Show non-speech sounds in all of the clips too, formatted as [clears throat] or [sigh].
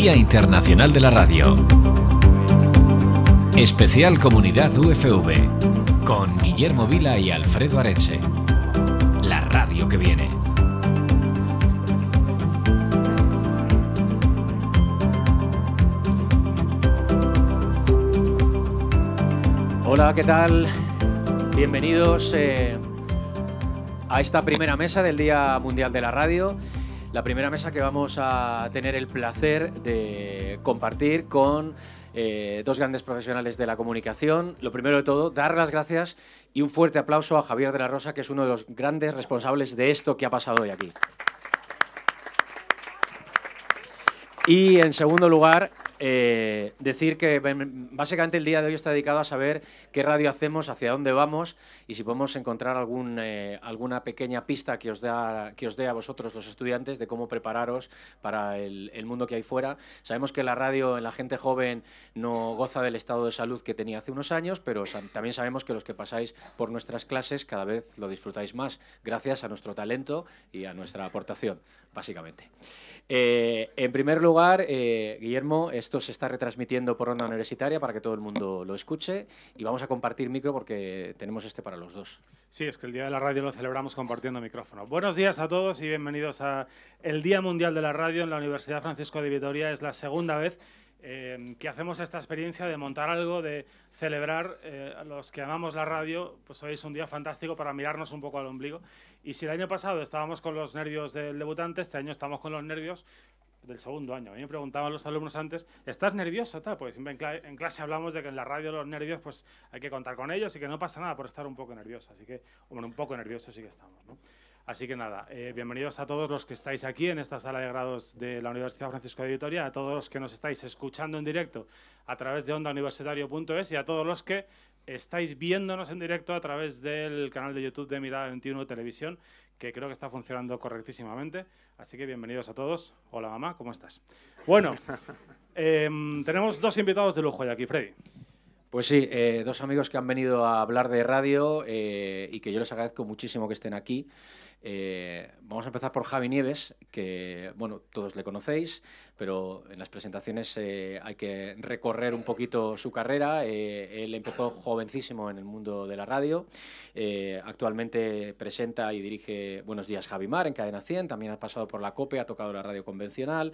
Día Internacional de la Radio. Especial Comunidad UFV con Guillermo Vila y Alfredo Arense. La radio que viene. Hola, ¿qué tal? Bienvenidos eh, a esta primera mesa del Día Mundial de la Radio la primera mesa que vamos a tener el placer de compartir con eh, dos grandes profesionales de la comunicación. Lo primero de todo, dar las gracias y un fuerte aplauso a Javier de la Rosa, que es uno de los grandes responsables de esto que ha pasado hoy aquí. Y en segundo lugar, eh, decir que básicamente el día de hoy está dedicado a saber qué radio hacemos, hacia dónde vamos y si podemos encontrar eh, alguna pequeña pista que os, da, dé a vosotros los estudiantes de cómo prepararos para el, el, mundo que hay fuera. Sabemos que la radio en la gente joven no goza del estado de salud que tenía hace unos años, pero también sabemos que los que pasáis por nuestras clases cada vez lo disfrutáis más, gracias a nuestro talento y a nuestra aportación, básicamente. Eh, en primer lugar, eh, Guillermo, esto se está retransmitiendo por onda universitaria para que todo el mundo lo escuche y vamos a compartir micro porque tenemos este para los dos. Sí, es que el Día de la Radio lo celebramos compartiendo micrófono. Buenos días a todos y bienvenidos a el Día Mundial de la Radio en la Universidad Francisco de Vitoria. Es la segunda vez Em, que hacemos esta experiencia de montar algo, de celebrar. Eh, a los que amamos la radio, pues hoy es un día fantástico para mirarnos un poco al ombligo. Y si el año pasado estábamos con los nervios del debutante, este año estamos con los nervios del segundo año. A mí me preguntaban los alumnos antes, ¿estás nervioso? Tal? Pues en, clase hablamos de que en la radio los nervios pues hay que contar con ellos y que no pasa nada por estar un poco nervioso. Así que, bueno, un poco nervioso sí que estamos, Así que nada, eh, bienvenidos a todos los que estáis aquí en esta sala de grados de la Universidad Francisco de Vitoria, a todos los que nos estáis escuchando en directo a través de ondauniversitario.es y a todos los que estáis viéndonos en directo a través del canal de YouTube de Mirada 21 Televisión, que creo que está funcionando correctísimamente. Así que bienvenidos a todos. Hola mamá, ¿cómo estás? Bueno, [laughs] em, tenemos dos invitados de lujo hoy aquí, Freddy. Pues sí, eh, dos amigos que han venido a hablar de radio eh, y que yo les agradezco muchísimo que estén aquí. Eh, vamos a empezar por Javi Nieves, que bueno, todos le conocéis, pero en las presentaciones eh, hay que recorrer un poquito su carrera. Eh, él empezó jovencísimo en el mundo de la radio. Eh, actualmente presenta y dirige Buenos Días Javimar en Cadena 100. También ha pasado por la COPE, ha tocado la radio convencional.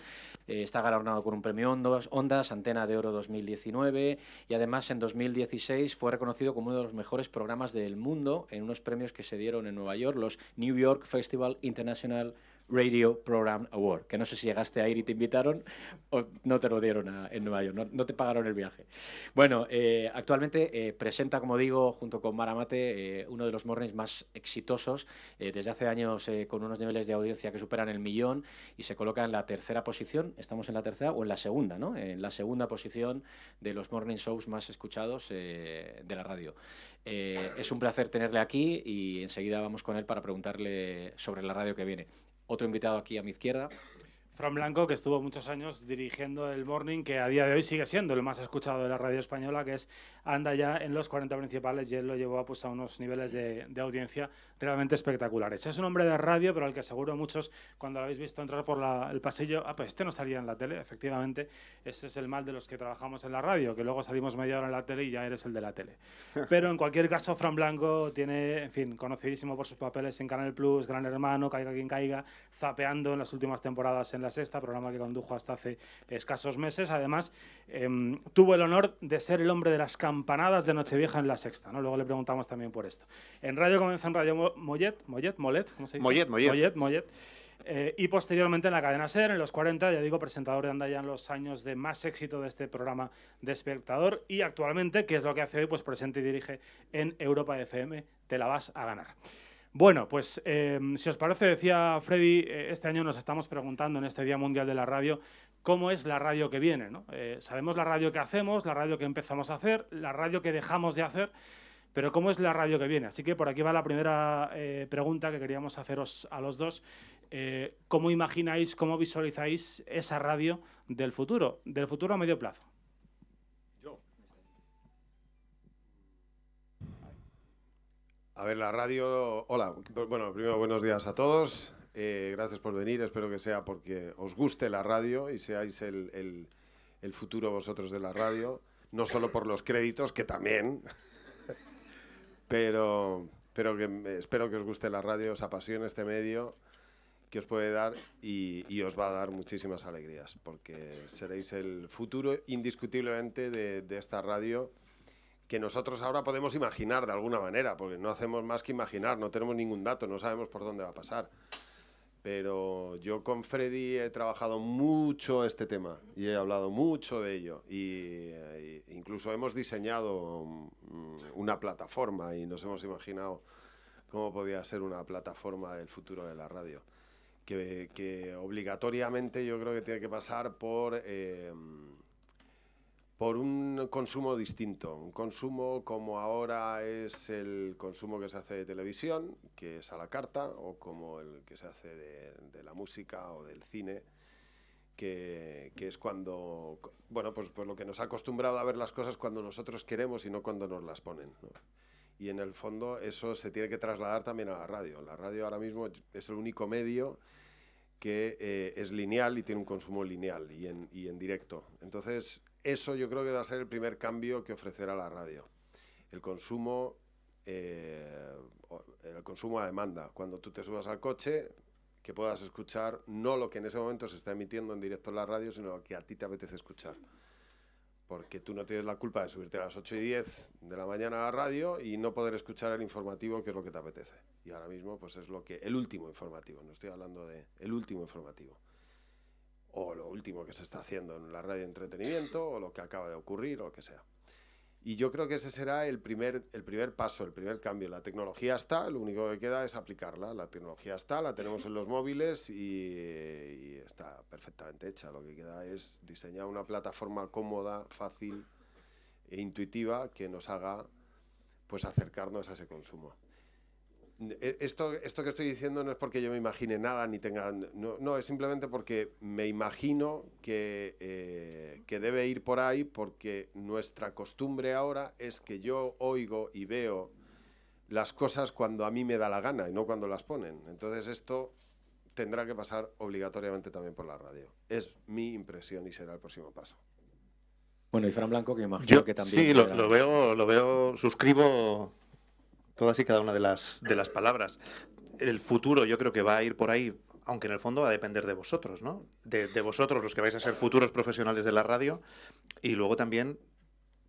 está galardonado con un premio Ondas, Antena de Oro 2019. Y además en 2016 fue reconocido como uno de los mejores programas del mundo en unos premios que se dieron en Nueva York, los New York Festival International Radio Program Award, que no sé si llegaste a ir y te invitaron o no te lo dieron en Nueva York, no, te pagaron el viaje. Bueno, eh, actualmente eh, presenta, como digo, junto con Maramate, eh, uno de los mornings más exitosos, desde hace años con unos niveles de audiencia que superan el millón y se coloca en la tercera posición, estamos en la tercera o en la segunda, ¿no? En la segunda posición de los morning shows más escuchados de la radio. es un placer tenerle aquí y enseguida vamos con él para preguntarle sobre la radio que viene otro invitado aquí a mi izquierda, Fran Blanco, que estuvo muchos años dirigiendo el Morning, que a día de hoy sigue siendo el más escuchado de la radio española, que es anda ya en los 40 principales y él lo llevó pues, a unos niveles de, audiencia realmente espectaculares. Es un hombre de radio, pero al que seguro muchos, cuando lo habéis visto entrar por el pasillo, ah, pues este no salía en la tele, efectivamente, ese es el mal de los que trabajamos en la radio, que luego salimos media hora en la tele y ya eres el de la tele. [laughs] Pero en cualquier caso, Fran Blanco tiene, en fin, conocidísimo por sus papeles en Canal Plus, Gran Hermano, Caiga quien caiga, zapeando en las últimas temporadas en la Sexta, programa que condujo hasta hace escasos meses. Además, em, tuvo el honor de ser el hombre de las campanadas de Nochevieja en la Sexta. ¿no? Luego le preguntamos también por esto. En radio comenzó en Radio Mollet, Mollet, Mollet, ¿cómo se dice? Mollet, Mollet. Mollet, eh, y posteriormente en la cadena SER, en los 40, ya digo, presentador de Andaya en los años de más éxito de este programa de espectador y actualmente, que es lo que hace hoy, pues presente y dirige en Europa FM, te la vas a ganar. Bueno, pues em, si os parece, decía Freddy, eh, este año nos estamos preguntando en este Día Mundial de la Radio cómo es la radio que viene. ¿no? Eh, sabemos la radio que hacemos, la radio que empezamos a hacer, la radio que dejamos de hacer, pero cómo es la radio que viene. Así que por aquí va la primera eh, pregunta que queríamos haceros a los dos. ¿Cómo imagináis, cómo visualizáis esa radio del futuro, del futuro a medio plazo? A ver, la radio. Hola, bueno, primero buenos días a todos. Eh, gracias por venir. Espero que sea porque os guste la radio y seáis el, futuro vosotros de la radio. No solo por los créditos, que también. [laughs] pero, pero que espero que os guste la radio, os apasione este medio que os puede dar y, os va a dar muchísimas alegrías, porque seréis el futuro indiscutiblemente de, de esta radio que nosotros ahora podemos imaginar de alguna manera, porque no hacemos más que imaginar, no tenemos ningún dato, no sabemos por dónde va a pasar. Pero yo con Freddy he trabajado mucho este tema y he hablado mucho de ello. Y, eh, incluso hemos diseñado mm, una plataforma y nos hemos imaginado cómo podía ser una plataforma del futuro de la radio. Que, que obligatoriamente yo creo que tiene que pasar por... Eh, por un consumo distinto, un consumo como ahora es el consumo que se hace de televisión, que es a la carta, o como el que se hace de, la música o del cine, que, que, es cuando, bueno, pues, pues lo que nos ha acostumbrado a ver las cosas cuando nosotros queremos y no cuando nos las ponen. Y en el fondo eso se tiene que trasladar también a la radio. La radio ahora mismo es el único medio que eh, es lineal y tiene un consumo lineal y en, y en directo. Entonces, eso yo creo que va a ser el primer cambio que ofrecerá la radio. El consumo, eh, el consumo a demanda. Cuando tú te subas al coche, que puedas escuchar no lo que en ese momento se está emitiendo en directo en la radio, sino lo que a ti te apetece escuchar. Porque tú no tienes la culpa de subirte a las 8 y 10 de la mañana a la radio y no poder escuchar el informativo que es lo que te apetece. Y ahora mismo, pues es lo que. El último informativo, no estoy hablando de. El último informativo o lo último que se está haciendo en la radio de entretenimiento, o lo que acaba de ocurrir, o lo que sea. Y yo creo que ese será el primer, el primer paso, el primer cambio. La tecnología está, lo único que queda es aplicarla. La tecnología está, la tenemos en los móviles y, y está perfectamente hecha. Lo que queda es diseñar una plataforma cómoda, fácil e intuitiva que nos haga pues acercarnos a ese consumo. E, esto, esto que estoy diciendo no es porque yo me imagine nada ni tenga. No, es simplemente porque me imagino eh, que, debe ir por ahí, porque nuestra costumbre ahora es que yo oigo y veo las cosas cuando a mí me da la gana y no cuando las ponen. Entonces esto tendrá que pasar obligatoriamente también por la radio. Es mi impresión y será el próximo paso. Bueno, y Fran Blanco, que imagino que también. Sí, lo, veo, lo veo, suscribo todas y cada una de las, de las palabras. El futuro yo creo que va a ir por ahí, aunque en el fondo va a depender de vosotros, ¿no? De, vosotros, los que vais a ser futuros profesionales de la radio, y luego también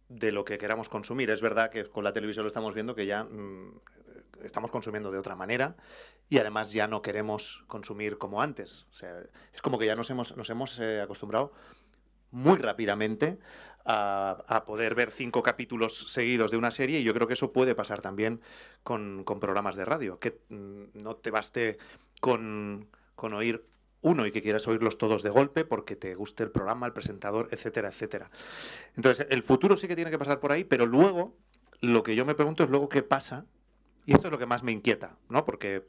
de lo que queramos consumir. Es verdad que con la televisión lo estamos viendo que ya mm, estamos consumiendo de otra manera y además ya no queremos consumir como antes. es como que ya nos hemos, nos hemos eh, acostumbrado muy rápidamente a, poder ver cinco capítulos seguidos de una serie y yo creo que eso puede pasar también con, programas de radio, que mm, no te baste con, oír uno y que quieras oírlos todos de golpe porque te guste el programa, el presentador, etcétera, etcétera. Entonces, el futuro sí que tiene que pasar por ahí, pero luego lo que yo me pregunto es luego qué pasa, y esto es lo que más me inquieta, ¿no? Porque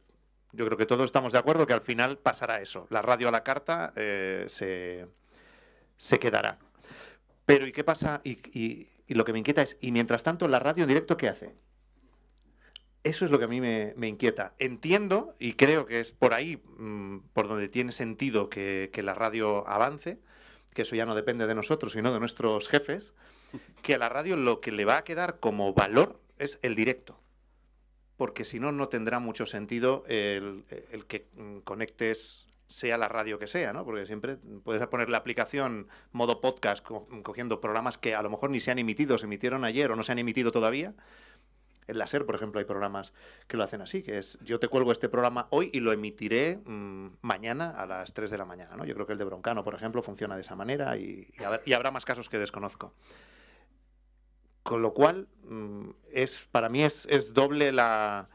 yo creo que todos estamos de acuerdo que al final pasará eso, la radio a la carta eh, se, se quedará. Pero ¿y qué pasa? Y, lo que me inquieta es, ¿y mientras tanto la radio en directo qué hace? Eso es lo que a mí me, inquieta. Entiendo y creo que es por ahí mm, por donde tiene sentido que, la radio avance, que eso ya no depende de nosotros, sino de nuestros jefes, que a la radio lo que le va a quedar como valor es el directo. Porque si no, no tendrá mucho sentido el, el que conectes sea la radio que sea, ¿no? Porque siempre puedes poner la aplicación modo podcast cogiendo programas que a lo mejor ni se han emitido, se emitieron ayer o no se han emitido todavía. En la SER, por ejemplo, hay programas que lo hacen así, que es yo te cuelgo este programa hoy y lo emitiré mm, mañana a las 3 de la mañana, ¿no? Yo creo que el de Broncano, por ejemplo, funciona de esa manera y, habrá más casos que desconozco. Con lo cual, mm, es, para mí es doble la,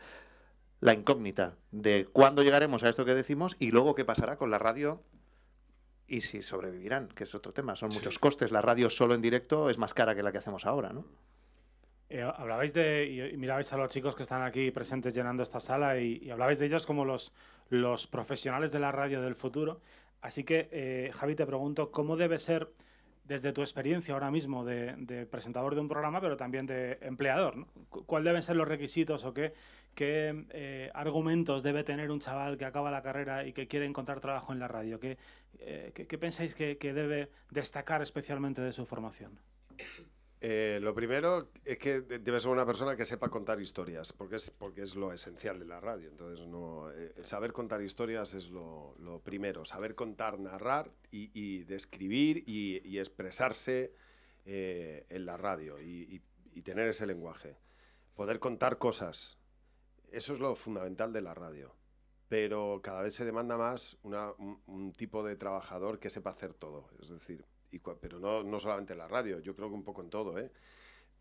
la incógnita de cuándo llegaremos a esto que decimos y luego qué pasará con la radio y si sobrevivirán, que es otro tema. Son muchos costes. La radio solo en directo es más cara que la que hacemos ahora, ¿no? Eh, hablabais de, y mirabais a los chicos que están aquí presentes llenando esta sala y, hablabais de ellos como los, los profesionales de la radio del futuro. Así que, eh, Javi, te pregunto, ¿cómo debe ser desde tu experiencia ahora mismo de, presentador de un programa, pero también de empleador. ¿Cuáles deben ser los requisitos o qué, eh, argumentos debe tener un chaval que acaba la carrera y que quiere encontrar trabajo en la radio? ¿Qué, eh, pensáis que, debe destacar especialmente de su formación? Eh, lo primero es que debe ser una persona que sepa contar historias, porque es, porque es lo esencial de la radio. Entonces, no, eh, eh, saber contar historias es lo, primero. Saber contar, narrar y, describir y, expresarse en la radio y, tener ese lenguaje. Poder contar cosas. Eso es lo fundamental de la radio. Pero cada vez se demanda más un tipo de trabajador que sepa hacer todo. Es decir, pero no, solamente en la radio, yo creo que un poco en todo, ¿eh?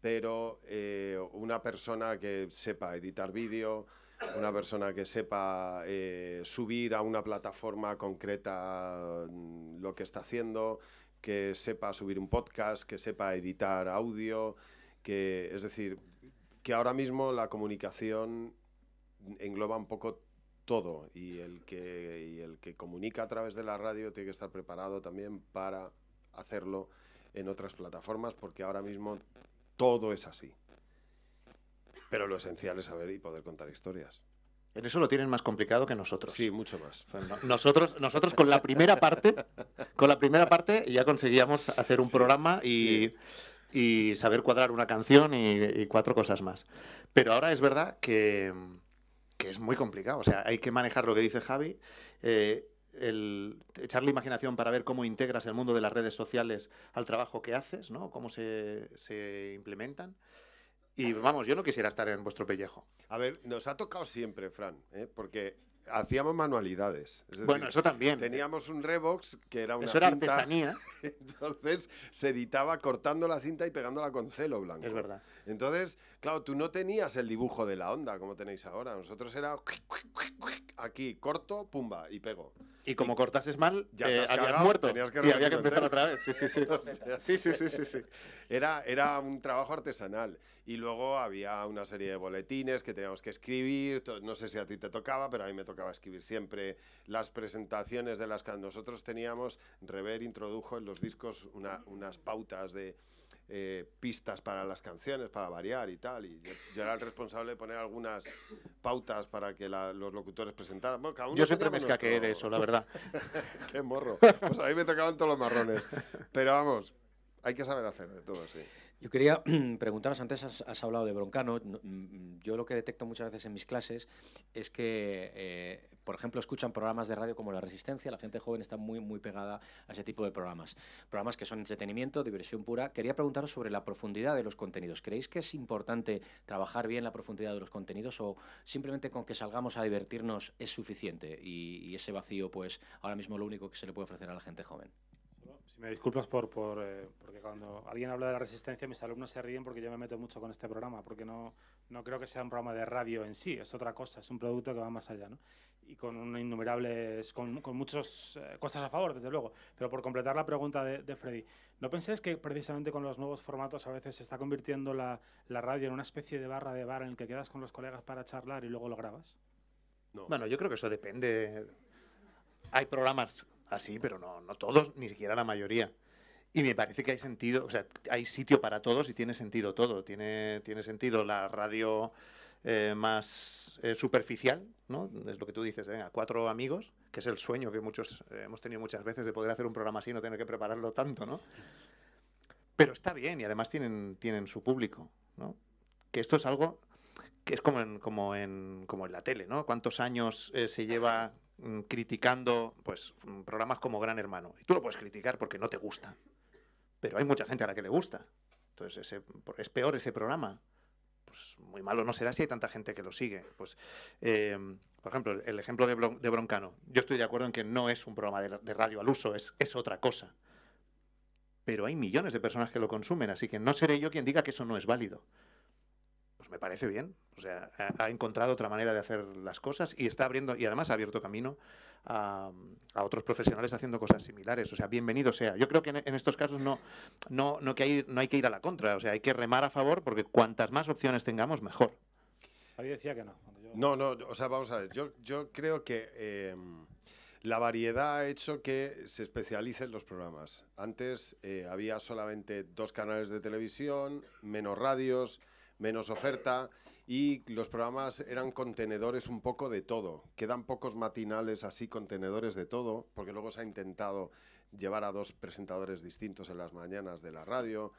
Pero eh, una persona que sepa editar vídeo, una persona que sepa eh, subir a una plataforma concreta mm, lo que está haciendo, que sepa subir un podcast, que sepa editar audio, que es decir, que ahora mismo la comunicación engloba un poco todo y el que, y el que comunica a través de la radio tiene que estar preparado también para hacerlo en otras plataformas porque ahora mismo todo es así. Pero lo esencial es saber y poder contar historias. En eso lo tienen más complicado que nosotros. Sí, mucho más. Nosotros, nosotros con la primera parte, con la primera parte ya conseguíamos hacer un programa y, saber cuadrar una canción y, cuatro cosas más. Pero ahora es verdad que, es muy complicado. O sea, hay que manejar lo que dice Javi. Eh, el echar la imaginación para ver cómo integras el mundo de las redes sociales al trabajo que haces, ¿no? Cómo se, se implementan. Y vamos, yo no quisiera estar en vuestro pellejo. A ver, nos ha tocado siempre, Fran, ¿eh? porque hacíamos manualidades. bueno, eso también. ¿eh? Teníamos un Revox que era una. Eso era artesanía. [laughs] Entonces se editaba cortando la cinta y pegándola con celo blanco. Es verdad. Entonces, claro, tú no tenías el dibujo de la onda como tenéis ahora. Nosotros era aquí, corto, pumba, y pego. Y como cortas cortases mal, ya eh, habías muerto. y había que empezar otra vez. [laughs] Sí, sí, sí. sí, Era, era un trabajo artesanal. Y luego había una serie de boletines que teníamos que escribir. No sé si a ti te tocaba, pero a mí me tocaba escribir siempre las presentaciones de las que nosotros teníamos. Rever introdujo el los discos unas pautas de eh, pistas para las canciones, para variar y tal. Y yo, era el responsable de poner algunas pautas para que los locutores presentaran. yo siempre me escaqué de eso, la verdad. [laughs] Qué morro. Pues a mí me tocaban todos los marrones. Pero vamos, hay que saber hacer de todo, sí. Yo quería [clears throat] preguntaros, antes has, hablado de Broncano, mm, yo lo que detecto muchas veces en mis clases es que eh, por ejemplo, escuchan programas de radio como La Resistencia, la gente joven está muy, muy pegada a ese tipo de programas. Programas que son entretenimiento, diversión pura. Quería preguntaros sobre la profundidad de los contenidos. ¿Creéis que es importante trabajar bien la profundidad de los contenidos o simplemente con que salgamos a divertirnos es suficiente? Y, ese vacío, pues ahora mismo lo único que se le puede ofrecer a la gente joven. Si me disculpas por, eh, porque cuando alguien habla de la resistencia, mis alumnos se ríen porque yo me meto mucho con este programa, porque no, no creo que sea un programa de radio en sí, es otra cosa, es un producto que va más allá, ¿no? Y con innumerables, con, muchas eh, cosas a favor, desde luego. Pero por completar la pregunta de, Freddy, ¿no pensáis que precisamente con los nuevos formatos a veces se está convirtiendo la, radio en una especie de barra de bar en el que quedas con los colegas para charlar y luego lo grabas? Bueno, yo creo que eso depende. Hay programas así, pero no, no todos, ni siquiera la mayoría. Y me parece que hay sentido, o sea, hay sitio para todos y tiene sentido todo. Tiene, tiene sentido la radio eh, más eh, superficial, ¿no? Es lo que tú dices, de, venga, cuatro amigos, que es el sueño que muchos eh, hemos tenido muchas veces de poder hacer un programa así y no tener que prepararlo tanto, ¿no? Pero está bien y además tienen, tienen su público, ¿no? Que esto es algo que es como en, como en, como en la tele, ¿no? ¿Cuántos años se lleva mm, criticando pues mm, programas como Gran Hermano. Y tú lo puedes criticar porque no te gusta, pero hay mucha gente a la que le gusta. Entonces ese, es peor ese programa. Pues muy malo no será si hay tanta gente que lo sigue. Pues, em, por ejemplo, el ejemplo de, Broncano. Yo estoy de acuerdo en que no es un programa de, de radio al uso, es, es otra cosa. Pero hay millones de personas que lo consumen, así que no seré yo quien diga que eso no es válido pues me parece bien. O sea, ha encontrado otra manera de hacer las cosas y está abriendo, y además ha abierto camino a, otros profesionales haciendo cosas similares. O sea, bienvenido sea. Yo creo que en, estos casos no, no, no, que hay, no hay que ir a la contra. O sea, hay que remar a favor porque cuantas más opciones tengamos, mejor. mí decía que no. No, no, o sea, vamos a ver. Yo, creo que. Eh, la variedad ha hecho que se especialicen los programas. Antes eh, había solamente dos canales de televisión, menos radios, menos oferta y los programas eran contenedores un poco de todo. Quedan pocos matinales así, contenedores de todo, porque luego se ha intentado llevar a dos presentadores distintos en las mañanas de la radio.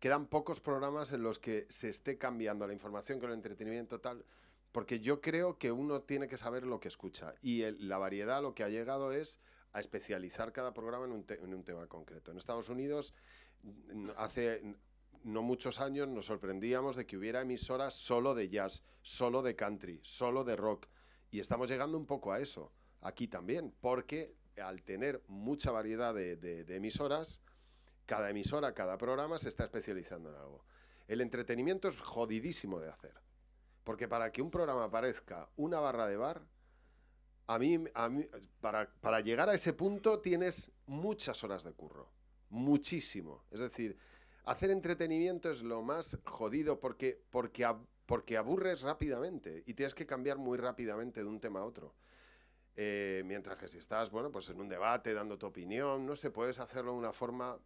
Quedan pocos programas en los que se esté cambiando la información con el entretenimiento tal, porque yo creo que uno tiene que saber lo que escucha y la variedad lo que ha llegado es a especializar cada programa en un, en un tema concreto. En Estados Unidos hace no muchos años nos sorprendíamos de que hubiera emisoras solo de jazz, solo de country, solo de rock. Y estamos llegando un poco a eso, aquí también, porque al tener mucha variedad de, emisoras, cada emisora, cada programa se está especializando en algo. El entretenimiento es jodidísimo de hacer, porque para que un programa parezca una barra de bar, a mí, para llegar a ese punto tienes muchas horas de curro, muchísimo. Es decir, hacer entretenimiento es lo más jodido porque, porque, porque aburres rápidamente y tienes que cambiar muy rápidamente de un tema a otro. Eh, mientras que si estás, bueno, pues en un debate, dando tu opinión, no sé, puedes hacerlo de una forma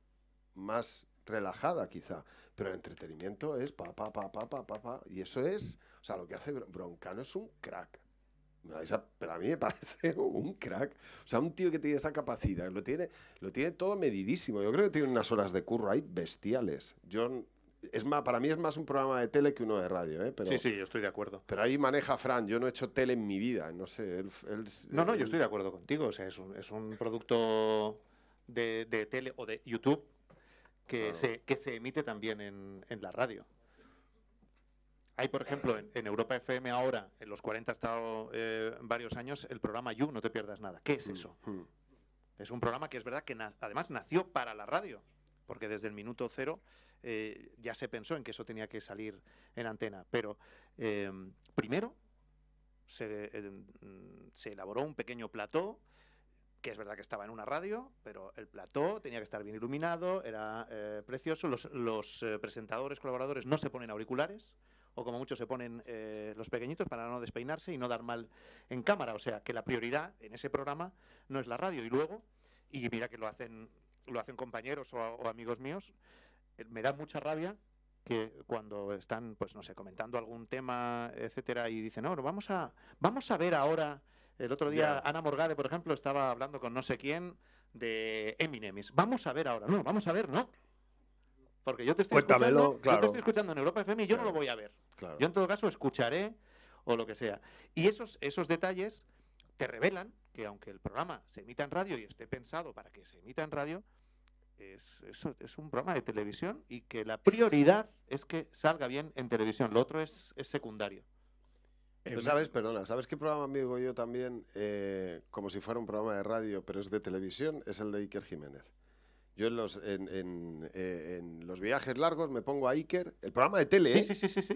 más relajada quizá, pero el entretenimiento es pa, pa, pa, pa, pa, pa, pa, y eso es, o sea, lo que hace Broncano es un crack pero a mí me parece [laughs] un crack. O sea, un tío que tiene esa capacidad, lo tiene, lo tiene todo medidísimo. Yo creo que tiene unas horas de curro ahí bestiales. Yo, es más, para mí es más un programa de tele que uno de radio, ¿eh? Pero, sí, sí, yo estoy de acuerdo. Pero ahí maneja Fran, yo no he hecho tele en mi vida, no sé. no, no, yo estoy de acuerdo contigo. O sea, es un, producto de, tele o de YouTube que, se, que se emite también en la radio. Hay, por ejemplo, en, Europa FM ahora, en los 40 ha estado eh, varios años, el programa You, No te pierdas nada. ¿Qué es mm, eso? Mm. Es un programa que es verdad que además nació para la radio, porque desde el minuto cero eh, ya se pensó en que eso tenía que salir en antena. Pero eh, primero se, elaboró un pequeño plató que es verdad que estaba en una radio, pero el plató tenía que estar bien iluminado, era precioso, los, presentadores, colaboradores no se ponen auriculares, o como muchos se ponen eh, los pequeñitos para no despeinarse y no dar mal en cámara. O sea, que la prioridad en ese programa no es la radio. Y luego, y mira que lo hacen, lo hacen compañeros o, amigos míos, eh, me da mucha rabia que cuando están, pues no sé, comentando algún tema, etcétera, y dicen, no, vamos a, vamos a ver ahora. El otro día Ana Morgade, por ejemplo, estaba hablando con no sé quién de Eminemis. Vamos a ver ahora. No, vamos a ver, no. Porque yo te estoy, escuchando, en Europa FM y yo no lo voy a ver. Yo en todo caso escucharé o lo que sea. Y esos, esos detalles te revelan que aunque el programa se emita en radio y esté pensado para que se emita en radio, es, es, un programa de televisión y que la prioridad es que salga bien en televisión. Lo otro es, secundario. Pero sabes, perdona, ¿sabes qué programa amigo yo también? Eh, como si fuera un programa de radio, pero es de televisión, es el de Iker Jiménez. Yo en los, eh, en, los viajes largos me pongo a Iker, el programa de tele, ¿eh?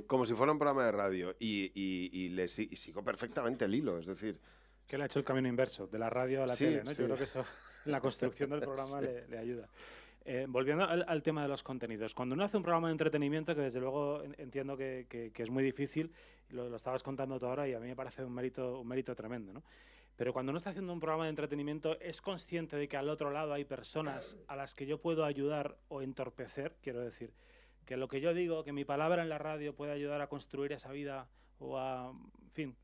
como si fuera un programa de radio, y, y, sigo perfectamente el hilo, es decir... que le ha hecho el camino inverso, de la radio a la tele, Yo creo que eso, [laughs] la construcción del programa le, ayuda. Eh, volviendo al, tema de los contenidos, cuando uno hace un programa de entretenimiento, que desde luego entiendo que, es muy difícil, lo, estabas contando tú ahora y a mí me parece un mérito, un mérito tremendo, ¿no? Pero cuando uno está haciendo un programa de entretenimiento, es consciente de que al otro lado hay personas a las que yo puedo ayudar o entorpecer, quiero decir, que lo que yo digo, que mi palabra en la radio puede ayudar a construir esa vida o a, en fin,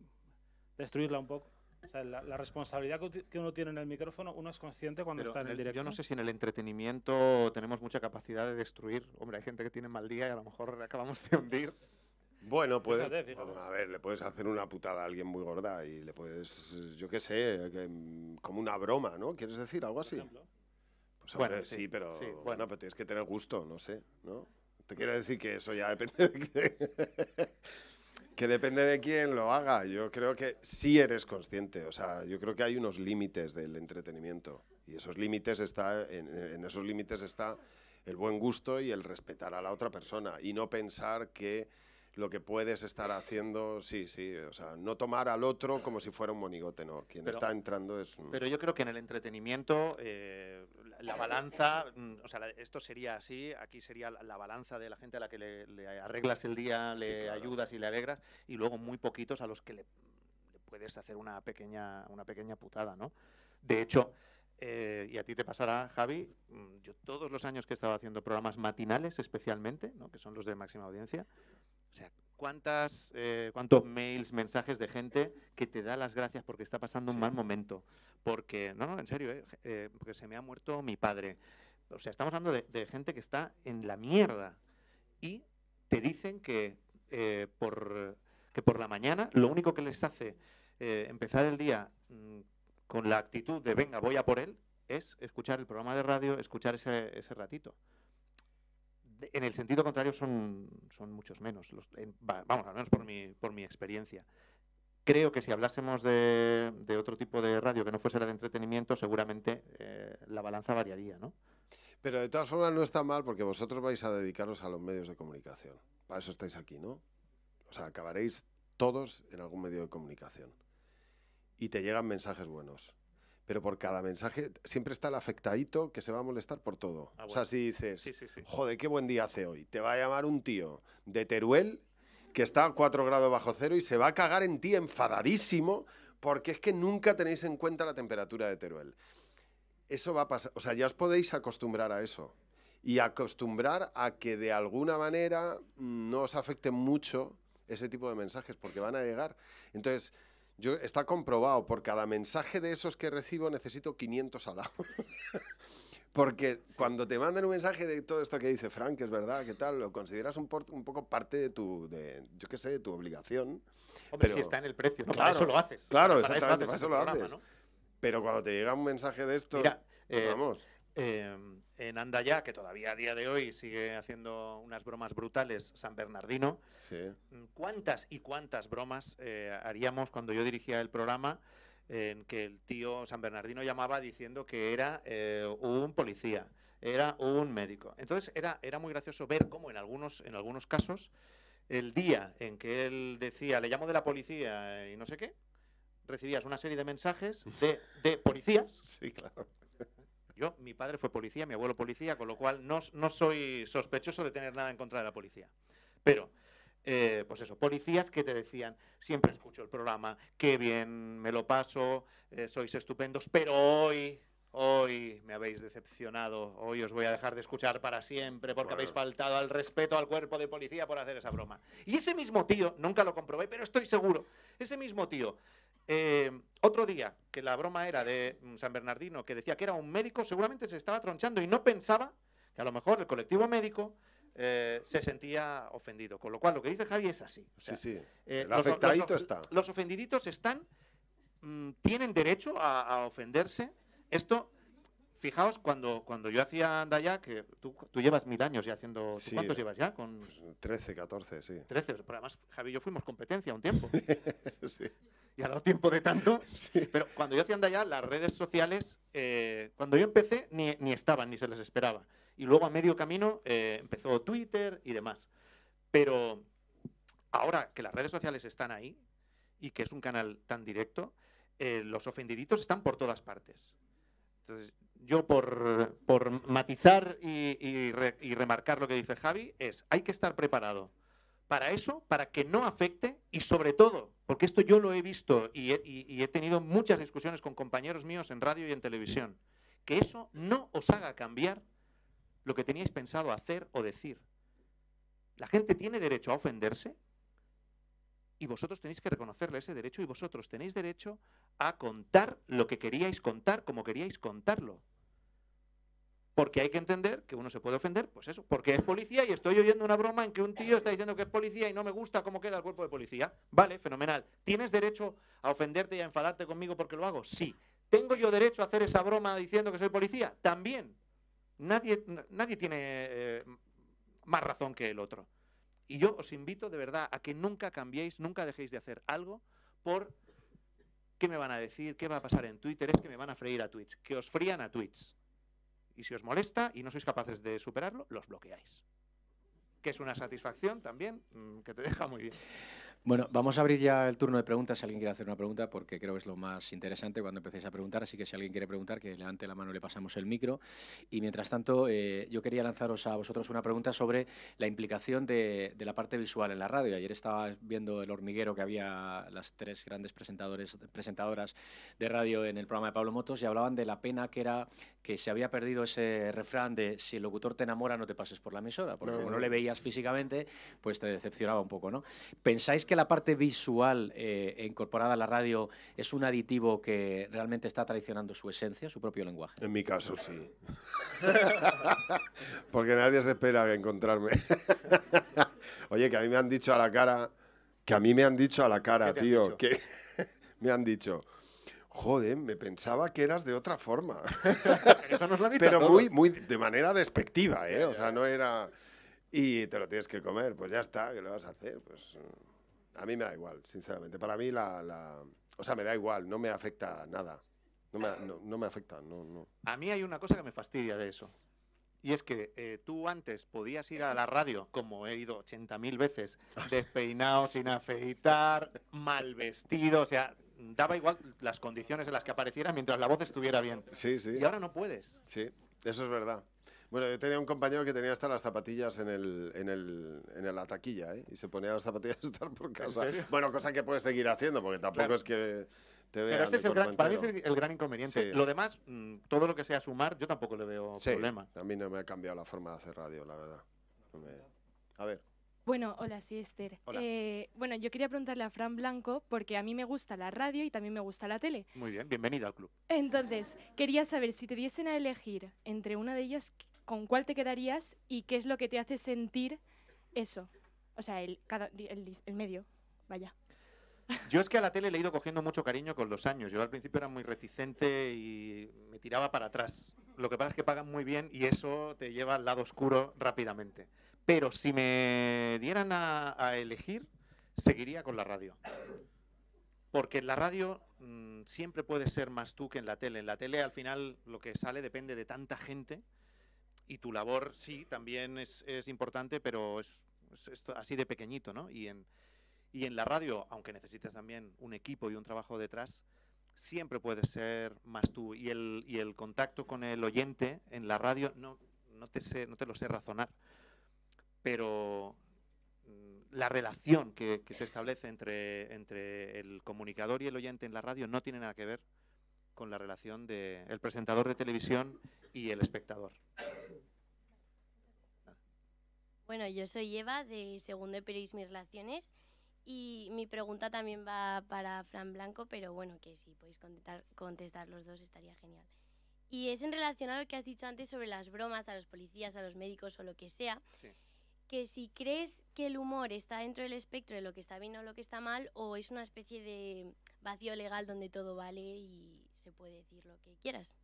destruirla un poco. O la, responsabilidad que uno tiene en el micrófono, uno es consciente cuando está en el, directo. Yo no sé si en el entretenimiento tenemos mucha capacidad de destruir. Hombre, hay gente que tiene mal día y a lo mejor acabamos de hundir. Bueno, puede, a ver, le puedes hacer una putada a alguien muy gorda y le puedes, yo qué sé, mm, como una broma, ¿no? ¿Quieres decir algo así? Pues bueno, sí, pero bueno. pero tienes que tener gusto, no sé, ¿no? Te quiero decir que eso ya depende de [laughs] que, depende de quién lo haga. Yo creo que sí eres consciente, o sea, yo creo que hay unos límites del entretenimiento y esos límites está en esos límites está el buen gusto y el respetar a la otra persona y no pensar que lo que puedes estar haciendo, sí, sí, o sea, no tomar al otro como si fuera un monigote, no, quien está entrando es... Pero yo creo que en el entretenimiento eh, la, balanza, mm, o sea, esto sería así, aquí sería la, balanza de la gente a la que le, arreglas el día, le ayudas y le alegras, y luego muy poquitos a los que le, puedes hacer una pequeña, una pequeña putada, ¿no? De hecho... Eh, y a ti te pasará, Javi, mm, yo todos los años que he estado haciendo programas matinales especialmente, ¿no? que son los de máxima audiencia, o sea, ¿cuántas, eh, ¿cuántos mails, mensajes de gente que te da las gracias porque está pasando un mal momento? Porque, no, no, en serio, eh, eh, porque se me ha muerto mi padre. O sea, estamos hablando de, gente que está en la mierda y te dicen que, por, la mañana lo único que les hace empezar el día mm, con la actitud de venga, voy a por él, es escuchar el programa de radio, escuchar ese ratito en el sentido contrario son, son muchos menos, los, vamos, al menos por mi, por mi experiencia. Creo que si hablásemos de, otro tipo de radio que no fuese la de entretenimiento, seguramente eh, la balanza variaría, ¿no? Pero de todas formas no está mal porque vosotros vais a dedicaros a los medios de comunicación. Para eso estáis aquí, ¿no? O sea, acabaréis todos en algún medio de comunicación. Y te llegan mensajes buenos pero por cada mensaje siempre está el afectadito que se va a molestar por todo. Ah, o sea, si dices, joder, qué buen día hace hoy, te va a llamar un tío de Teruel que está a 4 grados bajo cero y se va a cagar en ti enfadadísimo porque es que nunca tenéis en cuenta la temperatura de Teruel. Eso va a pasar, o sea, ya os podéis acostumbrar a eso y acostumbrar a que de alguna manera mm, no os afecte mucho ese tipo de mensajes porque van a llegar. Entonces, yo, está comprobado, por cada mensaje de esos que recibo necesito 500 al [laughs] Porque cuando te mandan un mensaje de todo esto que dice Frank, es verdad, que tal? Lo consideras un, un poco parte de tu, yo qué sé, de tu obligación. Hombre, pero, si está en el precio, claro, eso lo haces. Claro, exactamente, eso, lo haces. Pero cuando te llega un mensaje de esto, pues eh, vamos. Em, en Andaya, que todavía a día de hoy sigue haciendo unas bromas brutales, San Bernardino. Mm, ¿Cuántas y cuántas bromas eh, haríamos cuando yo dirigía el programa? en que el tío San Bernardino llamaba diciendo que era eh, un policía, era un médico. Entonces era, era muy gracioso ver cómo en algunos, en algunos casos el día en que él decía le llamo de la policía y no sé qué, recibías una serie de mensajes de, de policías. [laughs] Sí, claro. Yo, mi padre fue policía, mi abuelo policía, con lo cual no, soy sospechoso de tener nada en contra de la policía. Pero, eh, pues eso, policías que te decían, siempre escucho el programa, qué bien, me lo paso, eh, sois estupendos, pero hoy, hoy me habéis decepcionado, hoy os voy a dejar de escuchar para siempre porque habéis faltado al respeto al cuerpo de policía por hacer esa broma. Y ese mismo tío, nunca lo comprobé, pero estoy seguro, ese mismo tío eh, otro día, que la broma era de mm, San Bernardino, que decía que era un médico, seguramente se estaba tronchando y no pensaba que a lo mejor el colectivo médico eh, se sentía ofendido. Con lo cual, lo que dice Javi es así. los, los, ofendiditos están, mm, tienen derecho a, ofenderse. Esto, fijaos, cuando, cuando yo hacía Andaya, que tú, tú llevas mil años ya haciendo. ¿Cuántos llevas ya? Con, 13, 14, sí. 13, pero además Javi y yo fuimos competencia un tiempo. [laughs] sí y ha dado tiempo de tanto. [laughs] Pero cuando yo hacía Andaya, las redes sociales, eh, cuando yo empecé, ni, estaban, ni se les esperaba. Y luego a medio camino eh, empezó Twitter y demás. Pero ahora que las redes sociales están ahí y que es un canal tan directo, eh, los ofendiditos están por todas partes. Entonces, yo por, matizar y, y remarcar lo que dice Javi, es hay que estar preparado para eso, para que no afecte y sobre todo, porque esto yo lo he visto y he, tenido muchas discusiones con compañeros míos en radio y en televisión, que eso no os haga cambiar lo que teníais pensado hacer o decir. La gente tiene derecho a ofenderse y vosotros tenéis que reconocerle ese derecho y vosotros tenéis derecho a contar lo que queríais contar como queríais contarlo. Porque hay que entender que uno se puede ofender, pues eso, porque es policía y estoy oyendo una broma en que un tío está diciendo que es policía y no me gusta cómo queda el cuerpo de policía. Vale, fenomenal. ¿Tienes derecho a ofenderte y a enfadarte conmigo porque lo hago? Sí. ¿Tengo yo derecho a hacer esa broma diciendo que soy policía? También. Nadie, nadie tiene eh, más razón que el otro. Y yo os invito de verdad a que nunca cambiéis, nunca dejéis de hacer algo por qué me van a decir, qué va a pasar en Twitter, es que me van a freír a Twitch, que os frían a Twitch. Y si os molesta y no sois capaces de superarlo, los bloqueáis. Que es una satisfacción también mm, que te [laughs] deja muy bien. Bueno, vamos a abrir ya el turno de preguntas si alguien quiere hacer una pregunta, porque creo que es lo más interesante cuando empecéis a preguntar. Así que si alguien quiere preguntar, que levante la mano, le pasamos el micro. Y mientras tanto, eh, yo quería lanzaros a vosotros una pregunta sobre la implicación de, la parte visual en la radio. Ayer estaba viendo el hormiguero que había las tres grandes presentadores, presentadoras de radio en el programa de Pablo Motos y hablaban de la pena que era que se había perdido ese refrán de si el locutor te enamora, no te pases por la emisora, porque no, como no le veías físicamente, pues te decepcionaba un poco, ¿no? ¿Pensáis que la parte visual eh, incorporada a la radio es un aditivo que realmente está traicionando su esencia, su propio lenguaje? En mi caso, sí. [laughs] Porque nadie se espera encontrarme. [laughs] Oye, que a mí me han dicho a la cara, que a mí me han dicho a la cara, tío, que [laughs] me han dicho, joder, me pensaba que eras de otra forma. Pero muy, muy, de manera despectiva, ¿eh? O sea, no era... Y te lo tienes que comer, pues ya está, que lo vas a hacer? Pues... A mí me da igual, sinceramente. Para mí la, O sea, me da igual, no me afecta nada. No me, no, me afecta, no, no. A mí hay una cosa que me fastidia de eso. Y es que eh, tú antes podías ir a la radio, como he ido 80.000 veces, [laughs] despeinado, sin afeitar, mal vestido, o sea, daba igual las condiciones en las que apareciera mientras la voz estuviera bien. Sí, sí. Y ahora no puedes. Sí, eso es verdad. Bueno, yo tenía un compañero que tenía hasta las zapatillas en, el, en, el, en la taquilla, ¿eh? Y se ponía las zapatillas [laughs] a estar por casa. Bueno, cosa que puedes seguir haciendo, porque tampoco es que te vean. Pero este es el gran, para mí es el, gran inconveniente. Lo demás, mm, todo lo que sea sumar, yo tampoco le veo sí. problema. A mí no me ha cambiado la forma de hacer radio, la verdad. A ver. Bueno, hola, sí, Esther. Hola. Eh, bueno, yo quería preguntarle a Fran Blanco porque a mí me gusta la radio y también me gusta la tele. Muy bien, bienvenida al club. Entonces, quería saber si te diesen a elegir entre una de ellas, ¿con cuál te quedarías y qué es lo que te hace sentir eso? O sea, el, medio, vaya. Yo es que a la tele le he ido cogiendo mucho cariño con los años. Yo al principio era muy reticente y me tiraba para atrás. Lo que pasa es que pagan muy bien y eso te lleva al lado oscuro rápidamente. Pero si me dieran a, elegir, seguiría con la radio. Porque en la radio mm, siempre puede ser más tú que en la tele. En la tele al final lo que sale depende de tanta gente y tu labor sí, también es, importante, pero es, así de pequeñito, ¿no? Y en, en la radio, aunque necesites también un equipo y un trabajo detrás, siempre puedes ser más tú. Y el, y el contacto con el oyente en la radio no, no, te no te lo sé razonar, pero mm, la relación que, se establece entre, entre el comunicador y el oyente en la radio no tiene nada que ver con la relación del presentador de televisión y el espectador. Bueno, yo soy Eva de Segundo de Periodismo y Relaciones y mi pregunta también va para Fran Blanco, pero bueno, que si podéis contestar, los dos estaría genial. Y es en relación a lo que has dicho antes sobre las bromas a los policías, a los médicos o lo que sea. Que si crees que el humor está dentro del espectro de lo que está bien o lo que está mal, o es una especie de vacío legal donde todo vale y se puede decir lo que quieras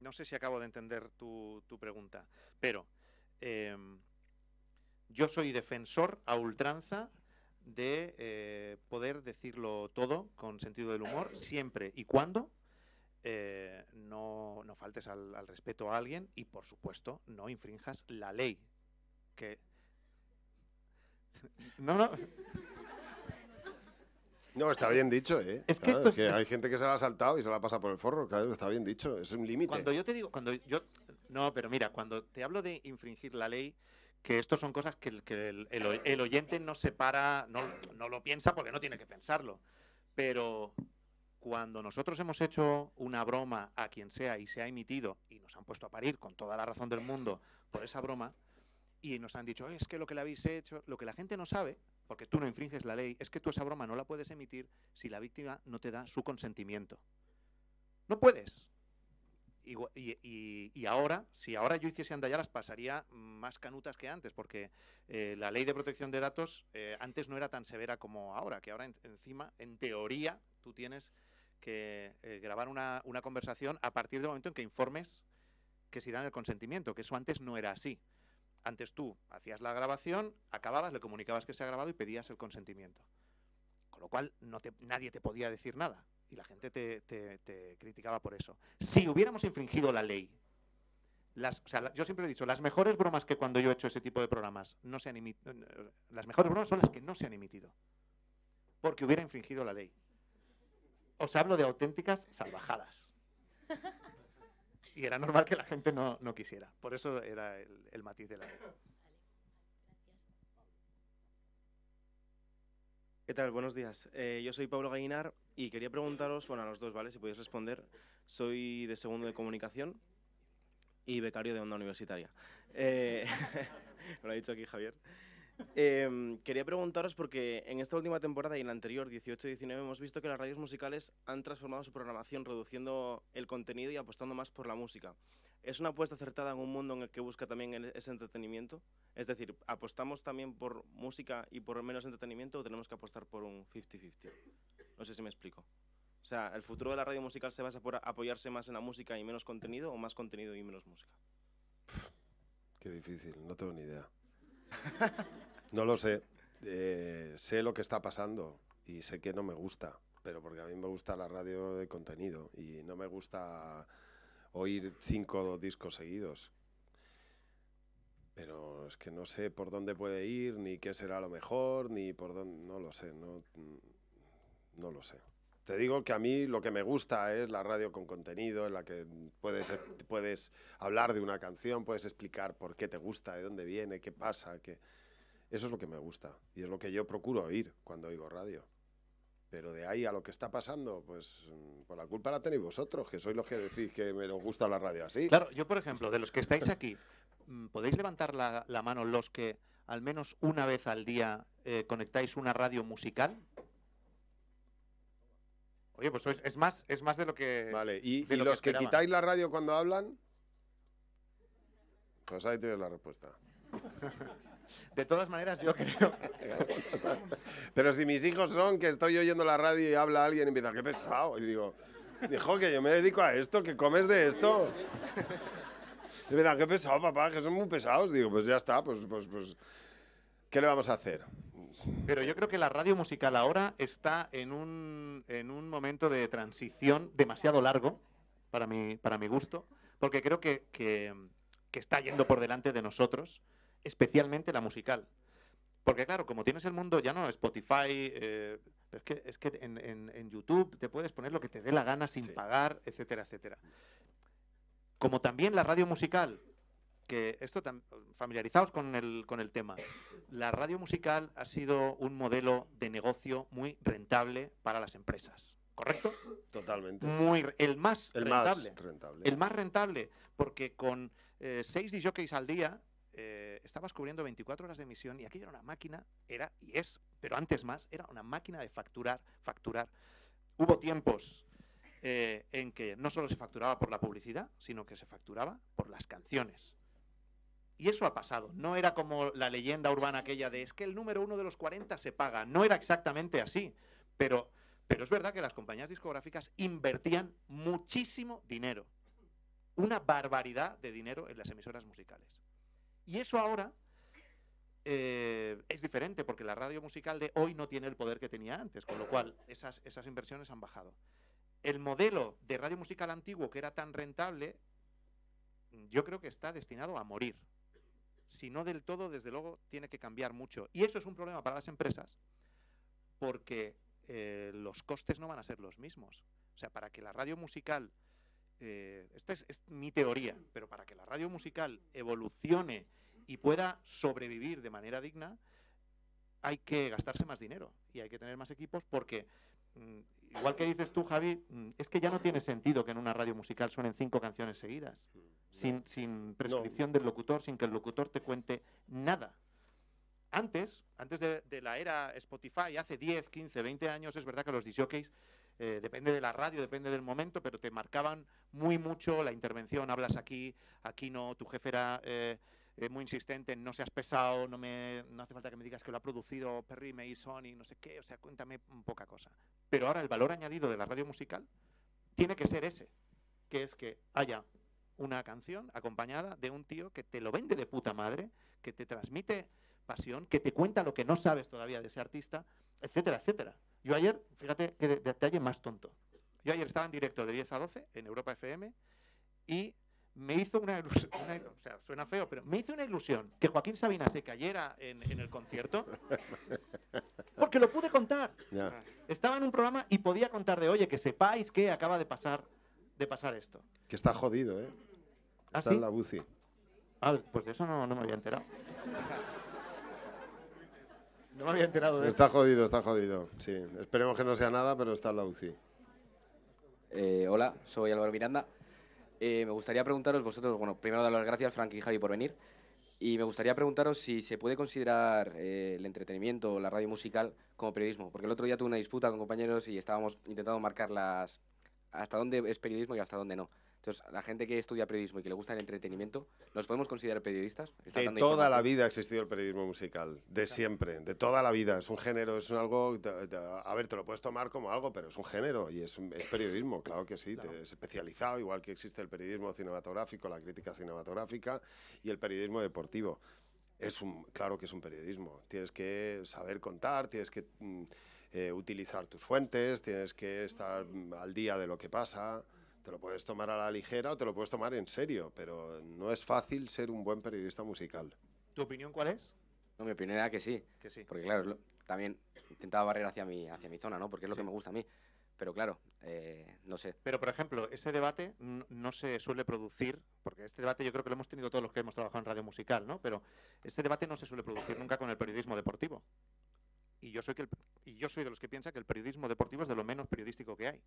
no sé si acabo de entender tu, pregunta, pero em, yo soy defensor a ultranza de eh, poder decirlo todo con sentido del humor, siempre y cuando eh, no, faltes al, respeto a alguien y, por supuesto, no infrinjas la ley. Que... [laughs] No, no. No, está bien dicho, ¿eh? Es que, hay gente que se la ha saltado y se la pasa por el forro, está bien dicho, es un límite. Cuando yo te digo, cuando yo... No, pero mira, cuando te hablo de infringir la ley, que esto son cosas que el, oyente no se para, no, no lo piensa porque no tiene que pensarlo. Pero cuando nosotros hemos hecho una broma a quien sea y se ha emitido y nos han puesto a parir con toda la razón del mundo por esa broma y nos han dicho, es que lo que le habéis hecho, lo que la gente no sabe porque tú no infringes la ley, es que tú esa broma no la puedes emitir si la víctima no te da su consentimiento. No puedes. Y, ahora, si ahora yo hiciese las pasaría más canutas que antes, porque eh, la ley de protección de datos eh, antes no era tan severa como ahora, que ahora encima, en teoría, tú tienes que eh, grabar una, una conversación a partir del momento en que informes que si dan el consentimiento, que eso antes no era así. Antes tú hacías la grabación, acababas, le comunicabas que se ha grabado y pedías el consentimiento. Con lo cual nadie te podía decir nada y la gente te, criticaba por eso. Si hubiéramos infringido la ley, yo siempre he dicho, las mejores bromas que cuando yo he hecho ese tipo de programas no se han las mejores bromas son las que no se han emitido, porque hubiera infringido la ley. Os hablo de auténticas salvajadas. [laughs] y era normal que la gente no, quisiera. Por eso era el, matiz de la ¿Qué tal? Buenos días. Eh, yo soy Pablo Gallinar y quería preguntaros, bueno, a los dos, ¿vale? Si podéis responder. Soy de segundo de comunicación y becario de onda universitaria. Eh, [laughs] lo ha dicho aquí Javier. Em, quería preguntaros porque en esta última temporada y en la anterior, 18-19, hemos visto que las radios musicales han transformado su programación reduciendo el contenido y apostando más por la música. ¿Es una apuesta acertada en un mundo en el que busca también ese entretenimiento? Es decir, ¿apostamos también por música y por menos entretenimiento o tenemos que apostar por un 50-50? No sé si me explico. O sea, ¿el futuro de la radio musical se basa por apoyarse más en la música y menos contenido o más contenido y menos música? qué difícil, no tengo ni idea. [laughs] No lo sé. Eh, sé lo que está pasando y sé que no me gusta, pero porque a mí me gusta la radio de contenido y no me gusta oír cinco discos seguidos. Pero es que no sé por dónde puede ir, ni qué será lo mejor, ni por dónde... No lo sé, no, mm, no lo sé. Te digo que a mí lo que me gusta es la radio con contenido, en la que puedes, e-, puedes hablar de una canción, puedes explicar por qué te gusta, de dónde viene, qué pasa, qué... Eso es lo que me gusta y es lo que yo procuro oír cuando oigo radio. Pero de ahí a lo que está pasando, pues mm, por la culpa la tenéis vosotros, que sois los que decís que me gusta la radio así. Claro, yo por ejemplo, de los que estáis aquí, mm, ¿podéis levantar la, mano los que al menos una vez al día eh, conectáis una radio musical? Oye, pues es más, es más de lo que. Vale, y, los que, quitáis la radio cuando hablan, pues ahí tienes la respuesta. [laughs] De todas maneras, yo creo. Pero si mis hijos son que estoy oyendo la radio y habla alguien y empieza, qué pesado. Y digo, dijo que yo me dedico a esto, que comes de esto. me verdad, qué pesado, papá, que son muy pesados. Digo, pues ya está, pues, pues, pues, ¿qué le vamos a hacer? Pero yo creo que la radio musical ahora está en un, en un momento de transición demasiado largo, para mi, para mi gusto, porque creo que, que está yendo por delante de nosotros especialmente la musical. Porque claro, como tienes el mundo, ya no Spotify, eh, es que, en, YouTube te puedes poner lo que te dé la gana sin pagar, etcétera, etcétera. Como también la radio musical, que esto familiarizaos con el, con el tema. La radio musical ha sido un modelo de negocio muy rentable para las empresas. ¿Correcto? Totalmente. Muy, el más, el rentable, más rentable. El más rentable, porque con eh, seis seis DJs al día eh, estabas cubriendo 24 horas de emisión y aquella era una máquina, era y es, pero antes más, era una máquina de facturar, facturar. Hubo tiempos eh, en que no solo se facturaba por la publicidad, sino que se facturaba por las canciones. Y eso ha pasado. No era como la leyenda urbana aquella de es que el número uno de los 40 se paga. No era exactamente así. Pero, pero es verdad que las compañías discográficas invertían muchísimo dinero. Una barbaridad de dinero en las emisoras musicales. Y eso ahora eh, es diferente porque la radio musical de hoy no tiene el poder que tenía antes, con lo cual esas, inversiones han bajado. El modelo de radio musical antiguo que era tan rentable, yo creo que está destinado a morir. Si no del todo, desde luego, tiene que cambiar mucho. Y eso es un problema para las empresas porque eh, los costes no van a ser los mismos. O sea, para que la radio musical eh, esta es, mi teoría, pero para que la radio musical evolucione y pueda sobrevivir de manera digna, hay que gastarse más dinero y hay que tener más equipos porque, mm, igual que dices tú, Javi, mm, es que ya no tiene sentido que en una radio musical suenen cinco canciones seguidas, mm, sin, prescripción del locutor, sin que el locutor te cuente nada. Antes, antes de, la era Spotify, hace 10, 15, 20 años, es verdad que los disjockeys eh, depende de la radio, depende del momento, pero te marcaban muy mucho la intervención, hablas aquí, aquí no, tu jefe era eh, eh, muy insistente, no seas pesado, no, me, no hace falta que me digas que lo ha producido Perry Mason y no sé qué, o sea, cuéntame poca cosa. Pero ahora el valor añadido de la radio musical tiene que ser ese, que es que haya una canción acompañada de un tío que te lo vende de puta madre, que te transmite pasión, que te cuenta lo que no sabes todavía de ese artista, etcétera, etcétera. Yo ayer, fíjate que detalle más tonto. Yo ayer estaba en directo de 10 a 12 en Europa FM y me hizo una ilusión, o sea, suena feo, pero me hizo una ilusión que Joaquín Sabina se cayera en, el concierto, porque lo pude contar. Estaba en un programa y podía contar de, oye, que sepáis que acaba de pasar, de pasar esto. Que está jodido, ¿eh? ¿Ah, está en la buci. Ah, pues eso no, no me había enterado. No me había enterado de Está jodido, está jodido. Sí, esperemos que no sea nada, pero está en la UCI. Eh, hola, soy Álvaro Miranda. Eh, me gustaría preguntaros, vosotros, bueno, primero dar las gracias, a Frank y Javi, por venir. Y me gustaría preguntaros si se puede considerar eh, el entretenimiento o la radio musical como periodismo. Porque el otro día tuve una disputa con compañeros y estábamos intentando marcar las hasta dónde es periodismo y hasta dónde no. Entonces, la gente que estudia periodismo y que le gusta el entretenimiento, ¿los podemos considerar periodistas? de toda la vida ha existido el periodismo musical, de siempre, de toda la vida. Es un género, es un algo, a ver, te lo puedes tomar como algo, pero es un género y es, periodismo, claro que sí, es especializado, igual que existe el periodismo cinematográfico, la crítica cinematográfica y el periodismo deportivo. Es un, claro que es un periodismo, tienes que saber contar, tienes que mm, eh, utilizar tus fuentes, tienes que estar mm, al día de lo que pasa te lo puedes tomar a la ligera o te lo puedes tomar en serio, pero no es fácil ser un buen periodista musical. ¿Tu opinión cuál es? No, mi opinión era que sí. Que sí. Porque claro, también intentaba barrer hacia mi, hacia mi zona, ¿no? Porque es lo que me gusta a mí. Pero claro, eh, no sé. Pero por ejemplo, ese debate no se suele producir, porque este debate yo creo que lo hemos tenido todos los que hemos trabajado en radio musical, ¿no? Pero este debate no se suele producir nunca con el periodismo deportivo. Y yo soy, que el, y yo soy de los que piensa que el periodismo deportivo es de lo menos periodístico que hay.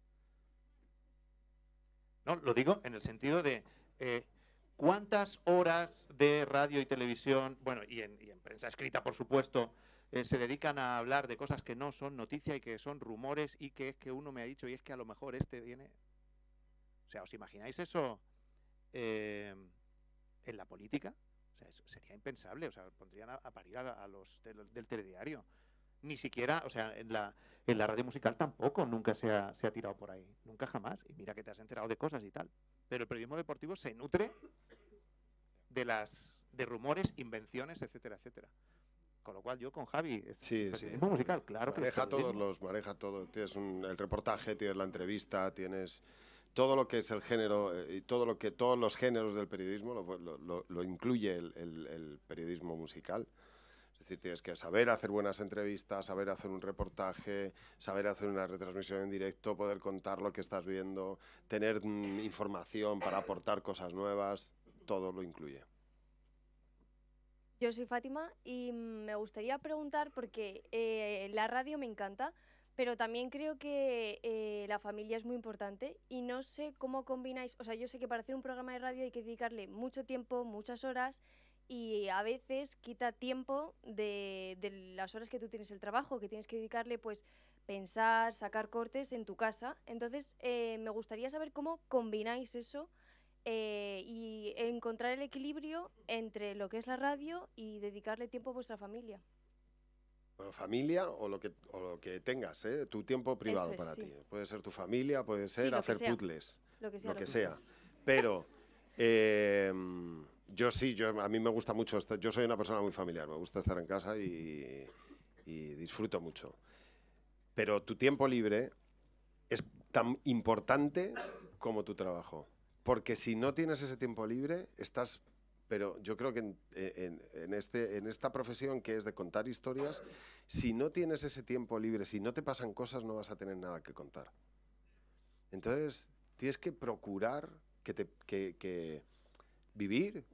No, lo digo en el sentido de eh, cuántas horas de radio y televisión, bueno, y en, prensa escrita, por supuesto, eh, se dedican a hablar de cosas que no son noticia y que son rumores y que es que uno me ha dicho y es que a lo mejor este viene. O sea, ¿os imagináis eso eh, en la política? O sea, sería impensable. O sea, pondrían a, parir a, los del telediario ni siquiera, o sea, en la, en la radio musical tampoco nunca se ha, tirado por ahí, nunca jamás. Y mira que te has enterado de cosas y tal. Pero el periodismo deportivo se nutre de las de rumores, invenciones, etcétera, etcétera. Con lo cual yo con Javi, es sí, sí. musical, claro que... que todos los maneja todo, tienes el reportaje, tienes la entrevista, tienes todo lo que es el género eh, y todo lo que todos los géneros del periodismo lo, lo, incluye el, el, el, periodismo musical. Es decir, tienes que saber hacer buenas entrevistas, saber hacer un reportaje, saber hacer una retransmisión en directo, poder contar lo que estás viendo, tener mm, información para aportar cosas nuevas, todo lo incluye. Yo soy Fátima y mm, me gustaría preguntar, porque eh, la radio me encanta, pero también creo que eh, la familia es muy importante y no sé cómo combináis, o sea, yo sé que para hacer un programa de radio hay que dedicarle mucho tiempo, muchas horas y a veces quita tiempo de, las horas que tú tienes el trabajo, que tienes que dedicarle pues pensar, sacar cortes en tu casa. Entonces eh, me gustaría saber cómo combináis eso eh, y encontrar el equilibrio entre lo que es la radio y dedicarle tiempo a vuestra familia. Bueno, familia o lo que, o lo que tengas, ¿eh? tu tiempo privado para ti. Puede ser tu familia, puede ser hacer puzzles, lo que sea. Lo que sea. Pero... [laughs] Em, yo sí, yo, a mí me gusta mucho, yo soy una persona muy familiar, me gusta estar en casa y, disfruto mucho. Pero tu tiempo libre es tan importante como tu trabajo. Porque si no tienes ese tiempo libre, estás pero yo creo que este, en, esta profesión que es de contar historias, si no tienes ese tiempo libre, si no te pasan cosas, no vas a tener nada que contar. Entonces, tienes que procurar que, te, que vivir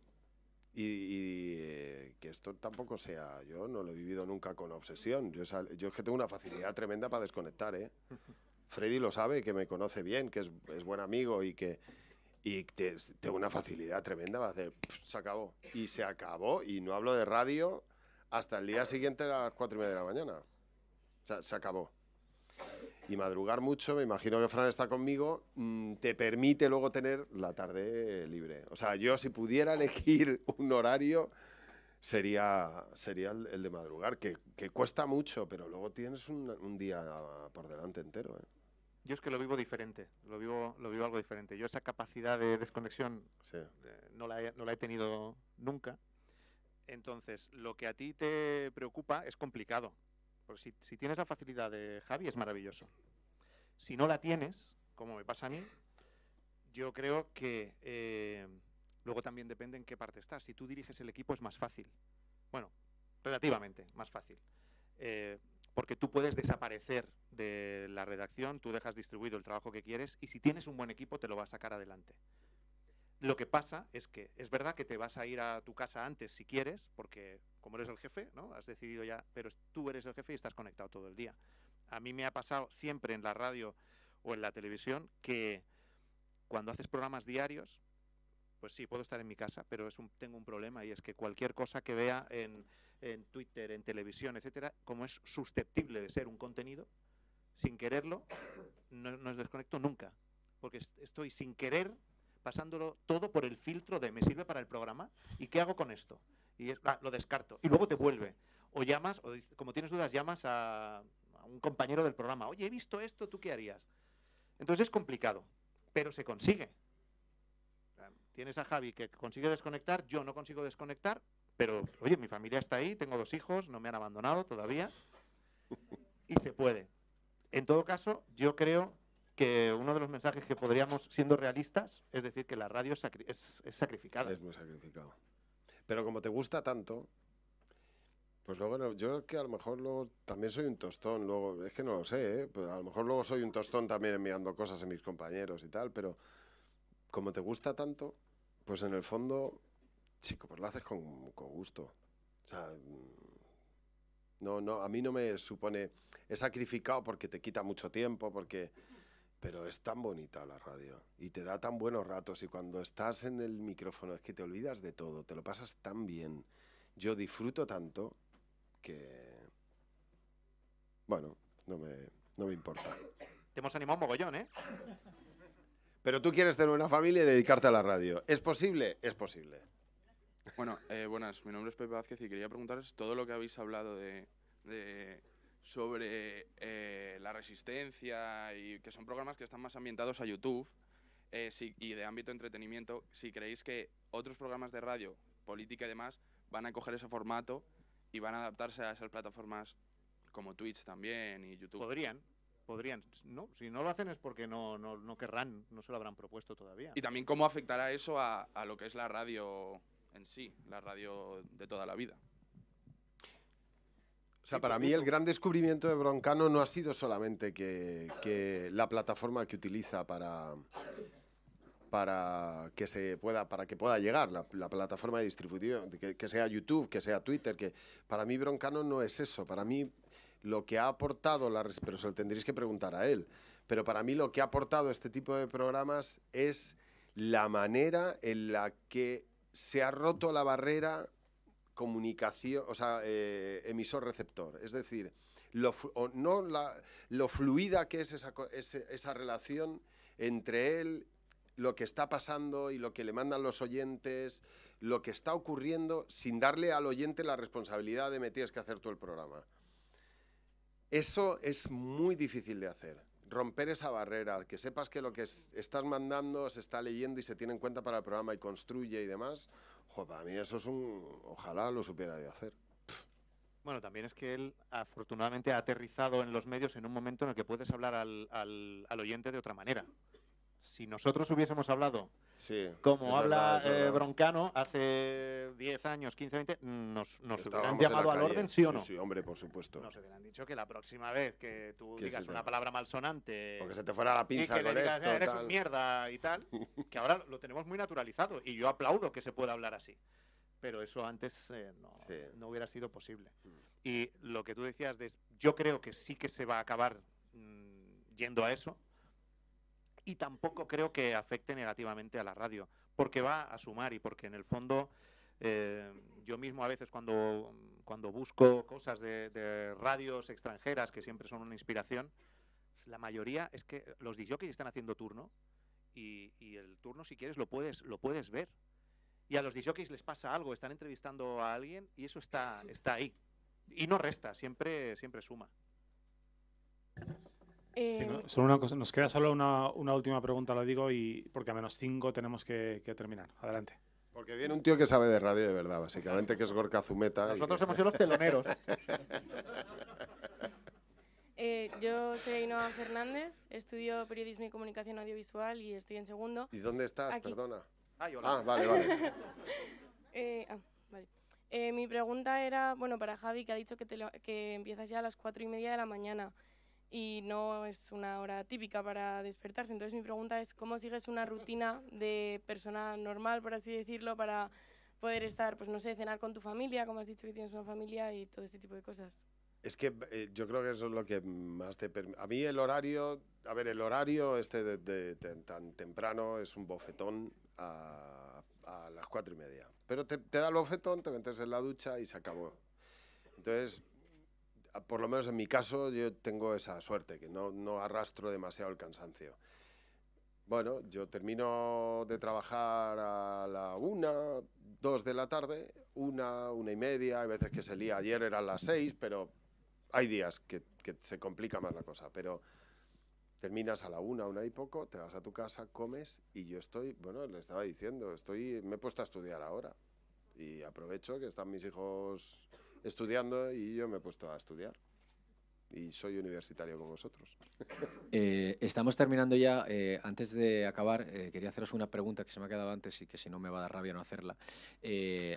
y, eh, que esto tampoco sea, yo no lo he vivido nunca con obsesión. Yo, yo es que tengo una facilidad tremenda para desconectar, ¿eh? [laughs] Freddy lo sabe, que me conoce bien, que es, buen amigo y que y tengo una facilidad tremenda para hacer, se acabó. Y se acabó, y no hablo de radio hasta el día siguiente a las cuatro y media de la mañana. se acabó y madrugar mucho, me imagino que Fran está conmigo, mm, te permite luego tener la tarde libre. O sea, yo si pudiera [laughs] elegir un horario sería, sería el, de madrugar, que, cuesta mucho, pero luego tienes un, día por delante entero. ¿eh? Yo es que lo vivo diferente, lo vivo, lo vivo algo diferente. Yo esa capacidad de desconexión eh, no la he tenido nunca. Entonces, lo que a ti te preocupa es complicado, si, tienes la facilidad de Javi es maravilloso. Si no la tienes, como me pasa a mí, yo creo que eh, luego también depende en qué parte estás. Si tú diriges el equipo es más fácil. Bueno, relativamente más fácil. Eh, porque tú puedes desaparecer de la redacción, tú dejas distribuido el trabajo que quieres y si tienes un buen equipo te lo va a sacar adelante. Lo que pasa es que es verdad que te vas a ir a tu casa antes si quieres, porque como eres el jefe, ¿no? Has decidido ya, pero tú eres el jefe y estás conectado todo el día. A mí me ha pasado siempre en la radio o en la televisión que cuando haces programas diarios, pues sí, puedo estar en mi casa, pero es un, tengo un problema y es que cualquier cosa que vea en, Twitter, en televisión, etcétera, como es susceptible de ser un contenido, sin quererlo, no, no desconecto nunca, porque estoy sin querer pasándolo todo por el filtro de me sirve para el programa y qué hago con esto. Y ah, lo descarto. Y luego te vuelve. O llamas, o como tienes dudas, llamas a, a un compañero del programa. Oye, he visto esto, ¿tú qué harías? Entonces es complicado, pero se consigue. Tienes a Javi que consigue desconectar, yo no consigo desconectar, pero oye, mi familia está ahí, tengo dos hijos, no me han abandonado todavía y se puede. En todo caso, yo creo que uno de los mensajes que podríamos, siendo realistas, es decir, que la radio es, sacrificada. Es muy sacrificado. Pero como te gusta tanto, pues luego, yo que a lo mejor luego también soy un tostón, luego, es que no lo sé, ¿eh? pues a lo mejor luego soy un tostón también enviando cosas a mis compañeros y tal, pero como te gusta tanto, pues en el fondo, chico, pues lo haces con, con gusto. O sea, mm, no, no, a mí no me supone, he sacrificado porque te quita mucho tiempo, porque pero es tan bonita la radio y te da tan buenos ratos y cuando estás en el micrófono es que te olvidas de todo, te lo pasas tan bien. Yo disfruto tanto que... Bueno, no me, importa. Te hemos animado un mogollón, ¿eh? Pero tú quieres tener una familia y dedicarte a la radio. ¿Es posible? Es posible. Bueno, eh, buenas, mi nombre es Pepe Vázquez y quería preguntaros todo lo que habéis hablado de sobre eh, la resistencia y que son programas que están más ambientados a YouTube eh, y de ámbito de entretenimiento, si creéis que otros programas de radio, política y demás, van a coger ese formato y van a adaptarse a esas plataformas como Twitch también y YouTube. Podrían, podrían. No, si no lo hacen es porque no, no, querrán, no se lo habrán propuesto todavía. Y también cómo afectará eso a lo que es la radio en sí, la radio de toda la vida. O sea, para mí el gran descubrimiento de Broncano no ha sido solamente que, la plataforma que utiliza para, para que se pueda para que pueda llegar la, plataforma de distribución que, sea YouTube que sea Twitter que para mí Broncano no es eso para mí lo que ha aportado la pero se lo tendréis que preguntar a él pero para mí lo que ha aportado este tipo de programas es la manera en la que se ha roto la barrera comunicación, o sea, eh, emisor-receptor. Es decir, lo, no la, lo fluida que es esa, relación entre él, lo que está pasando y lo que le mandan los oyentes, lo que está ocurriendo, sin darle al oyente la responsabilidad de me tienes que hacer tú el programa. Eso es muy difícil de hacer. Romper esa barrera, que sepas que lo que estás mandando se está leyendo y se tiene en cuenta para el programa y construye y demás, eso es un... Ojalá lo supiera hacer. Bueno, también es que él afortunadamente ha aterrizado en los medios en un momento en el que puedes hablar al, al, al oyente de otra manera si nosotros hubiésemos hablado como habla eh, Broncano hace 10 años, 15, 20, nos, hubieran llamado al orden, ¿sí o no? Sí, hombre, por supuesto. Nos hubieran dicho que la próxima vez que tú digas una palabra malsonante. Porque se te fuera la pinza y que eres mierda y tal, [laughs] que ahora lo tenemos muy naturalizado y yo aplaudo que se pueda hablar así. Pero eso antes eh, no, hubiera sido posible. Mm. Y lo que tú decías, de, yo creo que sí que se va a acabar mm, yendo a eso, y tampoco creo que afecte negativamente a la radio, porque va a sumar y porque en el fondo eh, yo mismo a veces cuando, cuando busco cosas de, radios extranjeras que siempre son una inspiración, la mayoría es que los DJs están haciendo turno y, el turno si quieres lo puedes, lo puedes ver. Y a los DJs les pasa algo, están entrevistando a alguien y eso está, está ahí. Y no resta, siempre, siempre suma. Eh, solo una cosa, nos queda solo una, última pregunta, lo digo, y porque a menos cinco tenemos que, terminar. Adelante. Porque viene un tío que sabe de radio de verdad, básicamente, que es Gorka Zumeta. Nosotros somos hemos sido los teloneros. [laughs] Eh, yo soy Ainhoa Fernández, estudio periodismo y comunicación audiovisual y estoy en segundo. ¿Y dónde estás? Perdona. Ah, vale, vale. [laughs] Eh, ah, mi pregunta era, bueno, para Javi, que ha dicho que, que empiezas ya a las cuatro y media de la mañana y no es una hora típica para despertarse. Entonces mi pregunta es, ¿cómo sigues una rutina de persona normal, por así decirlo, para poder estar, pues no sé, cenar con tu familia, como has dicho que tienes una familia y todo ese tipo de cosas? Es que eh, yo creo que eso es lo que más te permite. A mí el horario, a ver, el horario este de, tan temprano es un bofetón a, las cuatro y media. Pero te, te da el bofetón, te metes en la ducha y se acabó. Entonces, por lo menos en mi caso, yo tengo esa suerte, que no, no arrastro demasiado el cansancio. Bueno, yo termino de trabajar a la una, dos de la tarde, una, una y media, hay veces que se lía, ayer eran las seis, pero hay días que, que se complica más la cosa, pero terminas a la una, una y poco, te vas a tu casa, comes y yo estoy, bueno, le estaba diciendo, estoy, me he puesto a estudiar ahora y aprovecho que están mis hijos estudiando y yo me he puesto a estudiar y soy universitario con vosotros. [laughs] Eh, estamos terminando ya. Eh, antes de acabar, eh, quería haceros una pregunta que se me ha quedado antes y que si no me va a dar rabia no hacerla.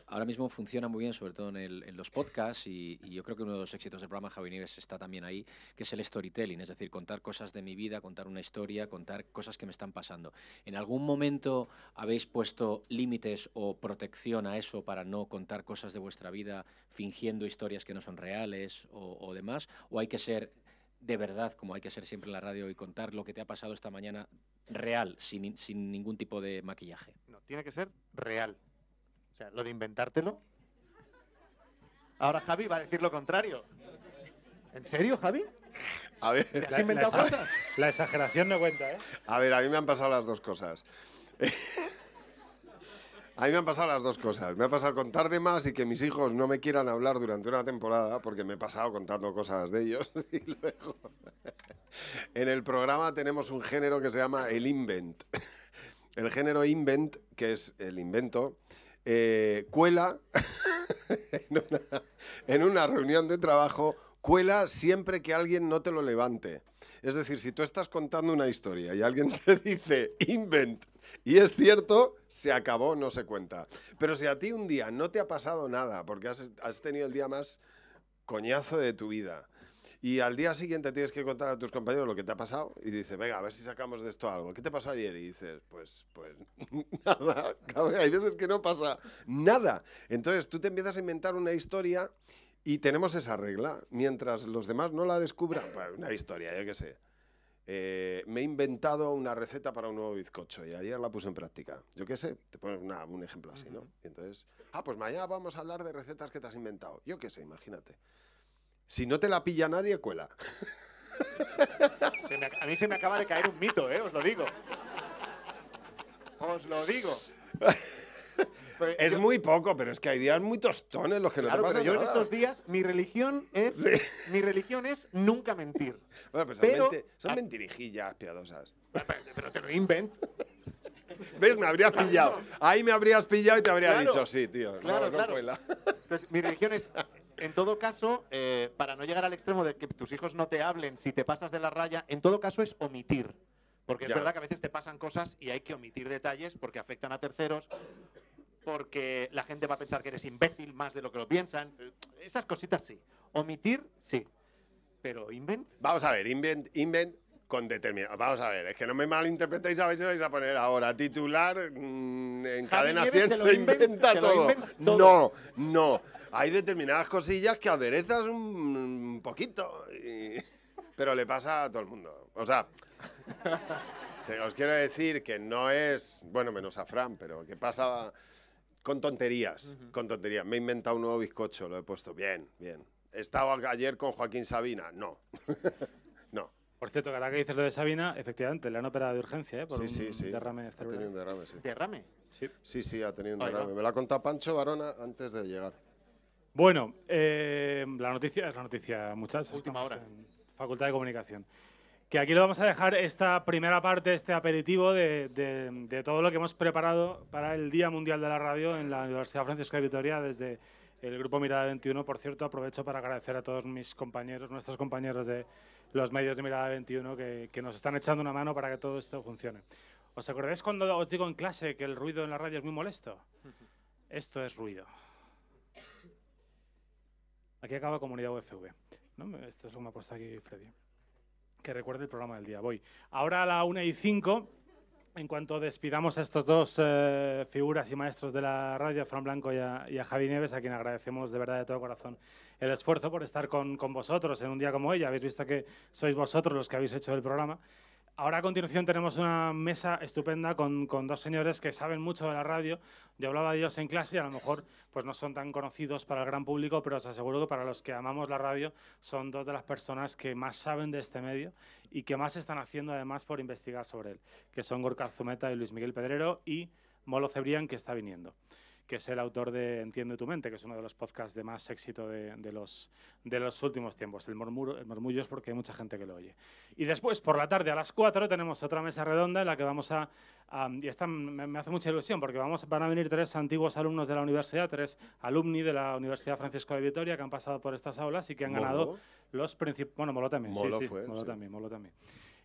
ahora mismo funciona muy bien, sobre todo en, los podcasts, y, yo creo que uno de los éxitos del programa Javi Nieves está también ahí, que es el storytelling, es decir, contar cosas de mi vida, contar una historia, contar cosas que me están pasando. ¿En algún momento habéis puesto límites o protección a eso para no contar cosas de vuestra vida fingiendo historias que no son reales o, o demás? ¿O hay que ser de verdad, como hay que ser siempre en la radio, y contar lo que te ha pasado esta mañana real, sin, ningún tipo de maquillaje. No, tiene que ser real. O sea, lo de inventártelo. Ahora Javi va a decir lo contrario. ¿En serio, Javi? ¿Te has inventado la, La exageración no cuenta, ¿eh? A ver, a mí me han pasado las dos cosas. [laughs] A mí me han pasado las dos cosas. Me ha pasado contar de más y que mis hijos no me quieran hablar durante una temporada porque me he pasado contando cosas de ellos. [laughs] Y luego, en el programa tenemos un género que se llama el invent. El género invent, que es el invento, eh, cuela [laughs] en una, en una reunión de trabajo, cuela siempre que alguien no te lo levante. Es decir, si tú estás contando una historia y alguien te dice invent y es cierto, se acabó, no se cuenta. Pero si a ti un día no te ha pasado nada, porque has, tenido el día más coñazo de tu vida, y al día siguiente tienes que contar a tus compañeros lo que te ha pasado y dices, venga, a ver si sacamos de esto algo. ¿Qué te pasó ayer? Y dices, pues, pues [laughs] nada. Hay veces que no pasa nada. Entonces tú te empiezas a inventar una historia y tenemos esa regla. Mientras los demás no la descubran, pues, una historia, yo qué sé. Eh, me he inventado una receta para un nuevo bizcocho y ayer la puse en práctica. Yo qué sé, te pones un ejemplo así, ¿no? Y entonces, ah, pues mañana vamos a hablar de recetas que te has inventado. Yo qué sé, imagínate. Si no te la pilla nadie, cuela. a mí se me acaba de caer un mito, ¿eh? Os lo digo. Os lo digo. [laughs] es muy poco, pero es que hay días muy tostones los que claro, no pasa yo en esos días, mi religión es, mi religión es nunca mentir. [laughs] Pues son, mentirijillas piadosas. Pero te reinvent ¿Ves? Me habrías pillado. Ahí me habrías pillado y te habría dicho, sí, tío. Claro, no, claro. [laughs] Entonces, mi religión es, en todo caso, eh, para no llegar al extremo de que tus hijos no te hablen si te pasas de la raya, en todo caso es omitir. Porque es verdad que a veces te pasan cosas y hay que omitir detalles porque afectan a terceros porque la gente va a pensar que eres imbécil más de lo que lo piensan. Esas cositas sí. Omitir, sí. Pero invent. Vamos a ver, invent, invent con determinado... Vamos a ver, es que no me malinterpretéis, a ver si vais a poner ahora titular mm, en cadena 100 se, inventa, todo. No, no. Hay determinadas cosillas que aderezas un poquito, [laughs] pero le pasa a todo el mundo. O sea, [laughs] os quiero decir que no es, bueno, menos a Fran, pero que pasa con tonterías, con tonterías. Me he inventado un nuevo bizcocho, lo he puesto. Bien, bien. Estaba ayer con Joaquín Sabina? No. [laughs] no. Por cierto, que ahora que dices lo de Sabina, efectivamente, le han operado de urgencia, ¿eh? Por sí, sí, sí. derrame Ha tenido un derrame, sí. ¿Derrame? Sí, sí, sí ha tenido un derrame. Me lo ha contado Pancho Varona antes de llegar. Bueno, eh, la noticia es la noticia, muchachos. Última hora. Facultad de Comunicación que aquí lo vamos a dejar esta primera parte, este aperitivo de, todo lo que hemos preparado para el Día Mundial de la Radio en la Universidad Francisca de Vitoria desde el Grupo Mirada 21. Por cierto, aprovecho para agradecer a todos mis compañeros, nuestros compañeros de los medios de Mirada 21 que, nos están echando una mano para que todo esto funcione. ¿Os acordáis cuando os digo en clase que el ruido en la radio es muy molesto? Esto es ruido. Aquí acaba Comunidad UFV. Esto es lo que me ha puesto aquí Freddy que recuerde el programa del día. Voy. Ahora a la una y 5, en cuanto despidamos a estos dos eh, figuras y maestros de la radio, a Fran Blanco y a, Javi Nieves, a quien agradecemos de verdad de todo corazón el esfuerzo por estar con, con vosotros en un día como hoy. habéis visto que sois vosotros los que habéis hecho el programa. Ahora a continuación tenemos una mesa estupenda con, dos señores que saben mucho de la radio. Yo hablaba de ellos en clase y a lo mejor pues, no son tan conocidos para el gran público, pero os aseguro que para los que amamos la radio son dos de las personas que más saben de este medio y que más están haciendo además por investigar sobre él, que son Gorka Zumeta y Luis Miguel Pedrero y Molo Cebrián, que está viniendo que es el autor de Entiende tu mente, que es uno de los podcasts de más éxito de, los, de los últimos tiempos. El, mormullo el murmullo es porque hay mucha gente que lo oye. Y después, por la tarde, a las 4, tenemos otra mesa redonda en la que vamos a... y esta me, hace mucha ilusión porque vamos, van a venir tres antiguos alumnos de la universidad, tres alumni de la Universidad Francisco de Vitoria que han pasado por estas aulas y que han ganado los principales... Bueno, Molo también. Molo sí, fue, Molo también, Molo también.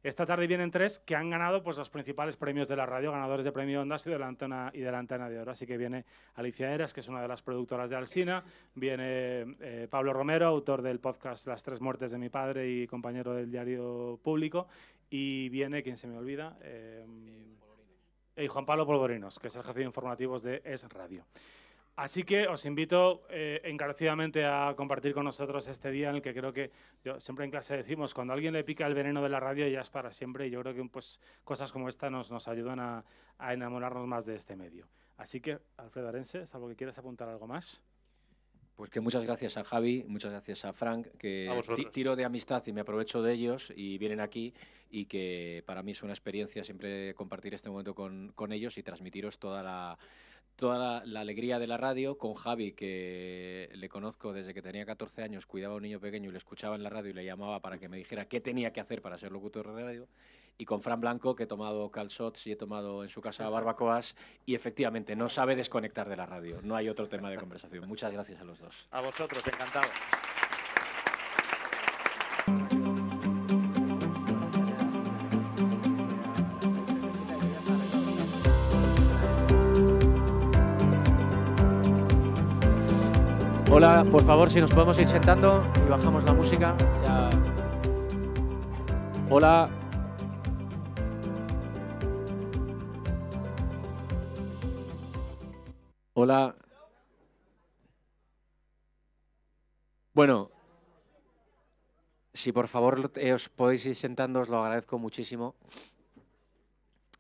Esta tarde vienen tres que han ganado pues, los principales premios de la radio, ganadores de premio Ondas y de la antena, y de, la antena de oro. Así que viene Alicia Eras, que es una de las productoras de Alsina, viene eh, Pablo Romero, autor del podcast Las tres muertes de mi padre y compañero del diario público, y viene, quien se me olvida, eh, eh, Juan Pablo Polvorinos, que es el jefe de informativos de Es Radio. Así que os invito eh, encarecidamente a compartir con nosotros este día en el que creo que yo, siempre en clase decimos, cuando alguien le pica el veneno de la radio ya es para siempre y yo creo que pues, cosas como esta nos, nos ayudan a, enamorarnos más de este medio. Así que, Alfredo Arense, algo que quieras apuntar algo más. Pues que muchas gracias a Javi, muchas gracias a Frank, que tiro de amistad y me aprovecho de ellos y vienen aquí y que para mí es una experiencia siempre compartir este momento con ellos y transmitiros toda la toda la, alegría de la radio con Javi, que le conozco desde que tenía 14 años, cuidaba a un niño pequeño y le escuchaba en la radio y le llamaba para que me dijera qué tenía que hacer para ser locutor de radio. Y con Fran Blanco, que he tomado calzots y he tomado en su casa [laughs] barbacoas, y efectivamente no sabe desconectar de la radio. No hay otro tema de conversación. Muchas gracias a los dos. A vosotros, encantado. Hola, por favor, si nos podemos ir sentando y bajamos la música. Hola. Hola. Bueno, si por favor eh, os podéis ir sentando, os lo agradezco muchísimo.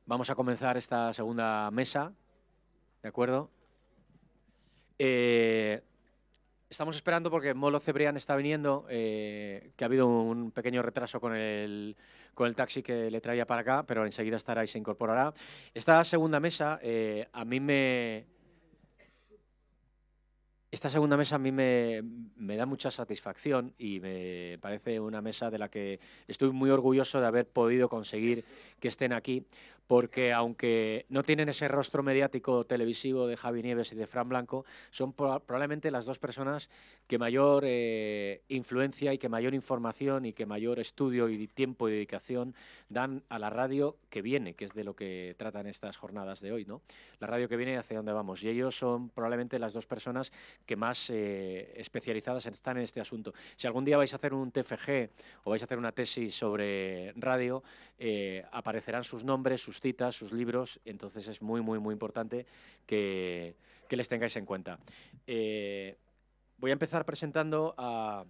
Vamos a comenzar esta segunda mesa, ¿de acuerdo? Eh, Estamos esperando porque Molo Cebrián está viniendo, eh, que ha habido un pequeño retraso con el, con el taxi que le traía para acá, pero enseguida estará y se incorporará. Esta segunda mesa eh, a mí me... Esta segunda mesa a mí me, me, da mucha satisfacción y me parece una mesa de la que estoy muy orgulloso de haber podido conseguir que estén aquí, porque aunque no tienen ese rostro mediático televisivo de Javi Nieves y de Fran Blanco, son probablemente las dos personas que mayor eh, influencia y que mayor información y que mayor estudio y tiempo y dedicación dan a la radio que viene, que es de lo que tratan estas jornadas de hoy, ¿no? La radio que viene y hacia dónde vamos. Y ellos son probablemente las dos personas que más eh, especializadas están en este asunto. Si algún día vais a hacer un TFG o vais a hacer una tesis sobre radio, eh, aparecerán sus nombres, sus citas, sus libros. Entonces es muy, muy, muy importante que, les tengáis en cuenta. Eh, voy a empezar presentando a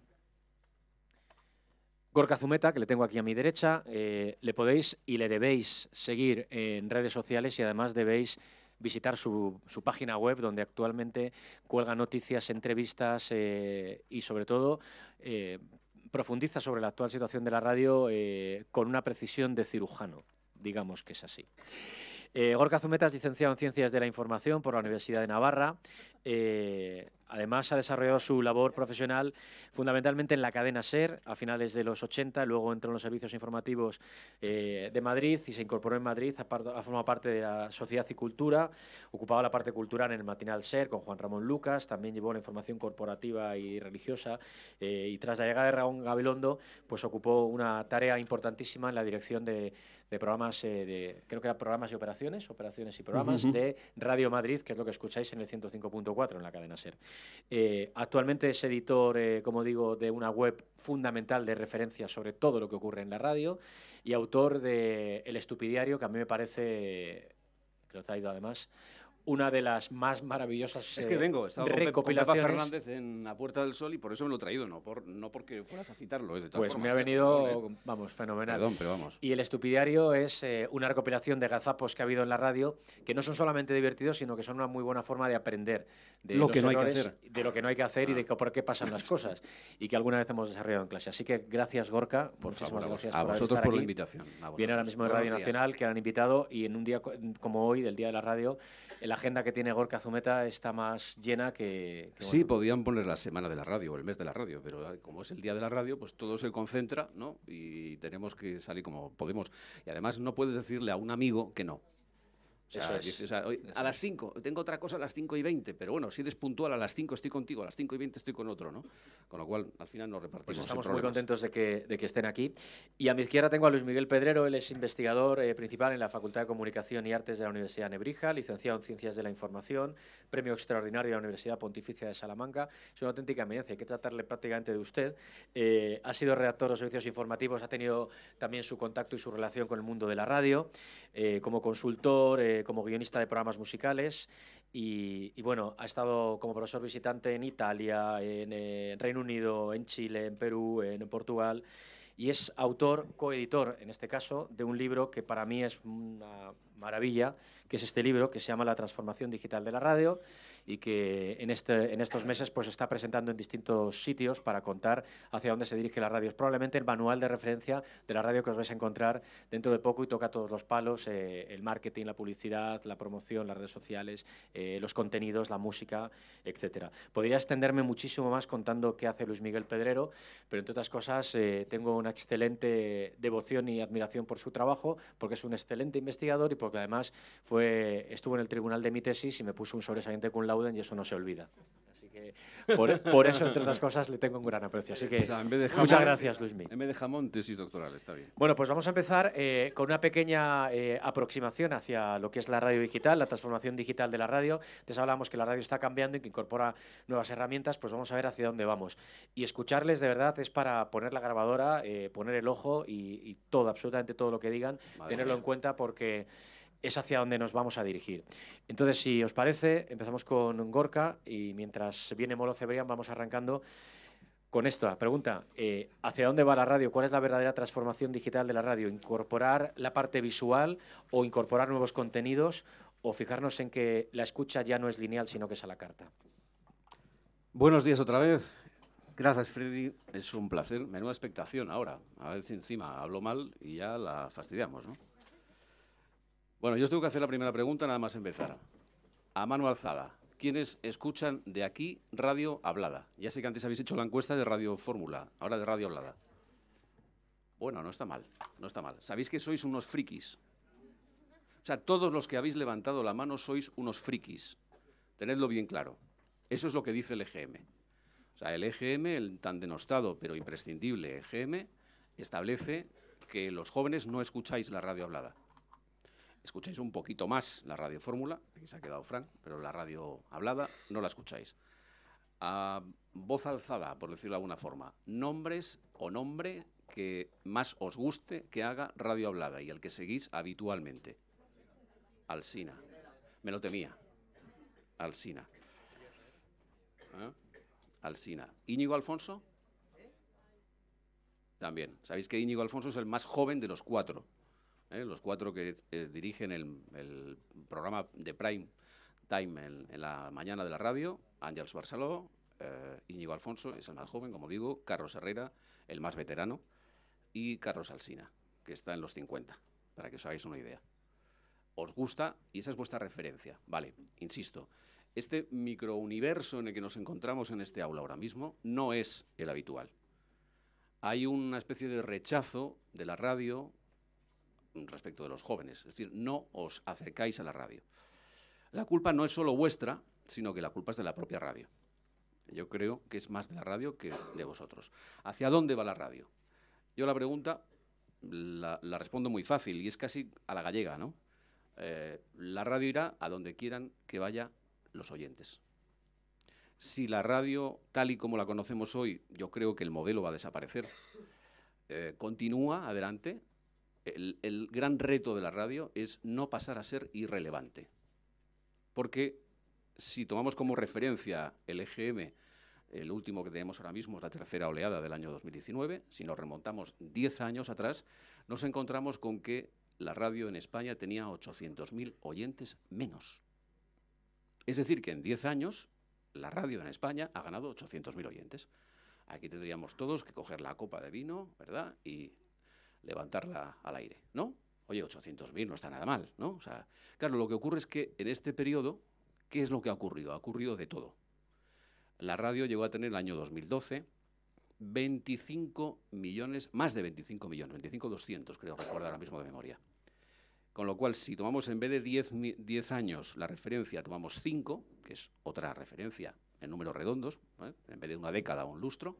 Gorka Zumeta, que le tengo aquí a mi derecha. Eh, le podéis y le debéis seguir en redes sociales y además debéis visitar su, página web, donde actualmente cuelga noticias, entrevistas y sobre todo eh, profundiza sobre la actual situación de la radio eh, con una precisión de cirujano, digamos que es así. Eh, Gorka Zumeta es licenciado en Ciencias de la Información por la Universidad de Navarra. Eh, Además, ha desarrollado su labor profesional fundamentalmente en la cadena SER a finales de los 80, luego entró en los servicios informativos eh, de Madrid y se incorporó en Madrid, ha, formado parte de la Sociedad y Cultura, ocupaba la parte cultural en el matinal SER con Juan Ramón Lucas, también llevó la información corporativa y religiosa eh, y tras la llegada de Raúl Gabilondo, pues ocupó una tarea importantísima en la dirección de, programas, eh, de, creo que era programas y operaciones, operaciones y programas de Radio Madrid, que es lo que escucháis en el 105.4 en la cadena SER. Eh, actualmente es editor, eh, como digo, de una web fundamental de referencia sobre todo lo que ocurre en la radio y autor de El Estupidiario, que a mí me parece, que lo ha traído además, una de las más maravillosas es que eh, vengo, estaba Con Fernández en La Puerta del Sol y por eso me lo he traído, no, por, no porque fueras a citarlo. ¿eh? De pues me ha ¿eh? venido, vamos, fenomenal. Perdón, pero vamos. Y El Estupidiario es una recopilación de gazapos que ha habido en la radio que no son solamente divertidos, sino que son una muy buena forma de aprender de lo que no hay que hacer. De lo que no hay que hacer y de ah. por qué pasan las cosas. [laughs] Y que alguna vez hemos desarrollado en clase. Así que gracias, Gorka. Por muchísimas favor, gracias. A vosotros por la invitación. Viene ahora mismo de Radio Nacional, que han invitado y en un día como hoy, del Día de la Radio, la agenda que tiene Gorka Zumeta está más llena que... sí, podían poner la semana de la radio o el mes de la radio, pero como es el día de la radio, pues todo se concentra, ¿no? Y tenemos que salir como podemos. Y además no puedes decirle a un amigo que no a las 5, tengo otra cosa a las 5 y 20, pero bueno, si eres puntual a las 5 estoy contigo, a las 5 y 20 estoy con otro, ¿no? Con lo cual, al final nos repartimos. Pues estamos muy contentos de que, de que, estén aquí. Y a mi izquierda tengo a Luis Miguel Pedrero, él es investigador eh, principal en la Facultad de Comunicación y Artes de la Universidad de Nebrija, licenciado en Ciencias de la Información, premio extraordinario de la Universidad Pontificia de Salamanca. Es una auténtica eminencia, hay que tratarle prácticamente de usted. Eh, ha sido redactor de servicios informativos, ha tenido también su contacto y su relación con el mundo de la radio, eh, como consultor eh, como guionista de programas musicales y, bueno, ha estado como profesor visitante en Italia, eh, en, Reino Unido, en Chile, en Perú, en Portugal y es autor, coeditor en este caso, de un libro que para mí es una maravilla, que es este libro que se llama La transformación digital de la radio y que en, este, en estos meses pues está presentando en distintos sitios para contar hacia dónde se dirige la radio. Es probablemente el manual de referencia de la radio que os vais a encontrar dentro de poco y toca todos los palos, eh, el marketing, la publicidad, la promoción, las redes sociales, eh, los contenidos, la música, etcétera. Podría extenderme muchísimo más contando qué hace Luis Miguel Pedrero, pero entre otras cosas eh, tengo una excelente devoción y admiración por su trabajo, porque es un excelente investigador y por que además fue, estuvo en el tribunal de mi tesis y me puso un sobresaliente con lauden y eso no se olvida. Así que por, eso, entre otras cosas, le tengo un gran aprecio. Así que muchas gracias, Luismi. En vez de jamón, tesis doctoral, está bien. Bueno, pues vamos a empezar eh, con una pequeña eh, aproximación hacia lo que es la radio digital, la transformación digital de la radio. Antes hablábamos que la radio está cambiando y que incorpora nuevas herramientas, pues vamos a ver hacia dónde vamos. Y escucharles de verdad es para poner la grabadora, eh, poner el ojo y, todo, absolutamente todo lo que digan, tenerlo en cuenta porque es hacia dónde nos vamos a dirigir. Entonces, si os parece, empezamos con Gorka y mientras viene Molo Cebrián vamos arrancando con esta pregunta. Eh, ¿Hacia dónde va la radio? ¿Cuál es la verdadera transformación digital de la radio? ¿Incorporar la parte visual o incorporar nuevos contenidos o fijarnos en que la escucha ya no es lineal sino que es a la carta? Buenos días otra vez. Gracias, Freddy. Es un placer. Menuda expectación ahora. A ver si encima hablo mal y ya la fastidiamos, ¿no? Bueno, yo os tengo que hacer la primera pregunta nada más empezar. A mano alzada, ¿quiénes escuchan de aquí Radio Hablada? Ya sé que antes habéis hecho la encuesta de Radio Fórmula, ahora de Radio Hablada. Bueno, no está mal, no está mal. Sabéis que sois unos frikis. O sea, todos los que habéis levantado la mano sois unos frikis. Tenedlo bien claro. Eso es lo que dice el EGM. O sea, el EGM, el tan denostado pero imprescindible EGM, establece que los jóvenes no escucháis la radio hablada escucháis un poquito más la radio fórmula, aquí se ha quedado Frank, pero la radio hablada no la escucháis. A voz alzada, por decirlo de alguna forma, nombres o nombre que más os guste que haga radio hablada y el que seguís habitualmente. Alsina. Me lo temía. Alsina. ¿Eh? Alsina. Íñigo Alfonso. También. Sabéis que Íñigo Alfonso es el más joven de los cuatro. ¿eh? los cuatro que eh, dirigen el, programa de Prime Time en, la mañana de la radio, Ángel Barceló, eh, Íñigo Alfonso, es el más joven, como digo, Carlos Herrera, el más veterano, y Carlos Alsina, que está en los 50, para que os hagáis una idea. Os gusta y esa es vuestra referencia. Vale, insisto, este microuniverso en el que nos encontramos en este aula ahora mismo no es el habitual. Hay una especie de rechazo de la radio, respecto de los jóvenes. Es decir, no os acercáis a la radio. La culpa no es solo vuestra, sino que la culpa es de la propia radio. Yo creo que es más de la radio que de vosotros. ¿Hacia dónde va la radio? Yo la pregunta la, respondo muy fácil y es casi a la gallega, ¿no? Eh, la radio irá a donde quieran que vaya los oyentes. Si la radio, tal y como la conocemos hoy, yo creo que el modelo va a desaparecer. Eh, continúa adelante, el, gran reto de la radio es no pasar a ser irrelevante. Porque si tomamos como referencia el EGM, el último que tenemos ahora mismo es la tercera oleada del año 2019, si nos remontamos 10 años atrás, nos encontramos con que la radio en España tenía 800.000 oyentes menos. Es decir, que en 10 años la radio en España ha ganado 800.000 oyentes. Aquí tendríamos todos que coger la copa de vino, ¿verdad? Y levantarla al aire, ¿no? Oye, 800.000 no está nada mal, ¿no? sea, claro, lo que ocurre es que en este periodo, ¿qué es lo que ha ocurrido? Ha ocurrido de todo. La radio llegó a tener el año 2012 25 millones, más de 25 millones, 25.200 200 creo recordar ahora mismo de memoria. Con lo cual, si tomamos en vez de 10, años la referencia, tomamos 5, que es otra referencia en números redondos, ¿eh? en vez de una década o un lustro,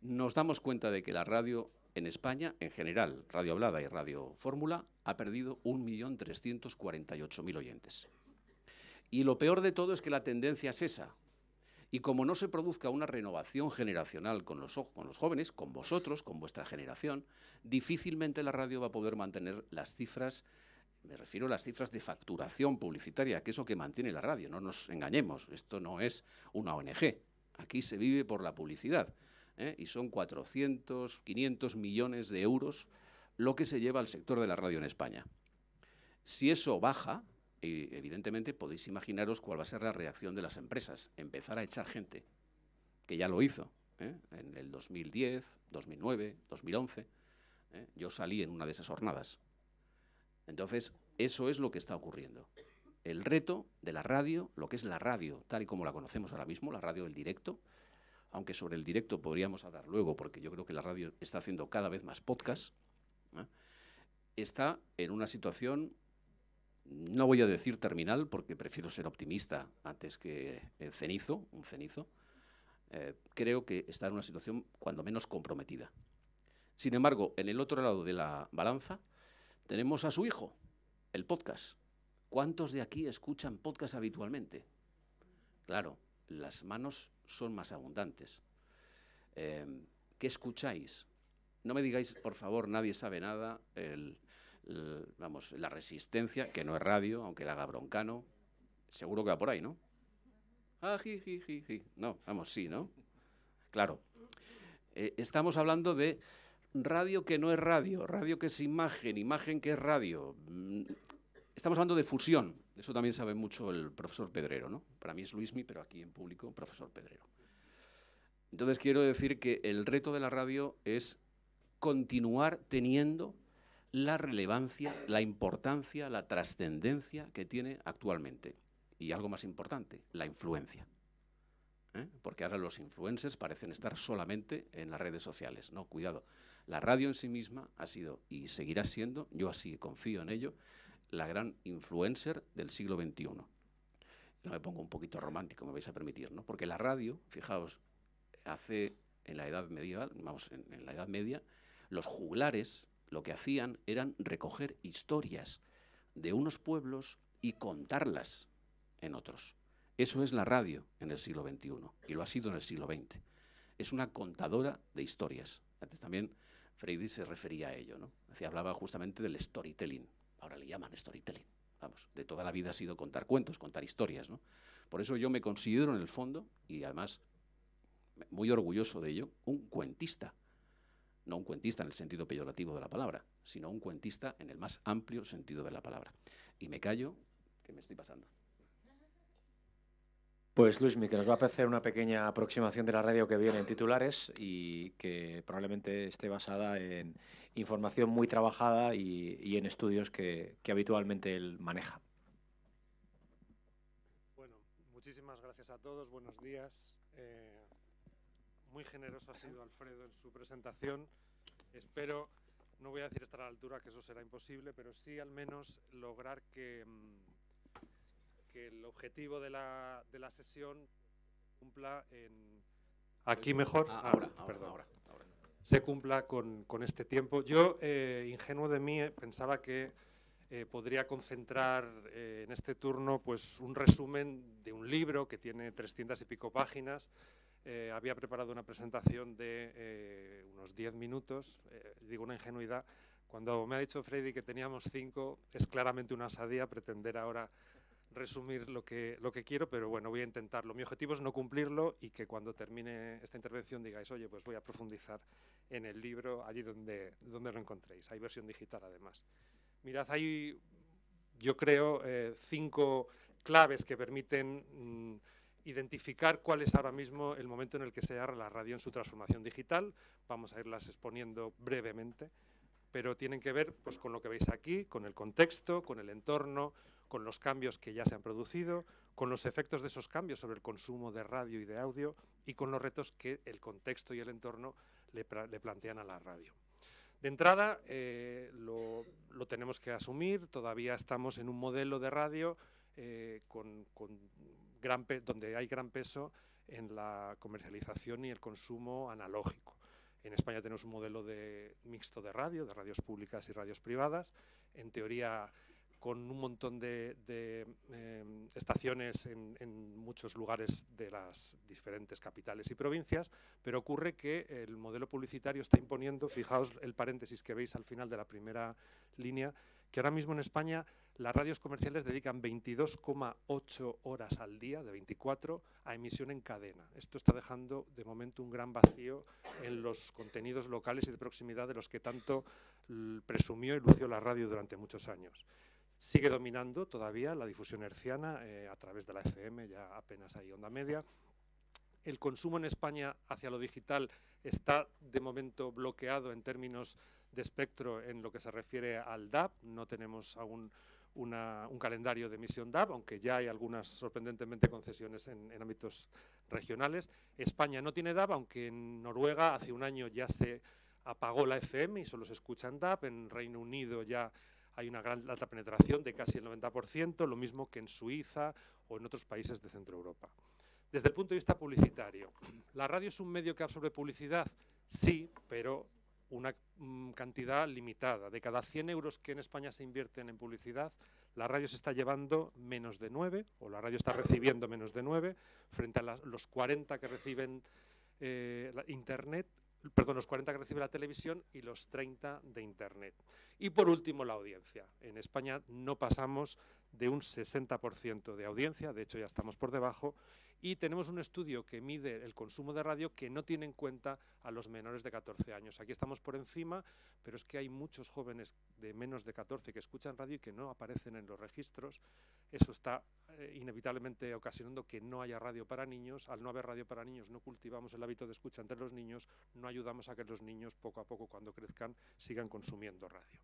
nos damos cuenta de que la radio en España, en general, Radio Hablada y Radio Fórmula, ha perdido 1.348.000 oyentes. Y lo peor de todo es que la tendencia es esa. Y como no se produzca una renovación generacional con los, con los jóvenes, con vosotros, con vuestra generación, difícilmente la radio va a poder mantener las cifras me refiero a las cifras de facturación publicitaria, que es lo que mantiene la radio, no nos engañemos, esto no es una ONG, aquí se vive por la publicidad. ¿eh? y son 400, 500 millones de euros lo que se lleva al sector de la radio en España. Si eso baja, eh, evidentemente podéis imaginaros cuál va a ser la reacción de las empresas, empezar a echar gente, que ya lo hizo ¿eh? en el 2010, 2009, 2011. Yo salí en una de esas jornadas. Entonces, eso es lo que está ocurriendo. El reto de la radio, lo que es la radio tal y como la conocemos ahora mismo, la radio del directo, aunque sobre el directo podríamos hablar luego, porque yo creo que la radio está haciendo cada vez más podcasts, ¿eh? está en una situación, no voy a decir terminal, porque prefiero ser optimista antes que eh, cenizo, un cenizo, eh, creo que está en una situación cuando menos comprometida. Sin embargo, en el otro lado de la balanza tenemos a su hijo, el podcast. ¿Cuántos de aquí escuchan podcast habitualmente? Claro, las manos son más abundantes. Em, ¿Qué escucháis? No me digáis, por favor, nadie sabe nada, vamos, la resistencia, que no es radio, aunque la haga broncano, seguro que va por ahí, ¿no? Ah, ji, ji, ji, ji. No, vamos, sí, ¿no? Claro. Eh, estamos hablando de radio que no es radio, radio que es imagen, imagen que es radio. Mm, estamos hablando de fusión, eso también sabe mucho el profesor Pedrero, ¿no? Para mí es Luismi, pero aquí en público, profesor Pedrero. Entonces quiero decir que el reto de la radio es continuar teniendo la relevancia, la importancia, la trascendencia que tiene actualmente. Y algo más importante, la influencia. ¿eh? porque ahora los influencers parecen estar solamente en las redes sociales. No, cuidado. La radio en sí misma ha sido y seguirá siendo, yo así confío en ello, la gran influencer del siglo XXI. No me pongo un poquito romántico, me vais a permitir, ¿no? Porque la radio, fijaos, hace en la edad medieval, vamos, en, la edad media, los juglares lo que hacían eran recoger historias de unos pueblos y contarlas en otros. Eso es la radio en el siglo XXI y lo ha sido en el siglo XX. Es una contadora de historias. Antes también Freire se refería a ello, ¿no? hablaba justamente del storytelling, Ahora le llaman storytelling. Vamos, de toda la vida ha sido contar cuentos, contar historias, ¿no? Por eso yo me considero en el fondo, y además muy orgulloso de ello, un cuentista. No un cuentista en el sentido peyorativo de la palabra, sino un cuentista en el más amplio sentido de la palabra. Y me callo, que me estoy pasando. Pues Luismi, que nos va a hacer una pequeña aproximación de la radio que viene en titulares y que probablemente esté basada en información muy trabajada y, en estudios que, habitualmente él maneja. Bueno, muchísimas gracias a todos, buenos días. Eh, muy generoso ha sido Alfredo en su presentación. Espero, no voy a decir estar a la altura, que eso será imposible, pero sí al menos lograr que... Mm, que el objetivo de la, de la sesión cumpla en... Aquí mejor, ah, ah, ahora, perdón. Ahora, se cumpla con, con, este tiempo. Yo, eh, ingenuo de mí, pensaba que eh, podría concentrar eh, en este turno pues, un resumen de un libro que tiene trescientas y pico páginas. había preparado una presentación de unos 10 minutos, digo una ingenuidad. Cuando me ha dicho Freddy que teníamos cinco, es claramente una asadía pretender ahora resumir lo que, lo que quiero, pero bueno, voy a intentarlo. Mi objetivo es no cumplirlo y que cuando termine esta intervención digáis, oye, pues voy a profundizar en el libro allí donde, donde lo encontréis. Hay versión digital además. Mirad, hay, yo creo, eh, cinco claves que permiten... Mm, identificar cuál es ahora mismo el momento en el que se agarra la radio en su transformación digital. Vamos a irlas exponiendo brevemente, pero tienen que ver pues, con lo que veis aquí, con el contexto, con el entorno, con los cambios que ya se han producido, con los efectos de esos cambios sobre el consumo de radio y de audio y con los retos que el contexto y el entorno le, plantean a la radio. De entrada, eh, lo, tenemos que asumir, todavía estamos en un modelo de radio eh, con, donde hay gran peso en la comercialización y el consumo analógico. En España tenemos un modelo de mixto de radio, de radios públicas y radios privadas. En teoría con un montón de, em, estaciones en, en, muchos lugares de las diferentes capitales y provincias, pero ocurre que el modelo publicitario está imponiendo, fijaos el paréntesis que veis al final de la primera línea, que ahora mismo en España las radios comerciales dedican 22,8 horas al día, de 24, a emisión en cadena. Esto está dejando de momento un gran vacío en los contenidos locales y de proximidad de los que tanto presumió y lució la radio durante muchos años. Sigue dominando todavía la difusión herciana eh, a través de la FM, ya apenas hay onda media. El consumo en España hacia lo digital está de momento bloqueado en términos de espectro en lo que se refiere al DAP. No tenemos aún un calendario de emisión DAB, aunque ya hay algunas sorprendentemente concesiones en, en, ámbitos regionales. España no tiene DAP, aunque en Noruega hace un año ya se apagó la FM y solo se escucha en DAP, En Reino Unido ya hay una gran alta penetración de casi el 90%, lo mismo que en Suiza o en otros países de Centro Europa. Desde el punto de vista publicitario, ¿la radio es un medio que absorbe publicidad? Sí, pero una mm, cantidad limitada. De cada 100 euros que en España se invierten en publicidad, la radio se está llevando menos de 9, o la radio está recibiendo menos de 9, frente a los 40 que reciben eh, Internet perdón, los 40 que recibe la televisión y los 30 de Internet. Y por último, la audiencia. En España no pasamos de un 60% de audiencia, de hecho ya estamos por debajo, y tenemos un estudio que mide el consumo de radio que no tiene en cuenta a los menores de 14 años. Aquí estamos por encima, pero es que hay muchos jóvenes de menos de 14 que escuchan radio y que no aparecen en los registros. Eso está eh, inevitablemente ocasionando que no haya radio para niños. Al no haber radio para niños no cultivamos el hábito de escucha entre los niños, no ayudamos a que los niños poco a poco cuando crezcan sigan consumiendo radio.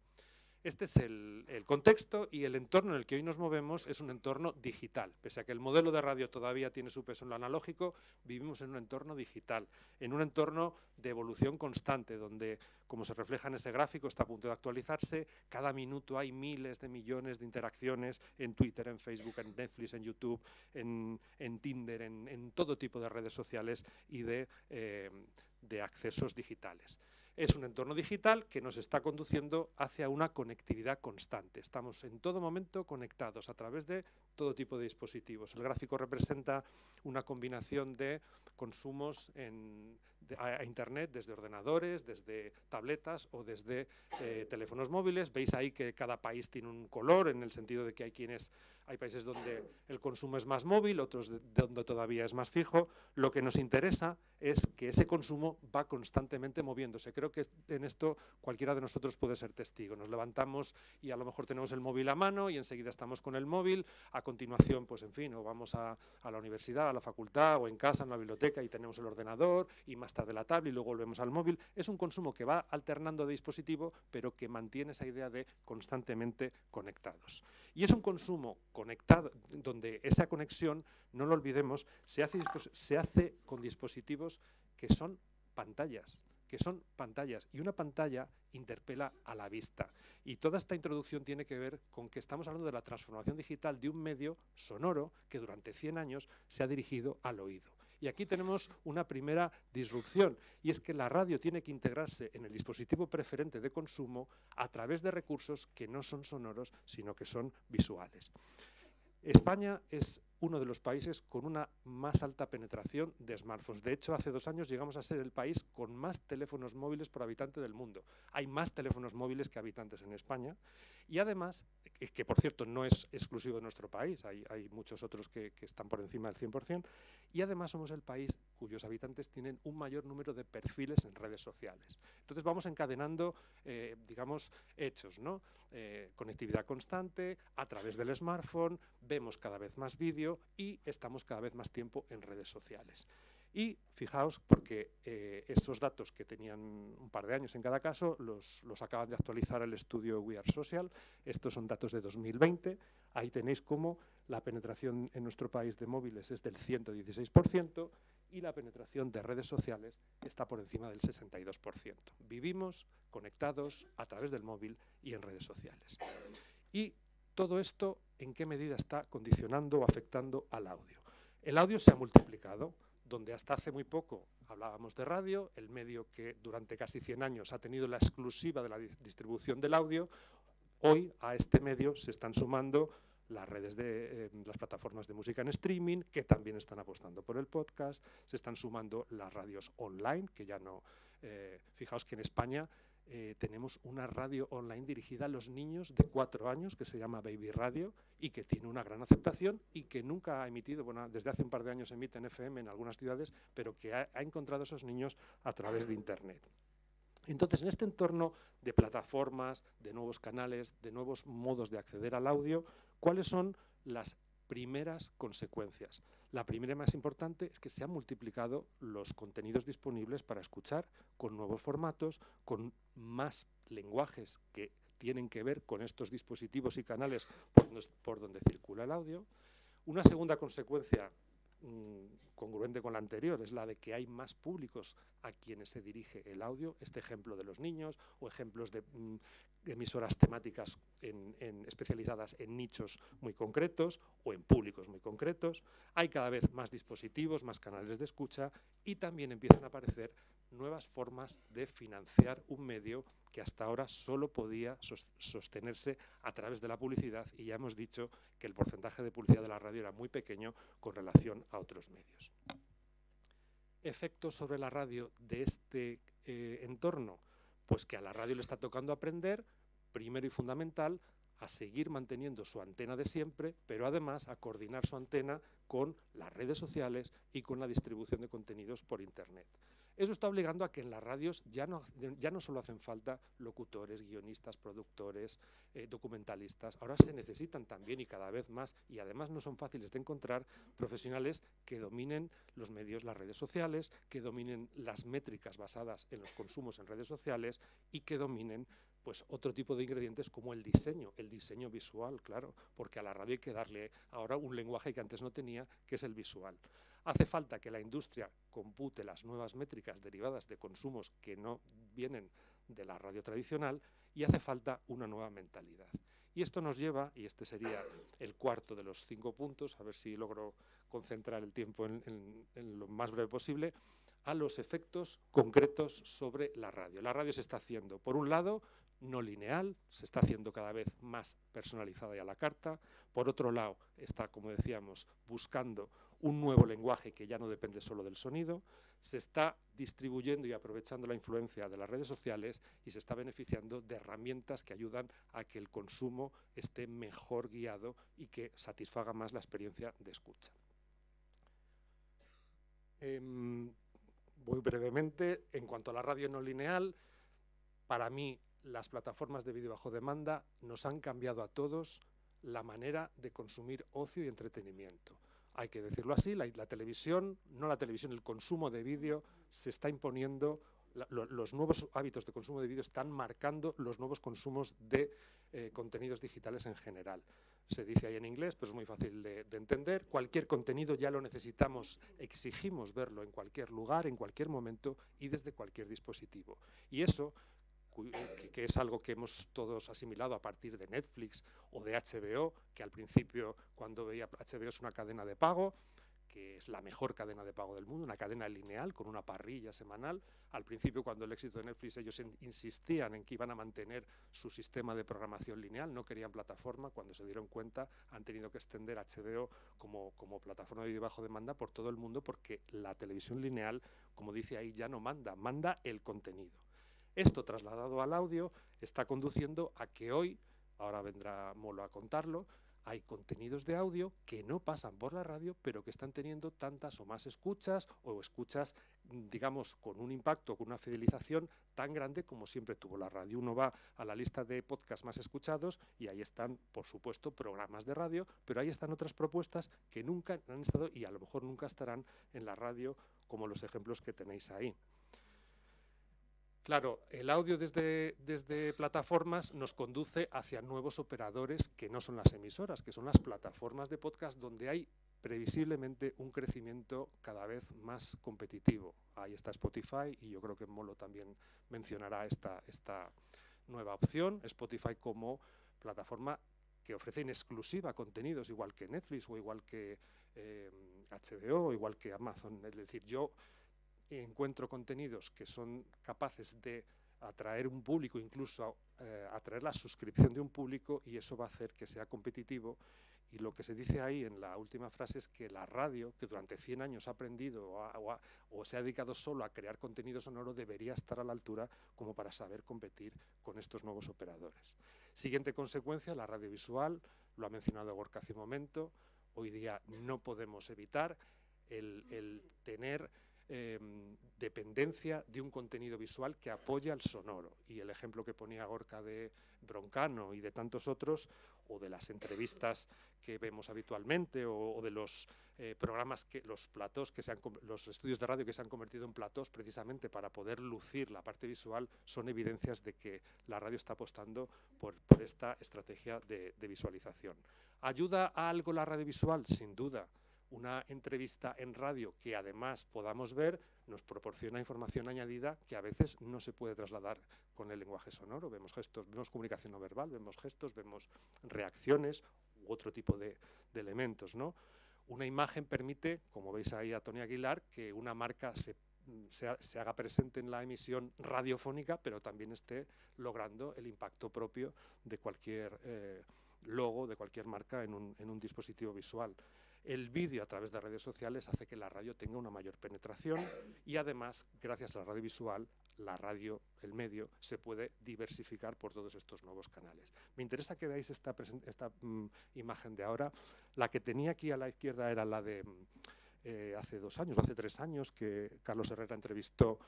Este es el, contexto y el entorno en el que hoy nos movemos es un entorno digital. Pese a que el modelo de radio todavía tiene su peso en lo analógico, vivimos en un entorno digital, en un entorno de evolución constante, donde, como se refleja en ese gráfico, está a punto de actualizarse, cada minuto hay miles de millones de interacciones en Twitter, en Facebook, en Netflix, en YouTube, en, Tinder, en, todo tipo de redes sociales y de eh, accesos digitales es un entorno digital que nos está conduciendo hacia una conectividad constante. Estamos en todo momento conectados a través de todo tipo de dispositivos. El gráfico representa una combinación de consumos en a, Internet desde ordenadores, desde tabletas o desde eh, teléfonos móviles. Veis ahí que cada país tiene un color en el sentido de que hay quienes hay países donde el consumo es más móvil, otros de, donde todavía es más fijo. Lo que nos interesa es que ese consumo va constantemente moviéndose. Creo que en esto cualquiera de nosotros puede ser testigo. Nos levantamos y a lo mejor tenemos el móvil a mano y enseguida estamos con el móvil. A continuación, pues en fin, o vamos a, a la universidad, a la facultad o en casa, en la biblioteca y tenemos el ordenador y más de la tablet y luego volvemos al móvil. Es un consumo que va alternando de dispositivo, pero que mantiene esa idea de constantemente conectados. Y es un consumo conectado, donde esa conexión, no lo olvidemos, se hace, se hace con dispositivos que son pantallas que son pantallas y una pantalla interpela a la vista. Y toda esta introducción tiene que ver con que estamos hablando de la transformación digital de un medio sonoro que durante 100 años se ha dirigido al oído. Y aquí tenemos una primera disrupción, y es que la radio tiene que integrarse en el dispositivo preferente de consumo a través de recursos que no son sonoros, sino que son visuales. España es uno de los países con una más alta penetración de smartphones. De hecho, hace dos años llegamos a ser el país con más teléfonos móviles por habitante del mundo. Hay más teléfonos móviles que habitantes en España. Y además, que, por cierto no es exclusivo de nuestro país, hay, muchos otros que, están por encima del 100%, y además somos el país cuyos habitantes tienen un mayor número de perfiles en redes sociales. Entonces vamos encadenando, eh, digamos, hechos, ¿no? Eh, conectividad constante, a través del smartphone, vemos cada vez más vídeos, y estamos cada vez más tiempo en redes sociales. Y fijaos, porque eh, esos datos que tenían un par de años en cada caso, los, los acaban de actualizar el estudio We Are Social. Estos son datos de 2020. Ahí tenéis cómo la penetración en nuestro país de móviles es del 116% y la penetración de redes sociales está por encima del 62%. Vivimos conectados a través del móvil y en redes sociales. Y todo esto en qué medida está condicionando o afectando al audio. El audio se ha multiplicado, donde hasta hace muy poco hablábamos de radio, el medio que durante casi 100 años ha tenido la exclusiva de la distribución del audio, hoy a este medio se están sumando las redes de em, las plataformas de música en streaming, que también están apostando por el podcast, se están sumando las radios online, que ya no, eh, fijaos que en España eh, tenemos una radio online dirigida a los niños de cuatro años, que se llama Baby Radio, y que tiene una gran aceptación y que nunca ha emitido, bueno, desde hace un par de años emite en FM en algunas ciudades, pero que ha, ha encontrado a esos niños a través de Internet. Entonces, en este entorno de plataformas, de nuevos canales, de nuevos modos de acceder al audio, ¿cuáles son las primeras consecuencias? La primera y más importante es que se han multiplicado los contenidos disponibles para escuchar con nuevos formatos, con más lenguajes que tienen que ver con estos dispositivos y canales por donde, circula el audio. Una segunda consecuencia mm, congruente con la anterior es la de que hay más públicos a quienes se dirige el audio, este ejemplo de los niños o ejemplos de mm, emisoras temáticas especializadas en nichos muy concretos o en públicos muy concretos. Hay cada vez más dispositivos, más canales de escucha y también empiezan a aparecer nuevas formas de financiar un medio que hasta ahora solo podía sostenerse a través de la publicidad y ya hemos dicho que el porcentaje de publicidad de la radio era muy pequeño con relación a otros medios. Efectos sobre la radio de este eh, entorno, pues que a la radio le está tocando aprender, primero y fundamental, a seguir manteniendo su antena de siempre, pero además a coordinar su antena con las redes sociales y con la distribución de contenidos por Internet. Eso está obligando a que en las radios ya no, ya no solo hacen falta locutores, guionistas, productores, eh, documentalistas, ahora se necesitan también y cada vez más, y además no son fáciles de encontrar, profesionales que dominen los medios, las redes sociales, que dominen las métricas basadas en los consumos en redes sociales y que dominen pues otro tipo de ingredientes como el diseño, el diseño visual, claro, porque a la radio hay que darle ahora un lenguaje que antes no tenía, que es el visual. Hace falta que la industria compute las nuevas métricas derivadas de consumos que no vienen de la radio tradicional y hace falta una nueva mentalidad. Y esto nos lleva, y este sería el cuarto de los cinco puntos, a ver si logro concentrar el tiempo en, lo más breve posible, a los efectos concretos sobre la radio. La radio se está haciendo, por un lado, no lineal, se está haciendo cada vez más personalizada y a la carta. Por otro lado, está, como decíamos, buscando un nuevo lenguaje que ya no depende solo del sonido, se está distribuyendo y aprovechando la influencia de las redes sociales y se está beneficiando de herramientas que ayudan a que el consumo esté mejor guiado y que satisfaga más la experiencia de escucha. Em, voy brevemente, en cuanto a la radio no lineal, para mí las plataformas de video bajo demanda nos han cambiado a todos la manera de consumir ocio y entretenimiento hay que decirlo así, la, televisión, no la televisión, el consumo de vídeo se está imponiendo, los nuevos hábitos de consumo de vídeo están marcando los nuevos consumos de eh, contenidos digitales en general. Se dice ahí en inglés, pero es muy fácil de, de entender. Cualquier contenido ya lo necesitamos, exigimos verlo en cualquier lugar, en cualquier momento y desde cualquier dispositivo. Y eso eh, que es algo que hemos todos asimilado a partir de Netflix o de HBO, que al principio cuando veía HBO es una cadena de pago, que es la mejor cadena de pago del mundo, una cadena lineal con una parrilla semanal. Al principio, cuando el éxito de Netflix, ellos insistían en que iban a mantener su sistema de programación lineal, no querían plataforma. Cuando se dieron cuenta, han tenido que extender HBO como, como plataforma de bajo demanda por todo el mundo porque la televisión lineal, como dice ahí, ya no manda, manda el contenido. Esto trasladado al audio está conduciendo a que hoy, ahora vendrá Molo a contarlo, hay contenidos de audio que no pasan por la radio, pero que están teniendo tantas o más escuchas o escuchas, mm, digamos, con un impacto, con una fidelización tan grande como siempre tuvo la radio. Uno va a la lista de podcasts más escuchados y ahí están, por supuesto, programas de radio, pero ahí están otras propuestas que nunca han estado y a lo mejor nunca estarán en la radio, como los ejemplos que tenéis ahí. Claro, el audio desde, desde, plataformas nos conduce hacia nuevos operadores que no son las emisoras, que son las plataformas de podcast donde hay previsiblemente un crecimiento cada vez más competitivo. Ahí está Spotify y yo creo que Molo también mencionará esta, esta nueva opción, Spotify como plataforma que ofrece en exclusiva contenidos, igual que Netflix o igual que HBO eh, o igual que Amazon. Es decir, yo encuentro contenidos que son capaces de atraer un público, incluso eh, atraer la suscripción de un público y eso va a hacer que sea competitivo. Y lo que se dice ahí en la última frase es que la radio, que durante 100 años ha aprendido o, se ha dedicado solo a crear contenido sonoro, debería estar a la altura como para saber competir con estos nuevos operadores. Siguiente consecuencia, la radiovisual, lo ha mencionado Gorka hace un momento, hoy día no podemos evitar el tener Em, dependencia de un contenido visual que apoya al sonoro. Y el ejemplo que ponía Gorka de Broncano y de tantos otros, o de las entrevistas que vemos habitualmente, o, de los eh, programas que los platos que se los estudios de radio que se han convertido en platos precisamente para poder lucir la parte visual, son evidencias de que la radio está apostando por, esta estrategia de, de visualización. ¿Ayuda a algo la radio visual? Sin duda una entrevista en radio que además podamos ver nos proporciona información añadida que a veces no se puede trasladar con el lenguaje sonoro. Vemos gestos, vemos comunicación no verbal, vemos gestos, vemos reacciones u otro tipo de, elementos. ¿no? Una imagen permite, como veis ahí a Tony Aguilar, que una marca se haga presente en la emisión radiofónica, pero también esté logrando el impacto propio de cualquier eh, logo, de cualquier marca en un dispositivo visual. El vídeo a través de redes sociales hace que la radio tenga una mayor penetración y además, gracias a la radio visual, la radio, el medio, se puede diversificar por todos estos nuevos canales. Me interesa que veáis esta, mm, imagen de ahora. La que tenía aquí a la izquierda era la de mm, eh, hace dos años, o hace tres años, que Carlos Herrera entrevistó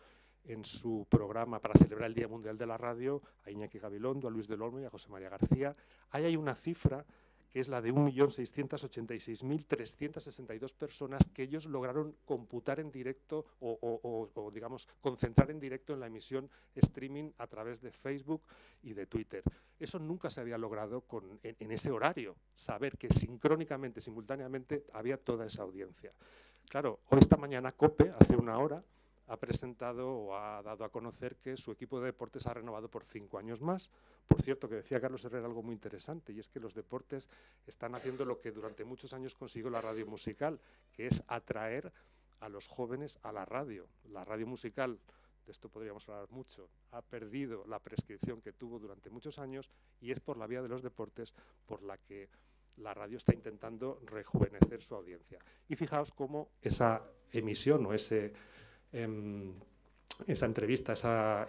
en su programa para celebrar el Día Mundial de la Radio a Iñaki Gabilondo, a Luis del Olmo y a José María García. Ahí hay una cifra que es la de 1.686.362 personas que ellos lograron computar en directo o, digamos, concentrar en directo en la emisión streaming a través de Facebook y de Twitter. Eso nunca se había logrado en ese horario, saber que sincrónicamente, simultáneamente, había toda esa audiencia. Claro, hoy esta mañana COPE, hace una hora, ha presentado o ha dado a conocer que su equipo de deportes ha renovado por cinco años más. Por cierto, que decía Carlos Herrera algo muy interesante, y es que los deportes están haciendo lo que durante muchos años consiguió la radio musical, que es atraer a los jóvenes a la radio. La radio musical, de esto podríamos hablar mucho, ha perdido la prescripción que tuvo durante muchos años y es por la vía de los deportes por la que la radio está intentando rejuvenecer su audiencia. Y fijaos cómo esa emisión o ese Em, esa entrevista, esa,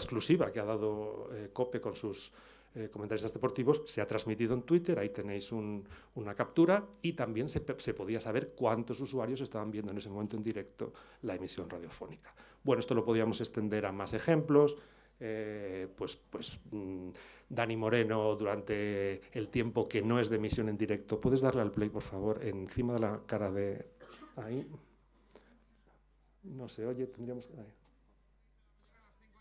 exclusiva que ha dado eh, Cope con sus eh, comentarios deportivos, se ha transmitido en Twitter, ahí tenéis una captura y también se, podía saber cuántos usuarios estaban viendo en ese momento en directo la emisión radiofónica. Bueno, esto lo podíamos extender a más ejemplos. Eh, pues, pues mm, Dani Moreno, durante el tiempo que no es de emisión en directo, ¿puedes darle al play, por favor, encima de la cara de... Ahí. No se oye, tendríamos que...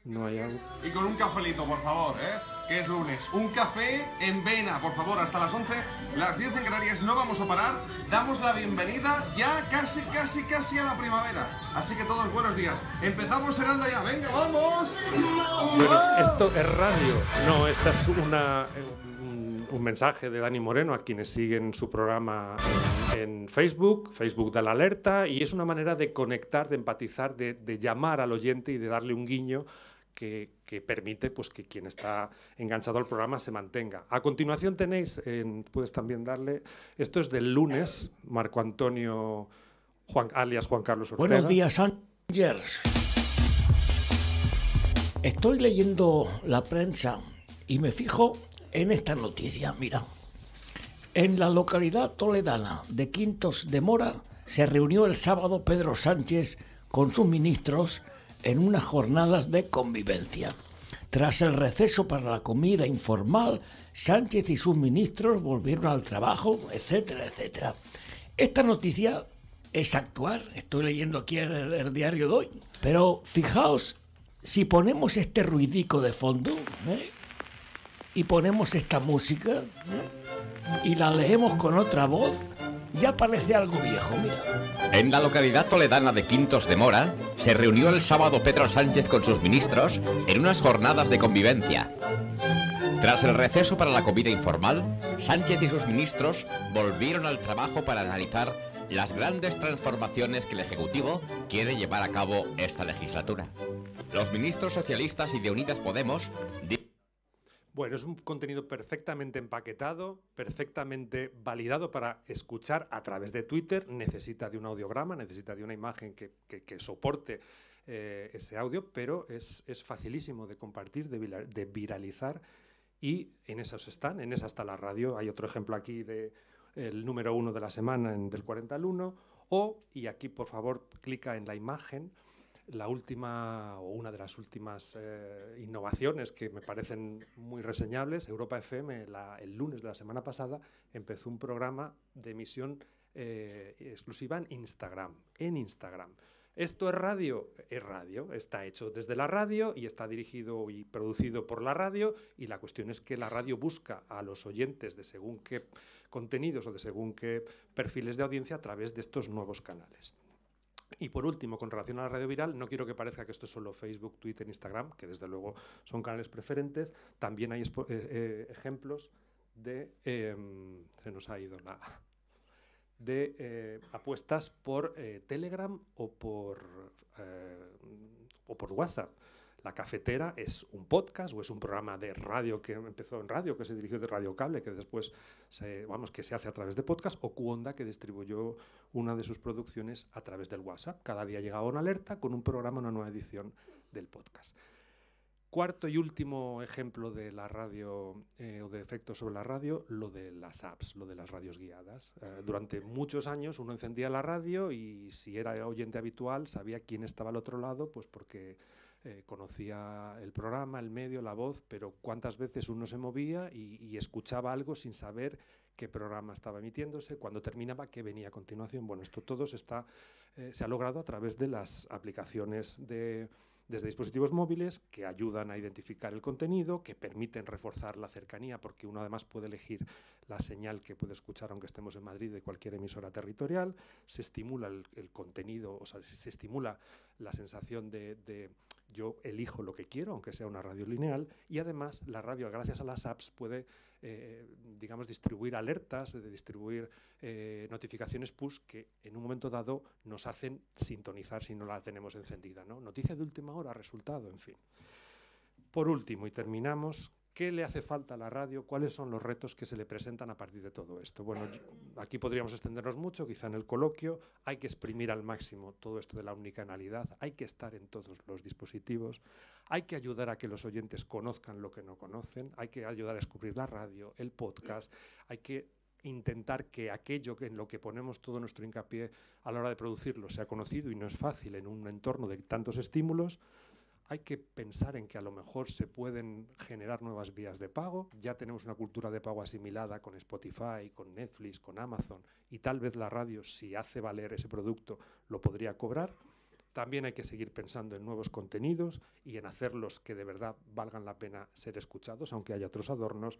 No hay Y con un cafelito, por favor, ¿eh? Que es lunes. Un café en vena, por favor, hasta las 11, las 10 en Canarias, no vamos a parar. Damos la bienvenida ya casi, casi, casi a la primavera. Así que todos buenos días. Empezamos en ya, venga, vamos. Bueno, esto es radio, no, esta es una un mensaje de Dani Moreno a quienes siguen su programa en, Facebook. Facebook da la alerta y es una manera de conectar, de empatizar, de, llamar al oyente y de darle un guiño que, permite pues, que quien está enganchado al programa se mantenga. A continuación tenéis, puedes también darle, esto es del lunes, Marco Antonio, Juan, alias Juan Carlos Ortega. Buenos días, Angers. Estoy leyendo la prensa y me fijo en esta noticia, mira. En la localidad toledana de Quintos de Mora se reunió el sábado Pedro Sánchez con sus ministros en unas jornadas de convivencia. Tras el receso para la comida informal, Sánchez y sus ministros volvieron al trabajo, etcétera, etcétera. Esta noticia es actual, estoy leyendo aquí el, diario de hoy, pero fijaos, si ponemos este ruidico de fondo, ¿eh? y ponemos esta música y la leemos con otra voz, ya parece algo viejo, En la localidad toledana de Quintos de Mora, se reunió el sábado Pedro Sánchez con sus ministros en unas jornadas de convivencia. Tras el receso para la comida informal, Sánchez y sus ministros volvieron al trabajo para analizar las grandes transformaciones que el Ejecutivo quiere llevar a cabo esta legislatura. Los ministros socialistas y de Unidas Podemos bueno, es un contenido perfectamente empaquetado, perfectamente validado para escuchar a través de Twitter. Necesita de un audiograma, necesita de una imagen que, soporte eh, ese audio, pero es, facilísimo de compartir, de, viralizar. Y en esas están, en esa está la radio. Hay otro ejemplo aquí de el número uno de la semana del 40 al 1. O, y aquí por favor clica en la imagen, la última o una de las últimas eh, innovaciones que me parecen muy reseñables, Europa FM, el lunes de la semana pasada, empezó un programa de emisión eh, exclusiva en Instagram. En Instagram. ¿Esto es radio? Es radio, está hecho desde la radio y está dirigido y producido por la radio y la cuestión es que la radio busca a los oyentes de según qué contenidos o de según qué perfiles de audiencia a través de estos nuevos canales. Y por último, con relación a la radio viral, no quiero que parezca que esto es solo Facebook, Twitter, Instagram, que desde luego son canales preferentes. También hay eh, eh, ejemplos de. Em, se nos ha ido la. de eh, apuestas por Telegram o por, o por WhatsApp. La Cafetera es un podcast o es un programa de radio que empezó en radio, que se dirigió de Radio Cable, que después se, vamos, que se hace a través de podcast, o Cuonda, que distribuyó una de sus producciones a través del WhatsApp. Cada día llegaba una alerta con un programa, una nueva edición del podcast. Cuarto y último ejemplo de la radio eh, o de efectos sobre la radio, lo de las apps, lo de las radios guiadas. Eh, durante muchos años uno encendía la radio y si era oyente habitual sabía quién estaba al otro lado, pues porque eh, conocía el programa, el medio, la voz, pero cuántas veces uno se movía y, escuchaba algo sin saber qué programa estaba emitiéndose, cuando terminaba, qué venía a continuación. Bueno, esto todo está, eh, se ha logrado a través de las aplicaciones de desde dispositivos móviles que ayudan a identificar el contenido, que permiten reforzar la cercanía, porque uno además puede elegir la señal que puede escuchar aunque estemos en Madrid de cualquier emisora territorial, se estimula el, contenido, o sea, se estimula la sensación de, de yo elijo lo que quiero, aunque sea una radio lineal, y además la radio, gracias a las apps, puede eh, digamos, distribuir alertas, de distribuir eh, notificaciones push que en un momento dado nos hacen sintonizar si no la tenemos encendida. ¿no? Noticia de última hora, resultado, en fin. Por último, y terminamos ¿Qué le hace falta a la radio? ¿Cuáles son los retos que se le presentan a partir de todo esto? Bueno, aquí podríamos extendernos mucho, quizá en el coloquio. Hay que exprimir al máximo todo esto de la unicanalidad. Hay que estar en todos los dispositivos. Hay que ayudar a que los oyentes conozcan lo que no conocen. Hay que ayudar a descubrir la radio, el podcast. Hay que intentar que aquello en lo que ponemos todo nuestro hincapié a la hora de producirlo sea conocido y no es fácil en un entorno de tantos estímulos hay que pensar en que a lo mejor se pueden generar nuevas vías de pago. Ya tenemos una cultura de pago asimilada con Spotify, con Netflix, con Amazon y tal vez la radio, si hace valer ese producto, lo podría cobrar. También hay que seguir pensando en nuevos contenidos y en hacerlos que de verdad valgan la pena ser escuchados, aunque haya otros adornos.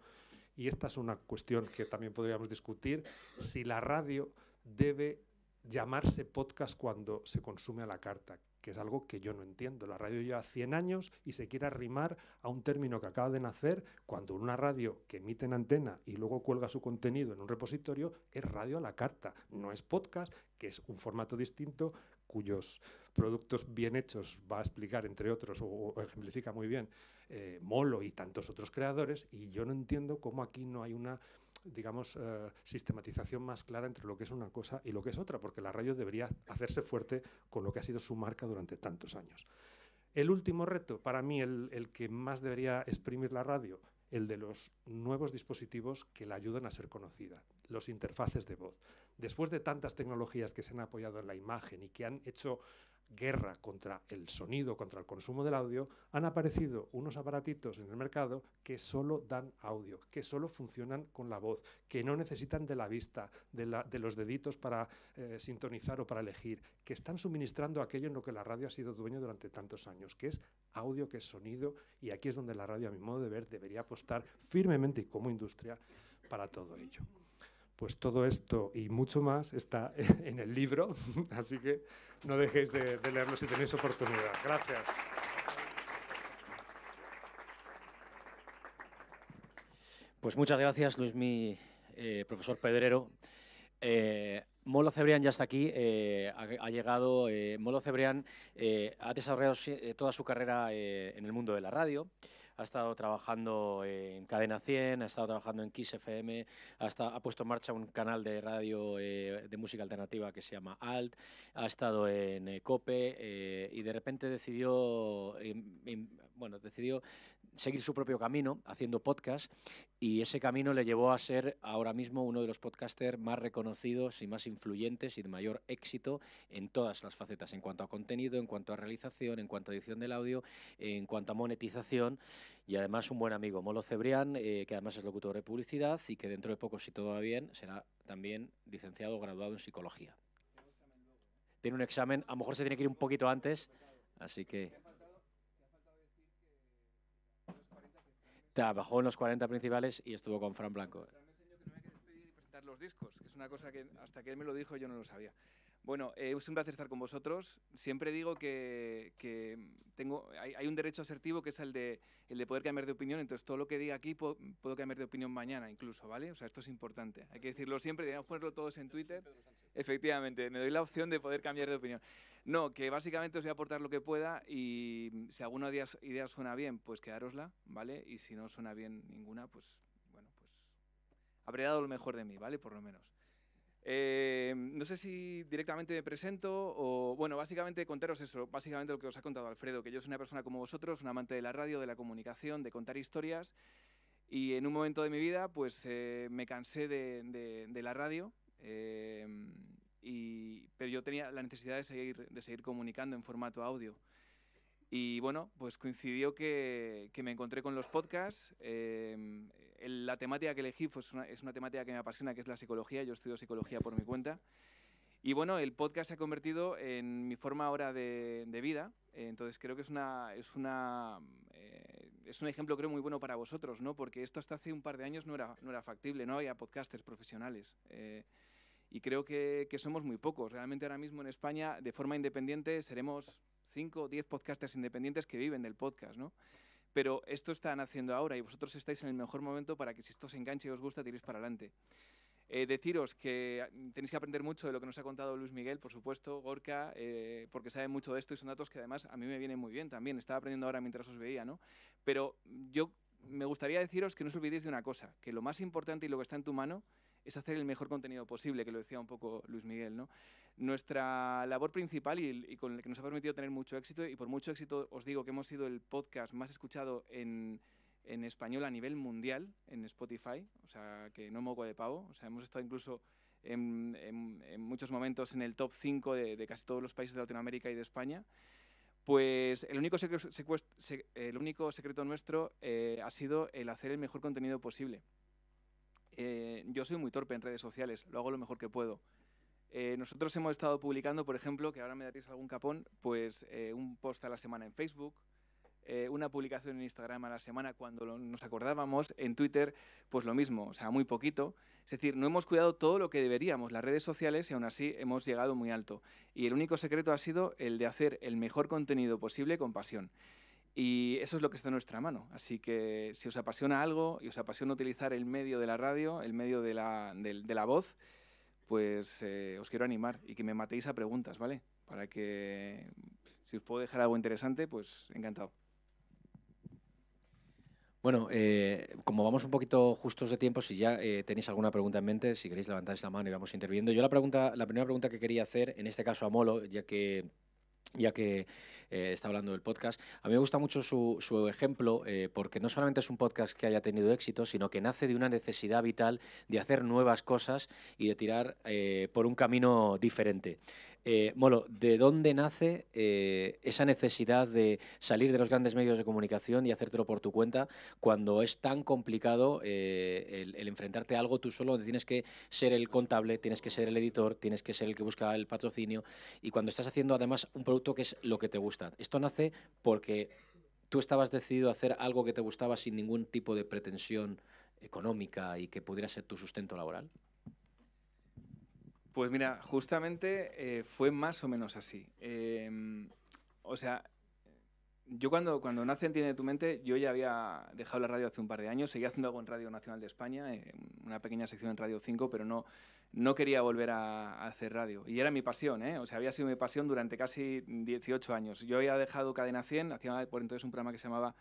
Y esta es una cuestión que también podríamos discutir, si la radio debe llamarse podcast cuando se consume a la carta que es algo que yo no entiendo. La radio lleva 100 años y se quiere arrimar a un término que acaba de nacer cuando una radio que emite en antena y luego cuelga su contenido en un repositorio es radio a la carta, no es podcast, que es un formato distinto cuyos productos bien hechos va a explicar, entre otros, o, ejemplifica muy bien eh, Molo y tantos otros creadores, y yo no entiendo cómo aquí no hay una digamos, eh, sistematización más clara entre lo que es una cosa y lo que es otra, porque la radio debería hacerse fuerte con lo que ha sido su marca durante tantos años. El último reto, para mí el que más debería exprimir la radio, el de los nuevos dispositivos que la ayudan a ser conocida, los interfaces de voz. Después de tantas tecnologías que se han apoyado en la imagen y que han hecho guerra contra el sonido, contra el consumo del audio, han aparecido unos aparatitos en el mercado que solo dan audio, que solo funcionan con la voz, que no necesitan de la vista, de, los deditos para eh, sintonizar o para elegir, que están suministrando aquello en lo que la radio ha sido dueño durante tantos años, que es audio, que es sonido, y aquí es donde la radio, a mi modo de ver, debería apostar firmemente y como industria para todo ello. Pues todo esto y mucho más está [laughs] en el libro, [laughs] así que no dejéis de, leerlo si tenéis oportunidad. Gracias. Pues muchas gracias, Luis, mi eh, profesor Pedrero. Eh, Molo Cebrián ya está aquí, eh, ha, llegado. Molo Cebrián ha desarrollado toda su carrera en el mundo de la radio ha estado trabajando en Cadena 100, ha estado trabajando en Kiss FM, ha, puesto en marcha un canal de radio eh, de música alternativa que se llama Alt, ha estado en eh, COPE eh, y de repente decidió, em, em, bueno, decidió seguir su propio camino haciendo podcast y ese camino le llevó a ser ahora mismo uno de los podcasters más reconocidos y más influyentes y de mayor éxito en todas las facetas, en cuanto a contenido, en cuanto a realización, en cuanto a edición del audio, en cuanto a monetización y además un buen amigo, Molo Cebrián, eh, que además es locutor de publicidad y que dentro de poco, si todo va bien, será también licenciado o graduado en psicología. Tiene un examen, a lo mejor se tiene que ir un poquito antes, así que... bajó en los 40 principales y estuvo con Fran Blanco. es una cosa que hasta que él me lo dijo yo no lo sabía. Bueno, eh, es un placer estar con vosotros. Siempre digo que, tengo, hay, un derecho asertivo que es el de, el de poder cambiar de opinión. Entonces, todo lo que diga aquí puedo, cambiar de opinión mañana incluso, ¿vale? O sea, esto es importante. Hay que decirlo siempre. Debemos ponerlo todos en Twitter. Efectivamente, me doy la opción de poder cambiar de opinión. No, que básicamente os voy a aportar lo que pueda y mm, si alguna idea suena bien, pues quedárosla, ¿vale? Y si no suena bien ninguna, pues bueno, pues habré dado lo mejor de mí, ¿vale? Por lo menos. Eh, no sé si directamente me presento o, bueno, básicamente contaros eso, básicamente lo que os ha contado Alfredo, que yo soy una persona como vosotros, un amante de la radio, de la comunicación, de contar historias y en un momento de mi vida pues eh, me cansé de, la radio. Eh, pero yo tenía la necesidad de seguir, comunicando en formato audio. Y bueno, pues coincidió que, me encontré con los podcasts. Em, la temática que elegí fue es una temática que me apasiona, que es la psicología. Yo estudio psicología por mi cuenta. Y bueno, el podcast se ha convertido en mi forma ahora de, vida. entonces creo que es una es una eh, es un ejemplo creo muy bueno para vosotros, ¿no? Porque esto hasta hace un par de años no era no era factible, no había podcasters profesionales. Eh, y creo que, que somos muy pocos. Realmente ahora mismo en España, de forma independiente, seremos 5 o 10 podcasters independientes que viven del podcast, ¿no? Pero esto está naciendo ahora y vosotros estáis en el mejor momento para que si esto se enganche y os gusta, tiréis para adelante. Eh, deciros que ah, tenéis que aprender mucho de lo que nos ha contado Luis Miguel, por supuesto, Gorka, eh, porque sabe mucho de esto y son datos que además a mí me vienen muy bien también. Estaba aprendiendo ahora mientras os veía, ¿no? Pero yo me gustaría deciros que no os olvidéis de una cosa, que lo más importante y lo que está en tu mano es hacer el mejor contenido posible, que lo decía un poco Luis Miguel. ¿no? Nuestra labor principal y, con el que nos ha permitido tener mucho éxito, y por mucho éxito os digo que hemos sido el podcast más escuchado en, español a nivel mundial, en Spotify, o sea, que no moco de pavo, o sea, hemos estado incluso en, muchos momentos en el top 5 de, casi todos los países de Latinoamérica y de España pues el único, secreto, nuestro eh, ha sido el hacer el mejor contenido posible. Eh, yo soy muy torpe en redes sociales, lo hago lo mejor que puedo. Eh, nosotros hemos estado publicando, por ejemplo, que ahora me daréis algún capón, pues eh, un post a la semana en Facebook, una publicación en Instagram a la semana cuando nos acordábamos, en Twitter, pues lo mismo, o sea, muy poquito. Es decir, no hemos cuidado todo lo que deberíamos, las redes sociales, y aún así hemos llegado muy alto. Y el único secreto ha sido el de hacer el mejor contenido posible con pasión. Y eso es lo que está en nuestra mano. Así que si os apasiona algo y os apasiona utilizar el medio de la radio, el medio de la, voz, pues eh, os quiero animar y que me matéis a preguntas, ¿vale? Para que si os puedo dejar algo interesante, pues encantado. Bueno, eh, como vamos un poquito justos de tiempo, si ya eh, tenéis alguna pregunta en mente, si queréis levantáis la mano y vamos interviniendo. Yo la pregunta, la primera pregunta que quería hacer, en este caso a Molo, ya que, ya que eh, está hablando del podcast. A mí me gusta mucho su, su ejemplo eh, porque no solamente es un podcast que haya tenido éxito, sino que nace de una necesidad vital de hacer nuevas cosas y de tirar eh, por un camino diferente. Eh, Molo, ¿de dónde nace eh, esa necesidad de salir de los grandes medios de comunicación y hacértelo por tu cuenta cuando es tan complicado eh, el, el, enfrentarte a algo tú solo, donde tienes que ser el contable, tienes que ser el editor, tienes que ser el que busca el patrocinio y cuando estás haciendo además un producto que es lo que te gusta? Esto nace porque tú estabas decidido a hacer algo que te gustaba sin ningún tipo de pretensión económica y que pudiera ser tu sustento laboral. Pues mira, justamente eh, fue más o menos así. Em, o sea, yo cuando, cuando nace Entiende tu mente, yo ya había dejado la radio hace un par de años, seguía haciendo algo en Radio Nacional de España, eh, una pequeña sección en Radio 5, pero no, no quería volver a, hacer radio. Y era mi pasión, ¿eh? O sea, había sido mi pasión durante casi 18 años. Yo había dejado Cadena 100, hacía por entonces un programa que se llamaba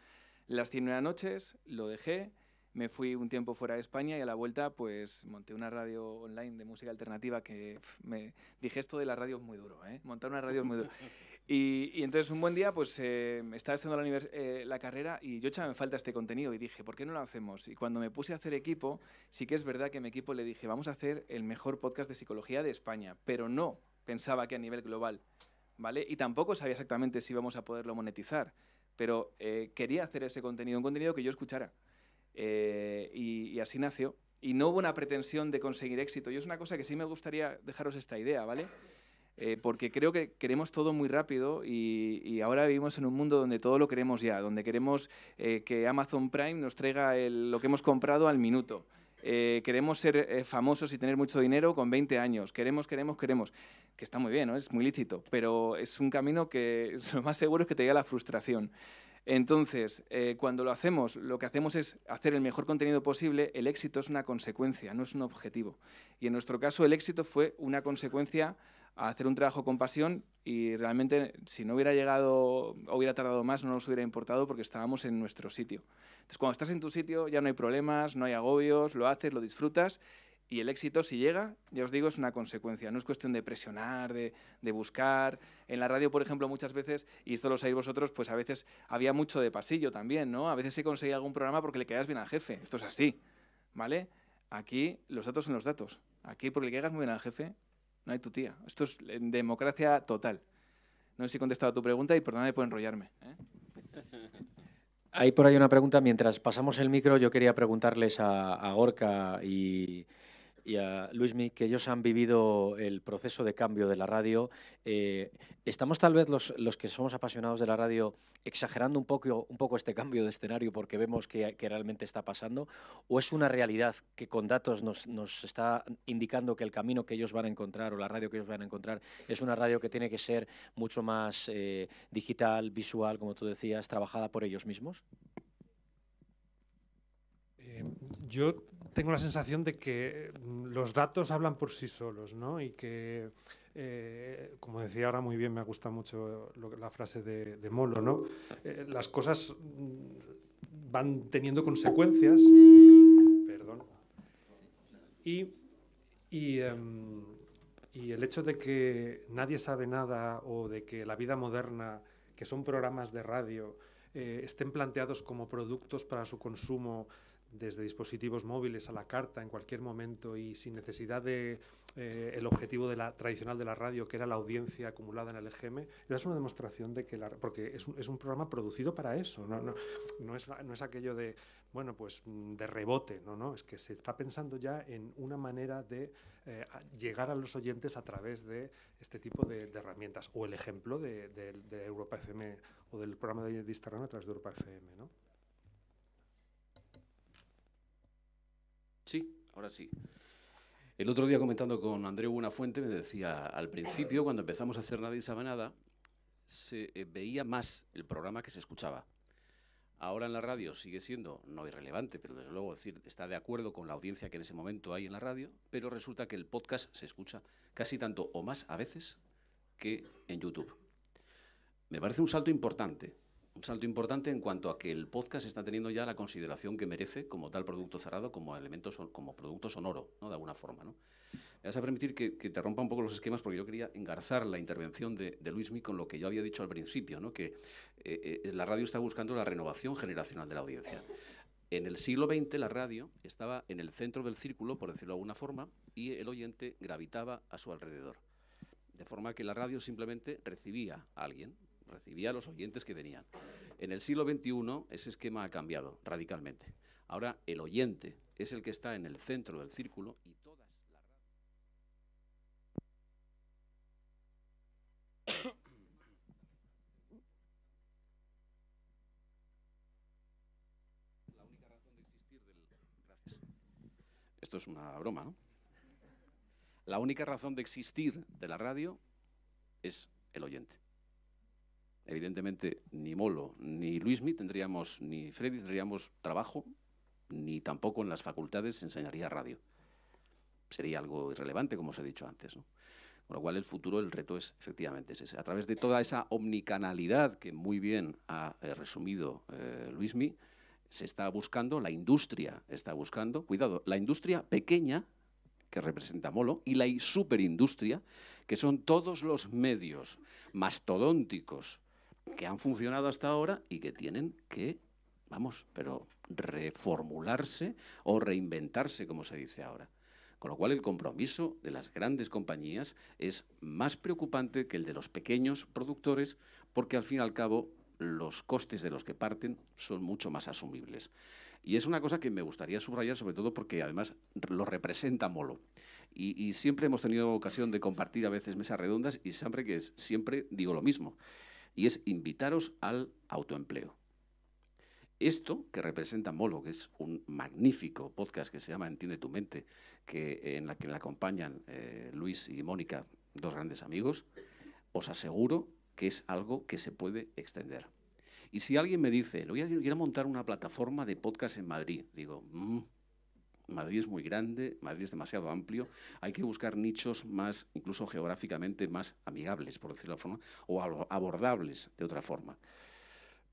Las 100 noches, lo dejé, me fui un tiempo fuera de España y a la vuelta pues monté una radio online de música alternativa que me dije esto de la radio es muy duro, ¿eh? montar una radio es muy duro. [laughs] Y, entonces un buen día pues eh, estaba haciendo eh, la, carrera y yo echaba en falta este contenido y dije, ¿por qué no lo hacemos? Y cuando me puse a hacer equipo, sí que es verdad que a mi equipo le dije, vamos a hacer el mejor podcast de psicología de España, pero no pensaba que a nivel global, ¿vale? Y tampoco sabía exactamente si íbamos a poderlo monetizar, pero eh, quería hacer ese contenido, un contenido que yo escuchara. Eh, y, así nació. Y no hubo una pretensión de conseguir éxito. Y es una cosa que sí me gustaría dejaros esta idea, ¿vale? Eh, porque creo que queremos todo muy rápido y, ahora vivimos en un mundo donde todo lo queremos ya, donde queremos eh, que Amazon Prime nos traiga lo que hemos comprado al minuto. queremos ser famosos y tener mucho dinero con 20 años, queremos, queremos, queremos, que está muy bien, ¿no? es muy lícito, pero es un camino que [laughs] lo más seguro es que te llegue la frustración. Entonces, eh, cuando lo hacemos, lo que hacemos es hacer el mejor contenido posible. El éxito es una consecuencia, no es un objetivo. Y en nuestro caso, el éxito fue una consecuencia a hacer un trabajo con pasión y realmente si no hubiera llegado, o hubiera tardado más, no nos hubiera importado porque estábamos en nuestro sitio. Entonces, cuando estás en tu sitio ya no hay problemas, no hay agobios, lo haces, lo disfrutas y el éxito, si llega, ya os digo, es una consecuencia. No es cuestión de presionar, de, buscar. En la radio, por ejemplo, muchas veces, y esto lo sabéis vosotros, pues a veces había mucho de pasillo también, ¿no? A veces se conseguía algún programa porque le quedas bien al jefe. Esto es así, ¿vale? Aquí los datos son los datos. Aquí porque le quedas muy bien al jefe, no hay tu tía. Esto es democracia total. No sé si he contestado a tu pregunta y perdóname puedo enrollarme. ¿eh? Hay por ahí una pregunta. Mientras pasamos el micro, yo quería preguntarles a, a y y a Luismi, que ellos han vivido el proceso de cambio de la radio. Eh, estamos tal vez los, que somos apasionados de la radio exagerando un poco, un poco este cambio de escenario porque vemos que, realmente está pasando, o es una realidad que con datos nos, está indicando que el camino que ellos van a encontrar o la radio que ellos van a encontrar es una radio que tiene que ser mucho más eh, digital, visual, como tú decías, trabajada por ellos mismos. Eh, yo tengo la sensación de que mm, los datos hablan por sí solos, ¿no? Y que, eh, como decía ahora muy bien, me gusta mucho la frase de, Molo, ¿no? Eh, las cosas mm, van teniendo consecuencias. Perdón. Em, y, el hecho de que nadie sabe nada o de que la vida moderna, que son programas de radio, eh, estén planteados como productos para su consumo desde dispositivos móviles a la carta en cualquier momento y sin necesidad de eh, el objetivo de la tradicional de la radio que era la audiencia acumulada en el EGM es una demostración de que porque es un, programa producido para eso no, no, es, aquello de bueno pues de rebote no no es que se está pensando ya en una manera de eh, llegar a los oyentes a través de este tipo de, herramientas o el ejemplo de, de, Europa FM o del programa de, Instagram a través de Europa FM no ahora sí. El otro día comentando con Andreu Buenafuente me decía, al principio cuando empezamos a hacer Nadie Sabe Nada, se eh, veía más el programa que se escuchaba. Ahora en la radio sigue siendo no irrelevante, pero desde luego decir, está de acuerdo con la audiencia que en ese momento hay en la radio, pero resulta que el podcast se escucha casi tanto o más a veces que en YouTube. Me parece un salto importante, un salto importante en cuanto a que el podcast está teniendo ya la consideración que merece como tal producto cerrado, como elemento como producto sonoro, ¿no? de alguna forma. ¿no? Me vas a permitir que, te rompa un poco los esquemas porque yo quería engarzar la intervención de, de Luismi con lo que yo había dicho al principio, ¿no? que eh, eh, la radio está buscando la renovación generacional de la audiencia. En el siglo XX la radio estaba en el centro del círculo, por decirlo de alguna forma, y el oyente gravitaba a su alrededor. De forma que la radio simplemente recibía a alguien, recibía a los oyentes que venían. En el siglo XXI ese esquema ha cambiado radicalmente. Ahora el oyente es el que está en el centro del círculo y todas las... [coughs] La de existir Esto es una broma, ¿no? La única razón de existir de la radio es el oyente. Evidentemente, ni Molo ni Luismi tendríamos, ni Freddy tendríamos trabajo, ni tampoco en las facultades se enseñaría radio. Sería algo irrelevante, como os he dicho antes. ¿no? Con lo cual, el futuro, el reto es efectivamente ese. A través de toda esa omnicanalidad que muy bien ha eh, resumido eh, Luismi, se está buscando, la industria está buscando, cuidado, la industria pequeña, que representa Molo, y la superindustria, que son todos los medios mastodónticos que han funcionado hasta ahora y que tienen que, vamos, pero reformularse o reinventarse, como se dice ahora. Con lo cual el compromiso de las grandes compañías es más preocupante que el de los pequeños productores porque al fin y al cabo los costes de los que parten son mucho más asumibles. Y es una cosa que me gustaría subrayar, sobre todo porque además lo representa Molo. Y, siempre hemos tenido ocasión de compartir a veces mesas redondas y siempre que siempre digo lo mismo y es invitaros al autoempleo. Esto, que representa Molo, que es un magnífico podcast que se llama Entiende tu mente, que, eh, en la que me acompañan eh, Luis y Mónica, dos grandes amigos, os aseguro que es algo que se puede extender. Y si alguien me dice, lo voy a, quiero montar una plataforma de podcast en Madrid, digo, mmm... Madrid es muy grande, Madrid es demasiado amplio, hay que buscar nichos más, incluso geográficamente más amigables, por decirlo de forma, o abordables de otra forma.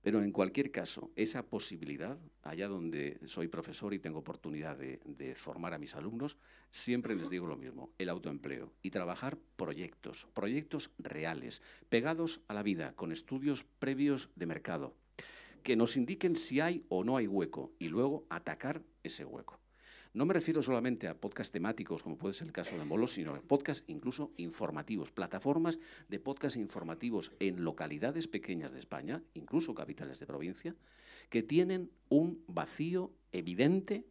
Pero en cualquier caso, esa posibilidad, allá donde soy profesor y tengo oportunidad de, formar a mis alumnos, siempre les digo lo mismo, el autoempleo y trabajar proyectos, proyectos reales, pegados a la vida, con estudios previos de mercado, que nos indiquen si hay o no hay hueco y luego atacar ese hueco. No me refiero solamente a podcast temáticos, como puede ser el caso de MOLO, sino a podcast incluso informativos, plataformas de podcast informativos en localidades pequeñas de España, incluso capitales de provincia, que tienen un vacío evidente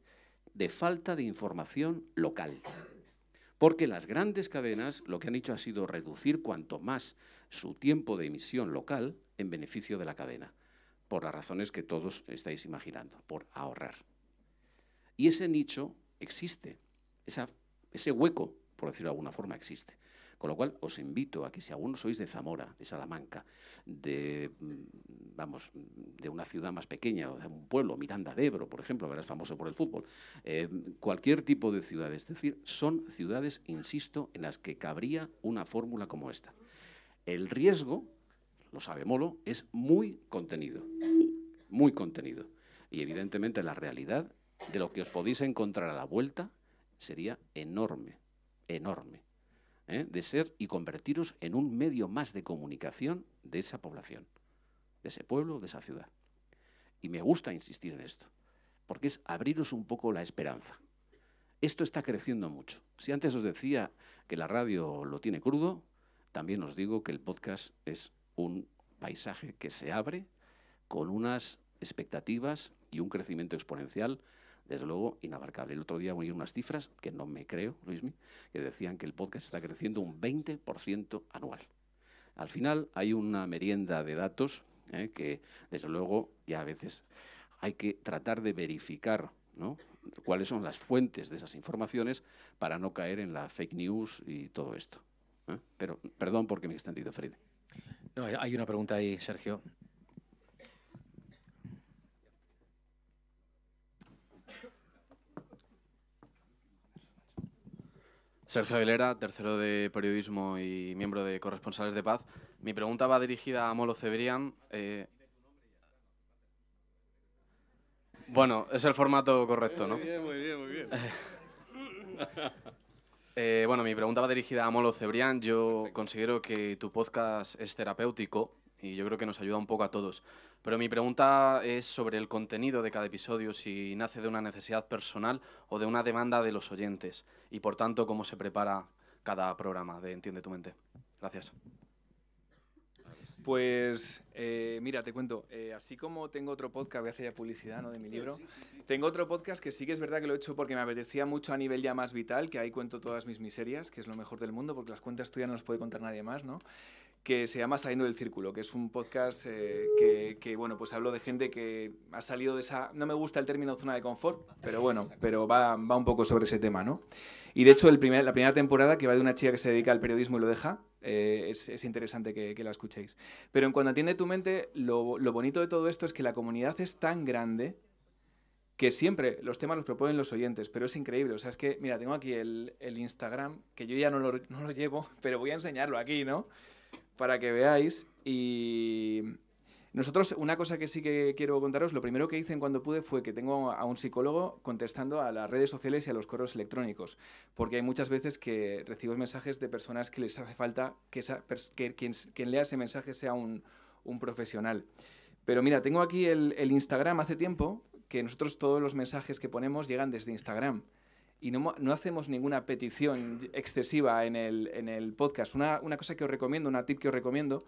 de falta de información local. Porque las grandes cadenas lo que han hecho ha sido reducir cuanto más su tiempo de emisión local en beneficio de la cadena, por las razones que todos estáis imaginando, por ahorrar. Y ese nicho existe, ese hueco, por decirlo de alguna forma, existe. Con lo cual, os invito a que si alguno sois de Zamora, de Salamanca, de, mm, vamos, de una ciudad más pequeña, o de un pueblo, Miranda de Ebro, por ejemplo, que es famoso por el fútbol, eh, cualquier tipo de ciudad, es decir, son ciudades, insisto, en las que cabría una fórmula como esta. El riesgo, lo sabe Molo, es muy contenido, muy contenido. Y evidentemente la realidad de lo que os podéis encontrar a la vuelta sería enorme, enorme, ¿eh? de ser y convertiros en un medio más de comunicación de esa población, de ese pueblo, de esa ciudad. Y me gusta insistir en esto, porque es abriros un poco la esperanza. Esto está creciendo mucho. Si antes os decía que la radio lo tiene crudo, también os digo que el podcast es un paisaje que se abre con unas expectativas y un crecimiento exponencial desde luego, inabarcable. El otro día oí unas cifras que no me creo, Luismi, que decían que el podcast está creciendo un 20% anual. Al final hay una merienda de datos eh, que, desde luego, ya a veces hay que tratar de verificar ¿no? cuáles son las fuentes de esas informaciones para no caer en la fake news y todo esto. ¿eh? Pero perdón porque me he extendido, Freddy. No, hay una pregunta ahí, Sergio. Sergio Aguilera, tercero de periodismo y miembro de Corresponsales de Paz. Mi pregunta va dirigida a Molo Cebrián. Eh, bueno, es el formato correcto, ¿no? Muy bien, muy bien, muy bien. [laughs] Eh, bueno, mi pregunta va dirigida a Molo Cebrián. Yo considero que tu podcast es terapéutico y yo creo que nos ayuda un poco a todos. Pero mi pregunta es sobre el contenido de cada episodio, si nace de una necesidad personal o de una demanda de los oyentes y por tanto cómo se prepara cada programa de Entiende tu mente. Gracias. Pues eh, mira, te cuento, eh, así como tengo otro podcast, voy a hacer ya publicidad ¿no? de mi libro, tengo otro podcast que sí que es verdad que lo he hecho porque me apetecía mucho a nivel ya más vital, que ahí cuento todas mis miserias, que es lo mejor del mundo, porque las cuentas tuyas no las puede contar nadie más, ¿no? que se llama Saliendo del Círculo, que es un podcast eh, que, bueno, pues hablo de gente que ha salido de esa, no me gusta el término zona de confort, pero bueno, pero va, va un poco sobre ese tema, ¿no? Y de hecho, el primer, la primera temporada, que va de una chica que se dedica al periodismo y lo deja, eh, es, es, interesante que, que, la escuchéis. Pero en cuanto atiende tu mente, lo, lo bonito de todo esto es que la comunidad es tan grande que siempre los temas los proponen los oyentes, pero es increíble. O sea, es que, mira, tengo aquí el, el Instagram, que yo ya no lo, no lo llevo, [laughs] pero voy a enseñarlo aquí, ¿no? para que veáis. Y nosotros, una cosa que sí que quiero contaros, lo primero que hice en cuando pude fue que tengo a un psicólogo contestando a las redes sociales y a los correos electrónicos, porque hay muchas veces que recibo mensajes de personas que les hace falta que, quien, lea ese mensaje sea un, profesional. Pero mira, tengo aquí el, Instagram hace tiempo, que nosotros todos los mensajes que ponemos llegan desde Instagram y no, hacemos ninguna petición excesiva en el, podcast. Una, cosa que os recomiendo, una tip que os recomiendo,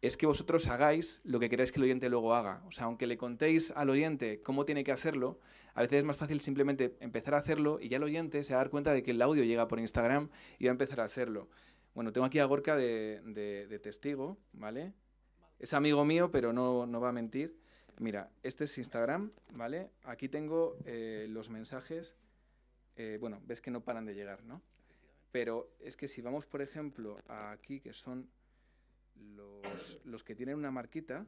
es que vosotros hagáis lo que queráis que el oyente luego haga. O sea, aunque le contéis al oyente cómo tiene que hacerlo, a veces es más fácil simplemente empezar a hacerlo y ya el oyente se va a dar cuenta de que el audio llega por Instagram y va a empezar a hacerlo. Bueno, tengo aquí a Gorka de, testigo, ¿vale? Es amigo mío, pero no, va a mentir. Mira, este es Instagram, ¿vale? Aquí tengo eh, los mensajes eh, bueno, ves que no paran de llegar, ¿no? Pero es que si vamos, por ejemplo, aquí, que son los, que tienen una marquita,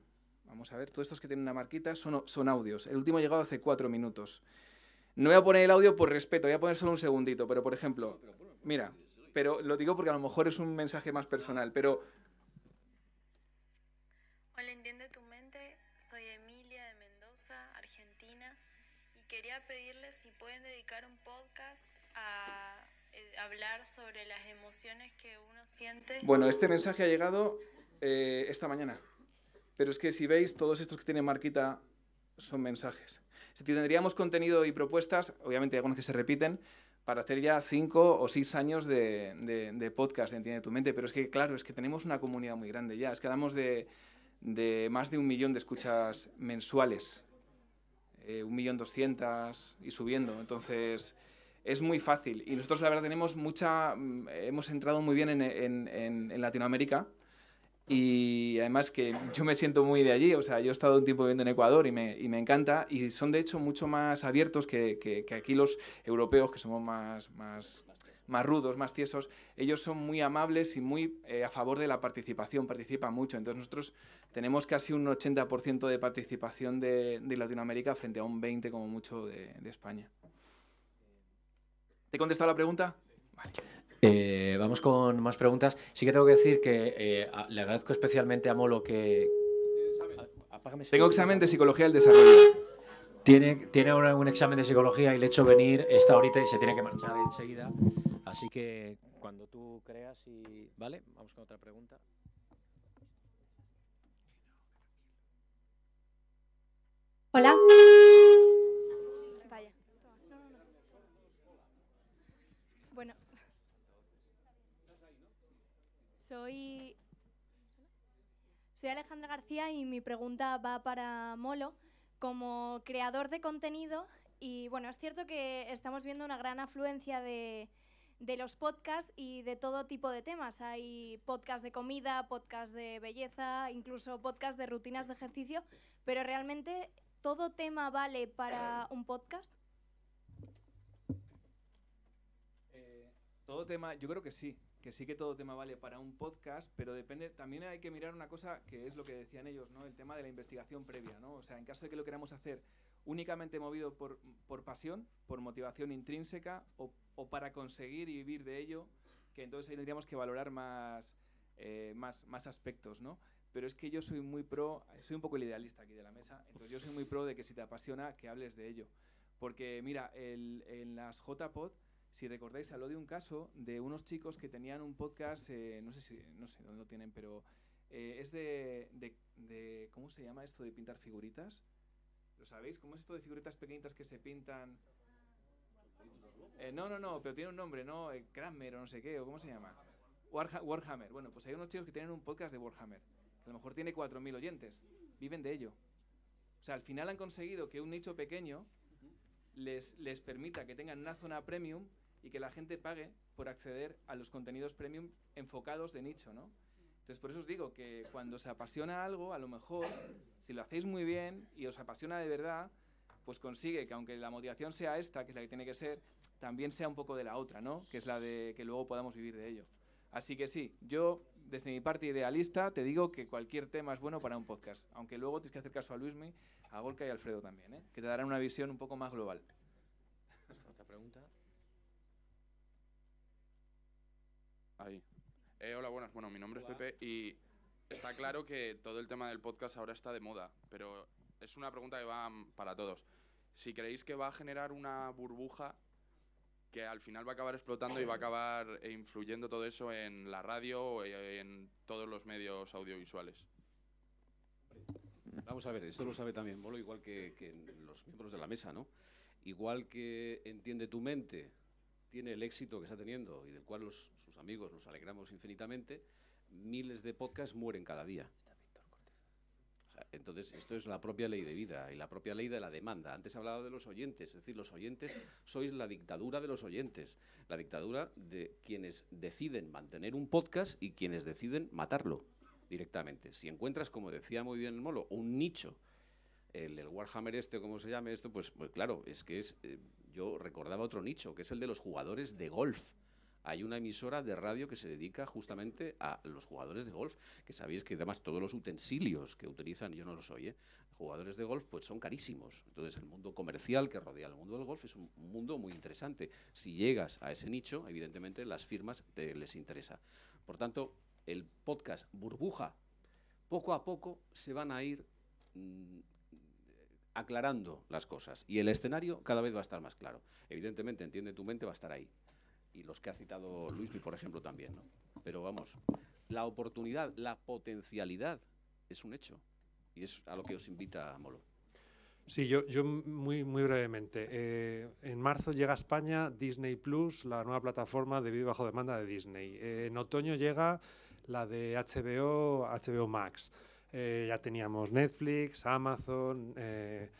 vamos a ver, todos estos que tienen una marquita son, son audios. El último llegado hace cuatro minutos. No voy a poner el audio por respeto, voy a poner solo un segundito, pero por ejemplo, mira, pero lo digo porque a lo mejor es un mensaje más personal, pero quería pedirles si pueden dedicar un podcast a eh, hablar sobre las emociones que uno siente. Bueno, este mensaje ha llegado eh, esta mañana. Pero es que si veis, todos estos que tiene Marquita son mensajes. Si tendríamos contenido y propuestas, obviamente hay algunos que se repiten, para hacer ya cinco o seis años de, de, de podcast, Entiende tu mente. Pero es que, claro, es que tenemos una comunidad muy grande ya. Es que hablamos de, de más de un millón de escuchas mensuales eh, un millón doscientas y subiendo. Entonces es muy fácil. Y nosotros, la verdad, tenemos mucha. Mm, hemos entrado muy bien en, Latinoamérica. Y además que yo me siento muy de allí. O sea, yo he estado un tiempo viviendo en Ecuador y me, y me encanta. Y son, de hecho, mucho más abiertos que, aquí los europeos, que somos más más rudos, más tiesos, ellos son muy amables y muy eh, a favor de la participación, participan mucho. Entonces nosotros tenemos casi un 80% de participación de, Latinoamérica frente a un 20% como mucho de, España. ¿Te he contestado la pregunta? Eh, vamos con más preguntas. Sí que tengo que decir que eh, le agradezco especialmente a Molo que... tengo examen de psicología del desarrollo. Tiene, tiene ahora un examen de psicología y le he hecho venir esta ahorita y se tiene que marchar enseguida. Así que cuando tú creas y... ¿Vale? Vamos con otra pregunta. Hola. Vaya. Bueno. Soy... Soy Alejandra García y mi pregunta va para Molo. Como creador de contenido, y bueno, es cierto que estamos viendo una gran afluencia de, de los podcasts y de todo tipo de temas. Hay podcasts de comida, podcasts de belleza, incluso podcasts de rutinas de ejercicio, pero realmente todo tema vale para eh. un podcast. Eh, todo tema, yo creo que sí, que sí que todo tema vale para un podcast, pero depende, también hay que mirar una cosa que es lo que decían ellos, ¿no? El tema de la investigación previa, ¿no? O sea, en caso de que lo queramos hacer únicamente movido por, por pasión, por motivación intrínseca o, para conseguir y vivir de ello, que entonces ahí tendríamos que valorar eh, más, más, aspectos, ¿no? Pero es que yo soy muy pro, soy un poco el idealista aquí de la mesa, entonces yo soy muy pro de que si te apasiona, que hables de ello. Porque mira, el, en las JPod, si recordáis, habló de un caso de unos chicos que tenían un podcast, eh, no sé si, no sé dónde lo tienen, pero eh, es de, de, de, ¿cómo se llama esto? De pintar figuritas. ¿Lo sabéis? ¿Cómo es esto de figuritas pequeñitas que se pintan? Eh, no, no, no, pero tiene un nombre, ¿no? Eh, Kramer o no sé qué, o cómo se llama. Warhammer. Bueno, pues hay unos chicos que tienen un podcast de Warhammer, que a lo mejor tiene 4.000 oyentes. Viven de ello. O sea, al final han conseguido que un nicho pequeño les, les permita que tengan una zona premium y que la gente pague por acceder a los contenidos premium enfocados de nicho, ¿no? Entonces, por eso os digo que cuando se apasiona algo, a lo mejor, si lo hacéis muy bien y os apasiona de verdad, pues consigue que aunque la motivación sea esta, que es la que tiene que ser, también sea un poco de la otra, ¿no? Que es la de que luego podamos vivir de ello. Así que sí, yo desde mi parte idealista te digo que cualquier tema es bueno para un podcast, aunque luego tienes que hacer caso a Luismi, a Gorka y a Alfredo también, ¿eh? que te darán una visión un poco más global. ¿Otra pregunta? Eh, hola, buenas. Bueno, mi nombre es Pepe y está claro que todo el tema del podcast ahora está de moda, pero es una pregunta que va para todos. Si creéis que va a generar una burbuja que al final va a acabar explotando y va a acabar influyendo todo eso en la radio o en todos los medios audiovisuales. Vamos a ver, esto lo sabe también Bolo, igual que, que los miembros de la mesa, ¿no? Igual que entiende tu mente tiene el éxito que está teniendo y del cual sus amigos nos alegramos infinitamente, miles de podcasts mueren cada día. entonces, esto es la propia ley de vida y la propia ley de la demanda. Antes hablaba de los oyentes, es decir, los oyentes sois la dictadura de los oyentes, la dictadura de quienes deciden mantener un podcast y quienes deciden matarlo directamente. Si encuentras, como decía muy bien el Molo, un nicho el, Warhammer este, o como se llame esto, pues, pues claro, es que es eh, yo recordaba otro nicho, que es el de los jugadores de golf. Hay una emisora de radio que se dedica justamente a los jugadores de golf, que sabéis que además todos los utensilios que utilizan, yo no los oye, ¿eh? jugadores de golf, pues son carísimos. Entonces el mundo comercial que rodea el mundo del golf es un mundo muy interesante. Si llegas a ese nicho, evidentemente las firmas te les interesa. Por tanto, el podcast burbuja, poco a poco se van a ir mm, aclarando las cosas y el escenario cada vez va a estar más claro. Evidentemente, entiende tu mente, va a estar ahí. Y los que ha citado Luis por ejemplo, también. Pero vamos, la oportunidad, la potencialidad es un hecho y es a lo que os invita Molo. Sí, yo, yo muy, muy brevemente. Eh, en marzo llega a España Disney Plus, la nueva plataforma de video bajo demanda de Disney. Eh, en otoño llega la de HBO, HBO Max. Eh, ya teníamos Netflix, Amazon, eh,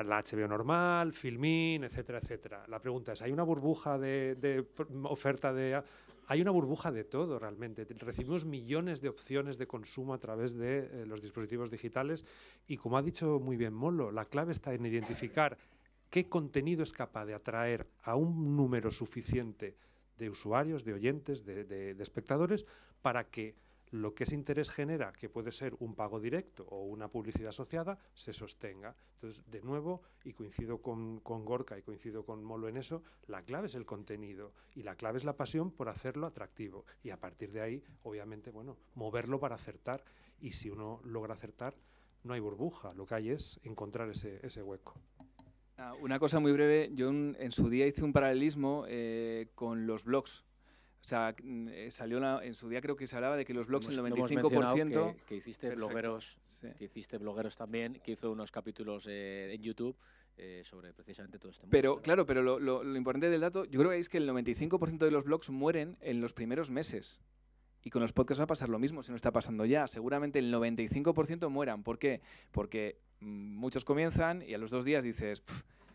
la HBO normal, Filmin, etcétera, etcétera. La pregunta es, ¿hay una burbuja de, oferta de... Hay una burbuja de todo realmente. Recibimos millones de opciones de consumo a través de eh, los dispositivos digitales y como ha dicho muy bien Molo, la clave está en identificar qué contenido es capaz de atraer a un número suficiente de usuarios, de oyentes, de espectadores, para que lo que ese interés genera, que puede ser un pago directo o una publicidad asociada, se sostenga. Entonces, de nuevo, y coincido con, Gorka y coincido con Molo en eso, la clave es el contenido y la clave es la pasión por hacerlo atractivo. Y a partir de ahí, obviamente, bueno, moverlo para acertar. Y si uno logra acertar, no hay burbuja, lo que hay es encontrar ese, ese hueco. Ah, una cosa muy breve, yo en, su día hice un paralelismo eh, con los blogs o sea, mm, eh, salió en su día creo que se hablaba de que los blogs el 95%... Que, hiciste blogueros, que hiciste blogueros también, que hizo unos capítulos eh, en YouTube eh, sobre precisamente todo este mundo. Pero claro, pero lo, importante del dato, yo creo que es que el 95% de los blogs mueren en los primeros meses. Y con los podcasts va a pasar lo mismo, si no está pasando ya. Seguramente el 95% mueran. ¿Por qué? Porque mm, muchos comienzan y a los dos días dices,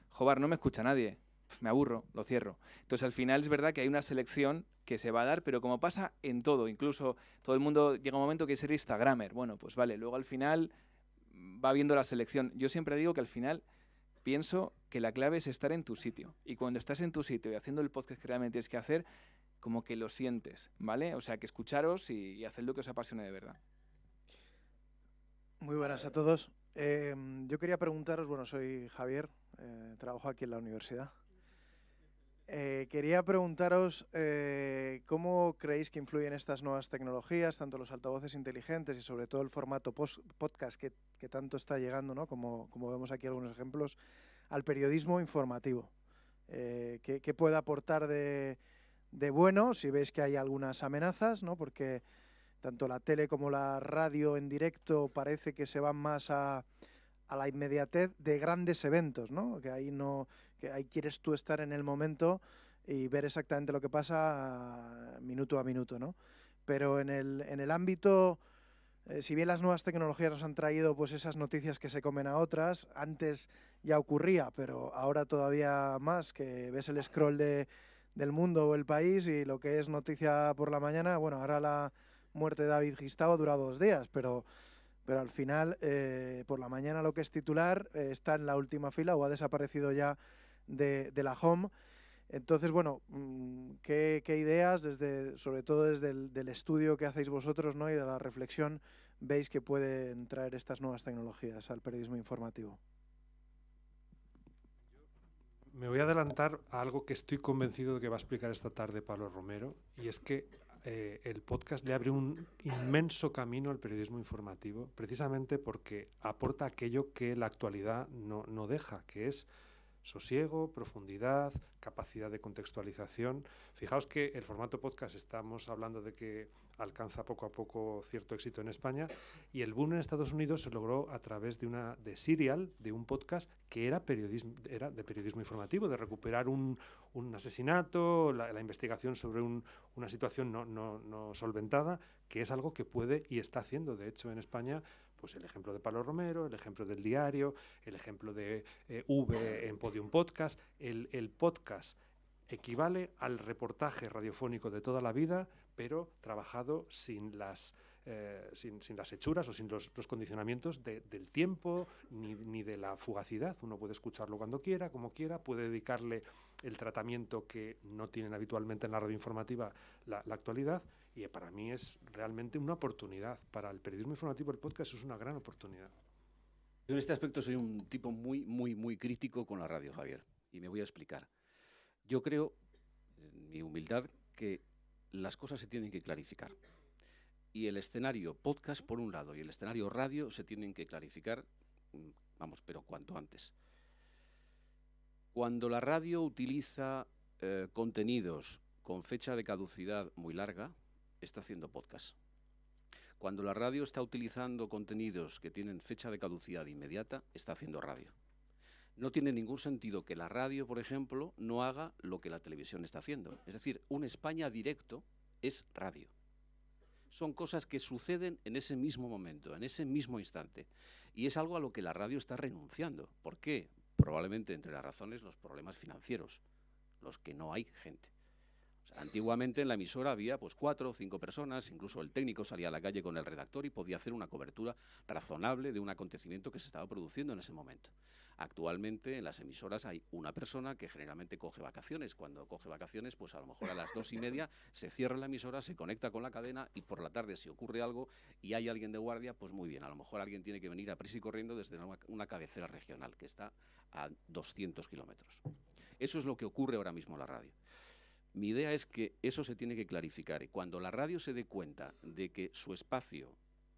joder, no me escucha nadie me aburro, lo cierro. Entonces al final es verdad que hay una selección que se va a dar, pero como pasa en todo, incluso todo el mundo llega un momento que es ser Instagramer. Bueno, pues vale, luego al final va viendo la selección. Yo siempre digo que al final pienso que la clave es estar en tu sitio. Y cuando estás en tu sitio y haciendo el podcast que realmente tienes que hacer, como que lo sientes, ¿vale? O sea, que escucharos y, hacer lo que os apasione de verdad. Muy buenas a todos. Eh, yo quería preguntaros, bueno, soy Javier, eh, trabajo aquí en la universidad. Eh, quería preguntaros eh, cómo creéis que influyen estas nuevas tecnologías, tanto los altavoces inteligentes y sobre todo el formato podcast que, tanto está llegando, como, como vemos aquí algunos ejemplos, al periodismo informativo. Eh, ¿qué, puede aportar de, bueno si veis que hay algunas amenazas? Porque tanto la tele como la radio en directo parece que se van más a, la inmediatez de grandes eventos, que ahí no que ahí quieres tú estar en el momento y ver exactamente lo que pasa ah, minuto a minuto, ¿no? Pero en el, en el ámbito, eh, si bien las nuevas tecnologías nos han traído pues esas noticias que se comen a otras, antes ya ocurría, pero ahora todavía más, que ves el scroll de, del mundo o el país y lo que es noticia por la mañana, bueno, ahora la muerte de David Gistao ha durado dos días, pero, pero al final eh, por la mañana lo que es titular eh, está en la última fila o ha desaparecido ya de, la Home. Entonces, bueno, mm, ¿qué, ideas, sobre todo desde el estudio que hacéis vosotros ¿no? y de la reflexión, veis que pueden traer estas nuevas tecnologías al periodismo informativo? Me voy a adelantar a algo que estoy convencido de que va a explicar esta tarde Pablo Romero, y es que eh, el podcast le abre un inmenso camino al periodismo informativo, precisamente porque aporta aquello que la actualidad no, no deja, que es sosiego, profundidad, capacidad de contextualización. Fijaos que el formato podcast estamos hablando de que alcanza poco a poco cierto éxito en España y el boom en Estados Unidos se logró a través de una de serial, de un podcast que era periodismo era de periodismo informativo, de recuperar un, asesinato, la, investigación sobre una situación no, no solventada, que es algo que puede y está haciendo, de hecho, en España pues el ejemplo de Pablo Romero, el ejemplo del diario, el ejemplo de eh, V en Podium Podcast, el, podcast equivale al reportaje radiofónico de toda la vida, pero trabajado sin las, eh, sin, las hechuras o sin los, condicionamientos del tiempo ni, ni, de la fugacidad. Uno puede escucharlo cuando quiera, como quiera, puede dedicarle el tratamiento que no tienen habitualmente en la radio informativa la actualidad y eh, para mí es realmente una oportunidad. Para el periodismo informativo, el podcast es una gran oportunidad. Yo en este aspecto soy un tipo muy, muy, muy crítico con la radio, Javier. Y me voy a explicar. Yo creo, en mi humildad, que las cosas se tienen que clarificar. Y el escenario podcast, por un lado, y el escenario radio se tienen que clarificar, mm, vamos, pero cuanto antes. Cuando la radio utiliza eh, contenidos con fecha de caducidad muy larga, está haciendo podcast. Cuando la radio está utilizando contenidos que tienen fecha de caducidad inmediata, está haciendo radio. No tiene ningún sentido que la radio, por ejemplo, no haga lo que la televisión está haciendo. Es decir, un España directo es radio. Son cosas que suceden en ese mismo momento, en ese mismo instante. Y es algo a lo que la radio está renunciando. ¿Por qué? Probablemente entre las razones los problemas financieros, los que no hay gente antiguamente en la emisora había pues, cuatro o cinco personas, incluso el técnico salía a la calle con el redactor y podía hacer una cobertura razonable de un acontecimiento que se estaba produciendo en ese momento. Actualmente en las emisoras hay una persona que generalmente coge vacaciones. Cuando coge vacaciones, pues a lo mejor a las dos y media se cierra la emisora, se conecta con la cadena y por la tarde si ocurre algo y hay alguien de guardia, pues muy bien. A lo mejor alguien tiene que venir a prisa y corriendo desde una, una cabecera regional que está a 200 kilómetros. Eso es lo que ocurre ahora mismo en la radio. Mi idea es que eso se tiene que clarificar cuando la radio se dé cuenta de que su espacio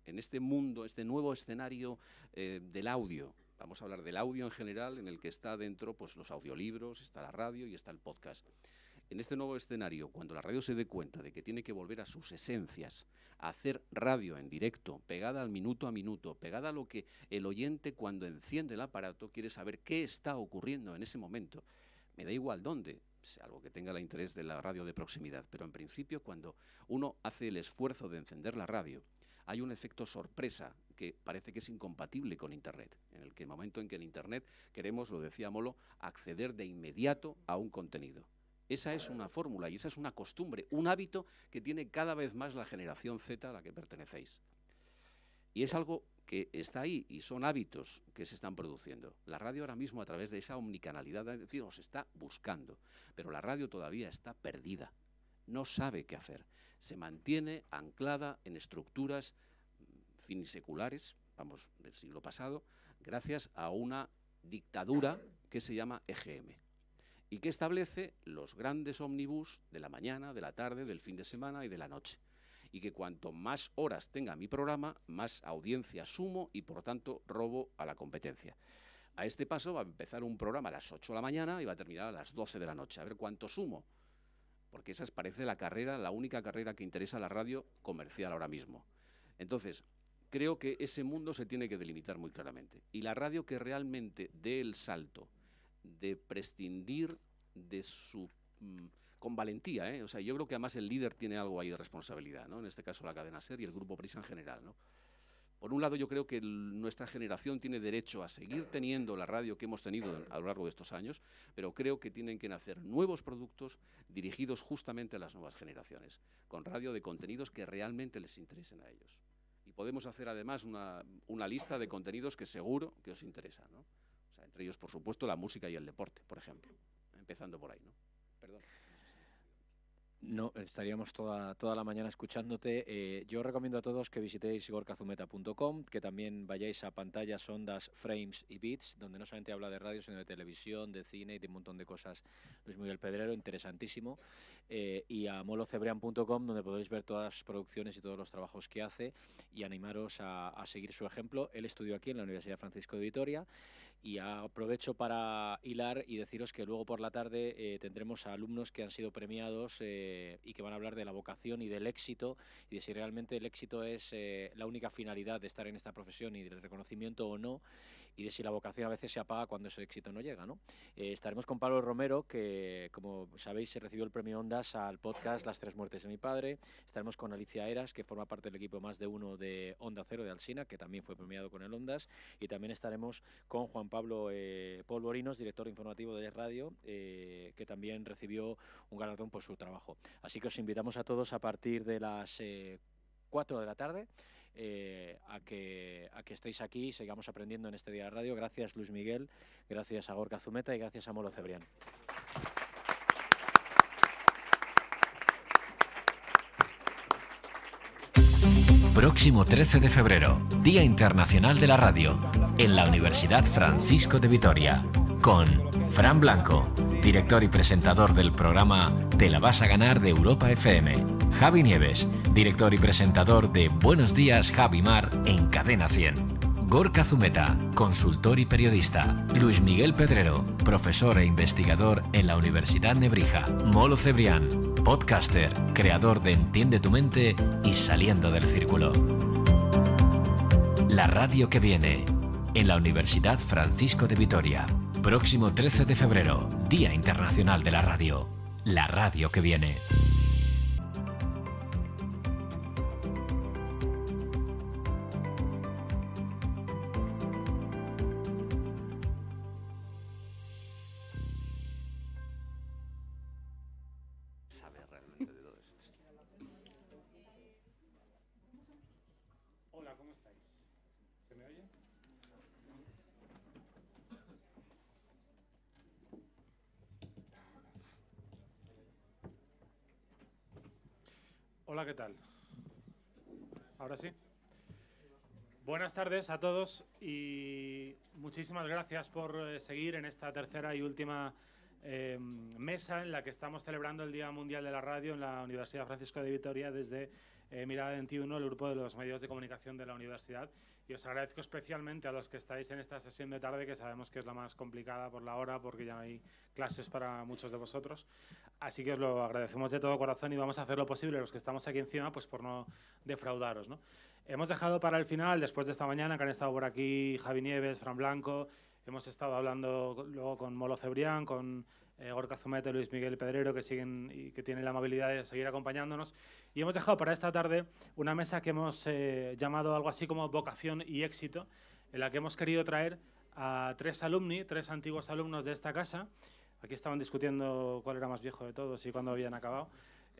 en este mundo, este nuevo escenario eh, del audio, vamos a hablar del audio en general, en el que está dentro pues, los audiolibros, está la radio y está el podcast. En este nuevo escenario, cuando la radio se dé cuenta de que tiene que volver a sus esencias, a hacer radio en directo, pegada al minuto a minuto, pegada a lo que el oyente cuando enciende el aparato quiere saber qué está ocurriendo en ese momento, me da igual dónde, algo que tenga el interés de la radio de proximidad, pero en principio cuando uno hace el esfuerzo de encender la radio, hay un efecto sorpresa que parece que es incompatible con Internet, en el que momento en que en Internet queremos, lo decía Molo, acceder de inmediato a un contenido. Esa es una fórmula y esa es una costumbre, un hábito que tiene cada vez más la generación Z a la que pertenecéis. Y es algo que está ahí y son hábitos que se están produciendo. La radio ahora mismo a través de esa omnicanalidad, es decir, nos está buscando, pero la radio todavía está perdida, no sabe qué hacer, se mantiene anclada en estructuras mm, finiseculares, vamos, del siglo pasado, gracias a una dictadura que se llama EGM y que establece los grandes ómnibus de la mañana, de la tarde, del fin de semana y de la noche y que cuanto más horas tenga mi programa, más audiencia sumo y por tanto robo a la competencia. A este paso va a empezar un programa a las 8 de la mañana y va a terminar a las 12 de la noche. A ver cuánto sumo. Porque esa es, parece la carrera, la única carrera que interesa a la radio comercial ahora mismo. Entonces, creo que ese mundo se tiene que delimitar muy claramente. Y la radio que realmente dé el salto de prescindir de su mm, con valentía. ¿eh? O sea, yo creo que además el líder tiene algo ahí de responsabilidad, ¿no? En este caso la cadena SER y el grupo Prisa en general, ¿no? Por un lado, yo creo que nuestra generación tiene derecho a seguir teniendo la radio que hemos tenido a lo largo de estos años, pero creo que tienen que nacer nuevos productos dirigidos justamente a las nuevas generaciones, con radio de contenidos que realmente les interesen a ellos. Y podemos hacer además una, lista de contenidos que seguro que os interesan, ¿no? o sea, entre ellos, por supuesto, la música y el deporte, por ejemplo, empezando por ahí, ¿no? Perdón. No, estaríamos toda, toda la mañana escuchándote. Eh, yo recomiendo a todos que visitéis gorkazumeta.com, que también vayáis a pantallas, ondas, frames y Beats, donde no solamente habla de radio, sino de televisión, de cine y de un montón de cosas. Luis Miguel Pedrero, interesantísimo. Eh, y a molocebrean.com, donde podéis ver todas las producciones y todos los trabajos que hace y animaros a, a seguir su ejemplo. Él estudió aquí en la Universidad Francisco de Vitoria y aprovecho para hilar y deciros que luego por la tarde eh, tendremos a alumnos que han sido premiados eh, y que van a hablar de la vocación y del éxito y de si realmente el éxito es eh, la única finalidad de estar en esta profesión y del reconocimiento o no y de si la vocación a veces se apaga cuando ese éxito no llega. ¿no? Eh, estaremos con Pablo Romero, que como sabéis se recibió el premio Ondas al podcast Las tres muertes de mi padre. Estaremos con Alicia Eras, que forma parte del equipo más de uno de Onda Cero de Alsina, que también fue premiado con el Ondas. Y también estaremos con Juan Pablo eh, Polvorinos, director informativo de Radio, eh, que también recibió un galardón por su trabajo. Así que os invitamos a todos a partir de las 4 eh, de la tarde eh, a, que, a que estéis aquí y sigamos aprendiendo en este día de radio. Gracias Luis Miguel, gracias a Gorka Zumeta y gracias a Molo Cebrián. Próximo 13 de febrero, Día Internacional de la Radio, en la Universidad Francisco de Vitoria, con Fran Blanco, director y presentador del programa Te la vas a ganar de Europa FM Javi Nieves, director y presentador de Buenos Días Javi Mar en Cadena 100. Gorka Zumeta, consultor y periodista. Luis Miguel Pedrero, profesor e investigador en la Universidad Nebrija. Molo Cebrián, podcaster, creador de Entiende tu mente y Saliendo del Círculo. La radio que viene, en la Universidad Francisco de Vitoria. Próximo 13 de febrero, Día Internacional de la Radio. La radio que viene. ¿qué tal? Ahora sí. Buenas tardes a todos y muchísimas gracias por eh, seguir en esta tercera y última em, mesa en la que estamos celebrando el Día Mundial de la Radio en la Universidad Francisco de Vitoria desde eh, Mirada 21, el grupo de los medios de comunicación de la universidad y os agradezco especialmente a los que estáis en esta sesión de tarde, que sabemos que es la más complicada por la hora, porque ya no hay clases para muchos de vosotros. Así que os lo agradecemos de todo corazón y vamos a hacer lo posible, los que estamos aquí encima, pues por no defraudaros. Hemos dejado para el final, después de esta mañana, que han estado por aquí Javi Nieves, Fran Blanco, hemos estado hablando luego con Molo Cebrián, con eh, Gorka Zumete, Luis Miguel Pedrero, que siguen y que tienen la amabilidad de seguir acompañándonos. Y hemos dejado para esta tarde una mesa que hemos eh, llamado algo así como vocación y éxito, en la que hemos querido traer a tres alumni, tres antiguos alumnos de esta casa. Aquí estaban discutiendo cuál era más viejo de todos y cuándo habían acabado.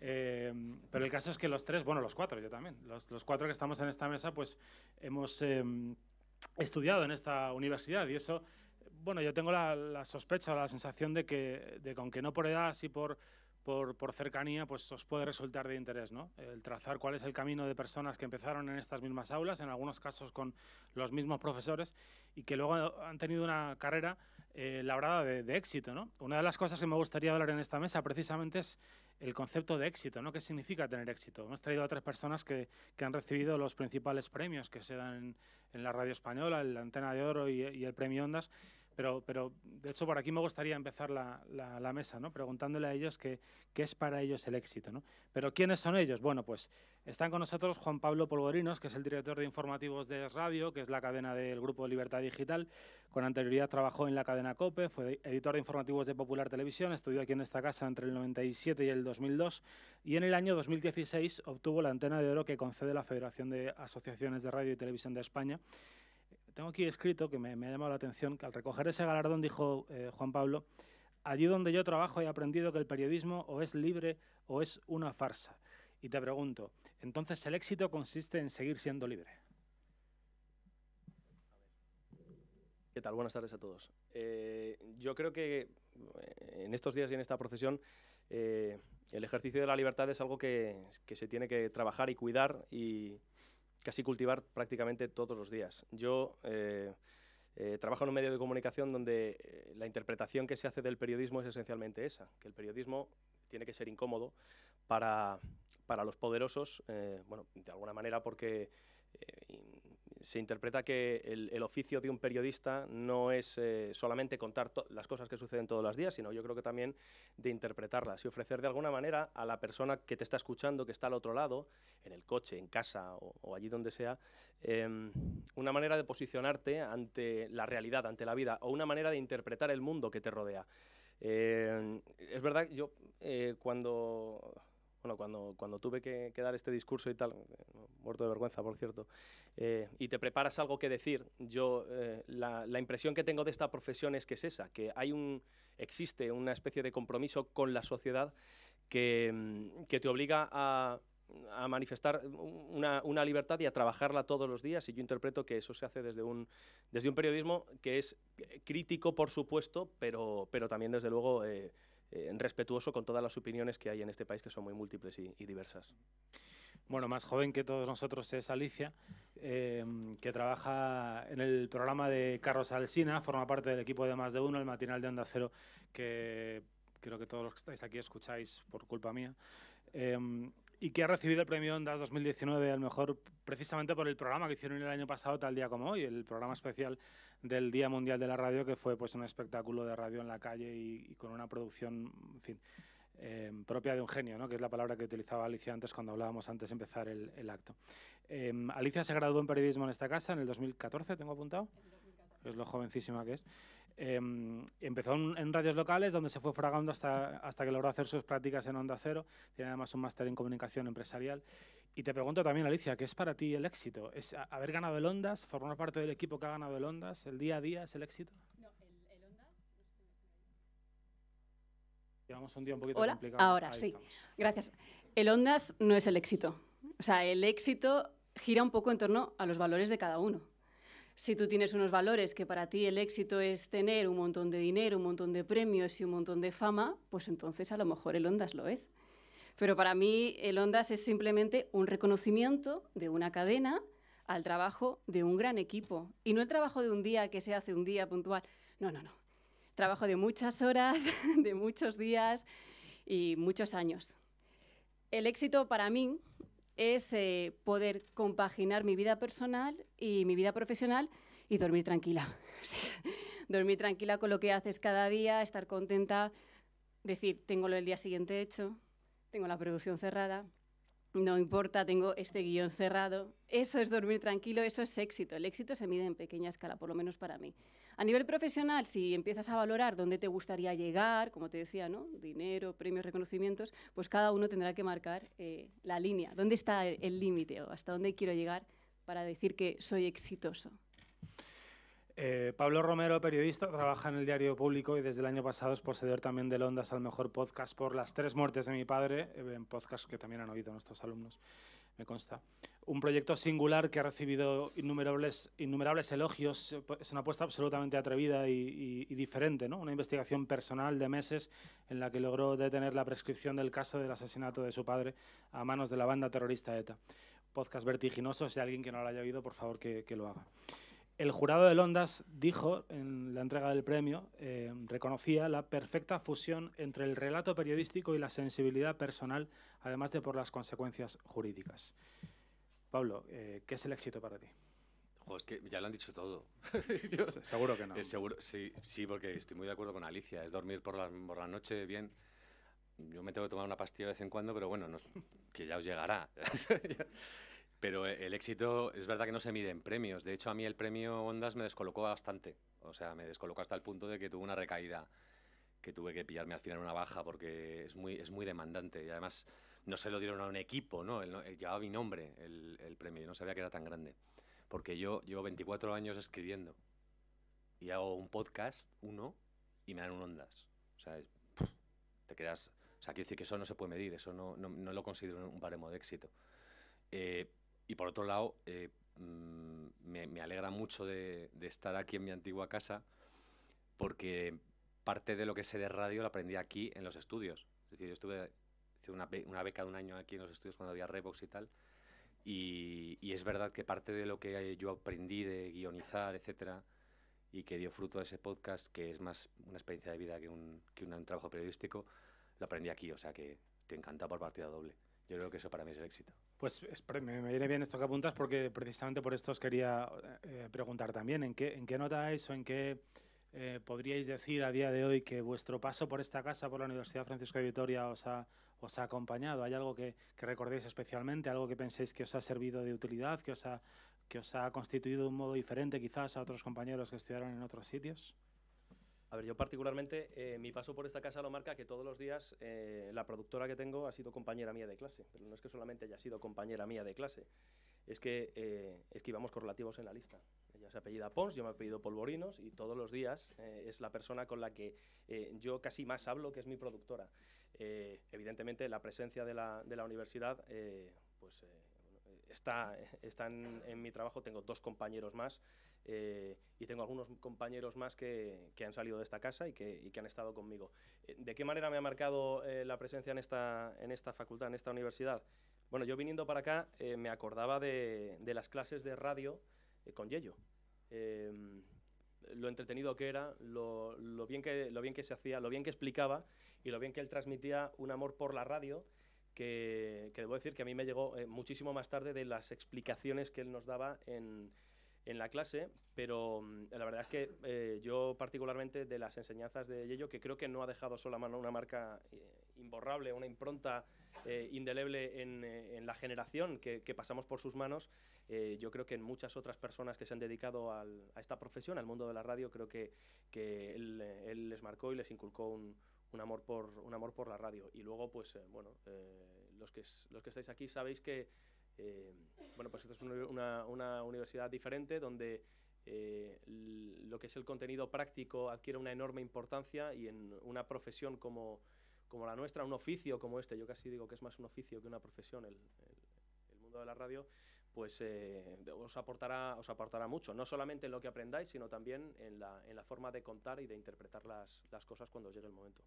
Eh, pero el caso es que los tres, bueno, los cuatro, yo también, los, los cuatro que estamos en esta mesa, pues hemos em, estudiado en esta universidad y eso bueno, yo tengo la, sospecha la sensación de que, de que aunque no por edad, sí por, por, cercanía, pues os puede resultar de interés, ¿no? El trazar cuál es el camino de personas que empezaron en estas mismas aulas, en algunos casos con los mismos profesores, y que luego han tenido una carrera eh, labrada de, éxito, ¿no? Una de las cosas que me gustaría hablar en esta mesa precisamente es el concepto de éxito, ¿no? ¿Qué significa tener éxito? Hemos traído a tres personas que, que han recibido los principales premios que se dan en, la radio española, en la Antena de Oro y, y el Premio Ondas, pero, de hecho, por aquí me gustaría empezar la, mesa, ¿no? preguntándole a ellos qué, es para ellos el éxito. ¿no? Pero ¿quiénes son ellos? Bueno, pues están con nosotros Juan Pablo Polvorinos, que es el director de informativos de Radio, que es la cadena del Grupo Libertad Digital. Con anterioridad trabajó en la cadena COPE, fue editor de informativos de Popular Televisión, estudió aquí en esta casa entre el 97 y el 2002 y en el año 2016 obtuvo la antena de oro que concede la Federación de Asociaciones de Radio y Televisión de España. Tengo aquí escrito que me, ha llamado la atención que al recoger ese galardón dijo eh, Juan Pablo, allí donde yo trabajo he aprendido que el periodismo o es libre o es una farsa. Y te pregunto, entonces el éxito consiste en seguir siendo libre. ¿Qué tal? Buenas tardes a todos. Eh, yo creo que eh, en estos días y en esta profesión el ejercicio de la libertad es algo que, que se tiene que trabajar y cuidar y, casi cultivar prácticamente todos los días. Yo eh, eh, trabajo en un medio de comunicación donde eh, la interpretación que se hace del periodismo es esencialmente esa, que el periodismo tiene que ser incómodo para, para los poderosos, bueno, de alguna manera porque se interpreta que el, oficio de un periodista no es eh, solamente contar las cosas que suceden todos los días, sino yo creo que también de interpretarlas y ofrecer de alguna manera a la persona que te está escuchando, que está al otro lado, en el coche, en casa o, allí donde sea, em, una manera de posicionarte ante la realidad, ante la vida, o una manera de interpretar el mundo que te rodea. Em, es verdad, yo eh, cuando bueno, cuando, cuando tuve que, dar este discurso y tal, eh, muerto de vergüenza, por cierto, eh, y te preparas algo que decir, yo eh, la, impresión que tengo de esta profesión es que es esa, que hay un, existe una especie de compromiso con la sociedad que, mm, te obliga a, manifestar una, libertad y a trabajarla todos los días y yo interpreto que eso se hace desde un, desde un periodismo que es crítico, por supuesto, pero, pero también desde luego eh, respetuoso con todas las opiniones que hay en este país, que son muy múltiples y, diversas. Bueno, más joven que todos nosotros es Alicia, eh, que trabaja en el programa de Carlos Alsina, forma parte del equipo de Más de Uno, el matinal de Onda Cero, que creo que todos los que estáis aquí escucháis por culpa mía. Eh, y que ha recibido el premio onda 2019 a lo mejor precisamente por el programa que hicieron el año pasado, tal día como hoy, el programa especial del Día Mundial de la Radio, que fue pues un espectáculo de radio en la calle y, con una producción, eh, propia de un genio, ¿no? que es la palabra que utilizaba Alicia antes cuando hablábamos antes de empezar el, acto. Em, Alicia se graduó en periodismo en esta casa en el 2014, tengo apuntado, es lo jovencísima que es. Em, empezó en, radios locales, donde se fue fragando hasta, hasta que logró hacer sus prácticas en Onda Cero. Tiene además un máster en comunicación empresarial y te pregunto también, Alicia, ¿qué es para ti el éxito? ¿Es haber ganado el Ondas, formar parte del equipo que ha ganado el Ondas? ¿El día a día es el éxito? No, el, el Ondas. Llevamos un día un poquito complicado. Ahora, sí. Gracias. El Ondas no es el éxito. O sea, el éxito gira un poco en torno a los valores de cada uno. Si tú tienes unos valores que para ti el éxito es tener un montón de dinero, un montón de premios y un montón de fama, pues entonces a lo mejor el Ondas lo es. Pero para mí el Ondas es simplemente un reconocimiento de una cadena al trabajo de un gran equipo. Y no el trabajo de un día que se hace un día puntual. No, no, no. Trabajo de muchas horas, [laughs] de muchos días y muchos años. El éxito para mí es eh, poder compaginar mi vida personal y mi vida profesional y dormir tranquila. [laughs] dormir tranquila con lo que haces cada día, estar contenta, decir, tengo lo del día siguiente hecho, tengo la producción cerrada, no importa, tengo este guión cerrado. Eso es dormir tranquilo, eso es éxito. El éxito se mide en pequeña escala, por lo menos para mí. A nivel profesional, si empiezas a valorar dónde te gustaría llegar, como te decía, ¿no? dinero, premios, reconocimientos, pues cada uno tendrá que marcar eh, la línea, dónde está el límite o hasta dónde quiero llegar para decir que soy exitoso. Eh, Pablo Romero, periodista, trabaja en el diario público y desde el año pasado es poseedor también de Ondas al mejor podcast por las tres muertes de mi padre, eh, en podcast que también han oído nuestros alumnos, me consta. Un proyecto singular que ha recibido innumerables, elogios, eh, pues, es una apuesta absolutamente atrevida y, diferente, ¿no? una investigación personal de meses en la que logró detener la prescripción del caso del asesinato de su padre a manos de la banda terrorista ETA. Podcast vertiginoso, si alguien que no lo haya oído, por favor que lo haga. El jurado de Ondas dijo en la entrega del premio, eh, reconocía la perfecta fusión entre el relato periodístico y la sensibilidad personal, además de por las consecuencias jurídicas. Pablo, eh, ¿qué es el éxito para ti? es que ya lo han dicho todo. [laughs] seguro que no. Eh, seguro, sí, sí, porque estoy muy de acuerdo con Alicia. Es dormir por la, por la noche bien. Yo me tengo que tomar una pastilla de vez en cuando, pero bueno, que ya os llegará. [laughs] Pero el éxito es verdad que no se mide en premios. De hecho, a mí el premio Ondas me descolocó bastante. O sea, me descolocó hasta el punto de que tuve una recaída, que tuve que pillarme al final una baja porque es muy, es muy demandante. Y además no se lo dieron a un equipo, ¿no? Eh, llevaba mi nombre el, el premio. Yo no sabía que era tan grande. Porque yo llevo 24 años escribiendo y hago un podcast, uno, y me dan un Ondas. O sea, te quedas... O sea, quiero decir que eso no se puede medir, eso no, no, no lo considero un baremo de éxito. Eh, y por otro lado, eh, mm, me, alegra mucho de, estar aquí en mi antigua casa porque parte de lo que sé de radio lo aprendí aquí en los estudios. Es decir, yo estuve, hice una, beca de un año aquí en los estudios cuando había Revox y tal. Y, es verdad que parte de lo que yo aprendí de guionizar, etcétera, y que dio fruto a ese podcast, que es más una experiencia de vida que un, un trabajo periodístico, lo aprendí aquí. O sea que te encanta por partida doble. Yo creo que eso para mí es el éxito. Pues me viene bien esto que apuntas porque precisamente por esto os quería eh, preguntar también en qué, notáis o en qué eh, podríais decir a día de hoy que vuestro paso por esta casa, por la Universidad Francisco de Vitoria, os ha, acompañado. ¿Hay algo que, recordéis especialmente, algo que penséis que os ha servido de utilidad, que os ha, que os ha constituido de un modo diferente quizás a otros compañeros que estudiaron en otros sitios? A ver, yo particularmente, eh, mi paso por esta casa lo marca que todos los días eh, la productora que tengo ha sido compañera mía de clase, pero no es que solamente haya sido compañera mía de clase, es que, eh, es íbamos correlativos en la lista. Ella se apellida Pons, yo me he apellido Polvorinos y todos los días eh, es la persona con la que yo casi más hablo, que es mi productora. evidentemente, la presencia de la, de la universidad, pues está, está en, mi trabajo, tengo dos compañeros más eh, y tengo algunos compañeros más que, que han salido de esta casa y que, que, han estado conmigo. Eh, ¿De qué manera me ha marcado eh, la presencia en esta, en esta facultad, en esta universidad? Bueno, yo viniendo para acá me acordaba de, de, las clases de radio con Yello. lo entretenido que era, lo, lo, bien que, lo bien que se hacía, lo bien que explicaba y lo bien que él transmitía un amor por la radio que, que, debo decir que a mí me llegó muchísimo más tarde de las explicaciones que él nos daba en, en la clase, pero mm, la verdad es que eh, yo particularmente de las enseñanzas de Yello, que creo que no ha dejado sola mano una marca eh, imborrable, una impronta eh, indeleble en, en, la generación que, que, pasamos por sus manos, yo creo que en muchas otras personas que se han dedicado a esta profesión, al mundo de la radio, creo que, que él, les marcó y les inculcó un, amor por un amor por la radio y luego pues bueno los que los que estáis aquí sabéis que eh, bueno, pues esta es una, universidad diferente donde eh, lo que es el contenido práctico adquiere una enorme importancia y en una profesión como, la nuestra, un oficio como este, yo casi digo que es más un oficio que una profesión el, mundo de la radio, pues eh, os, aportará, os aportará mucho, no solamente en lo que aprendáis, sino también en la, forma de contar y de interpretar las, las cosas cuando llegue el momento.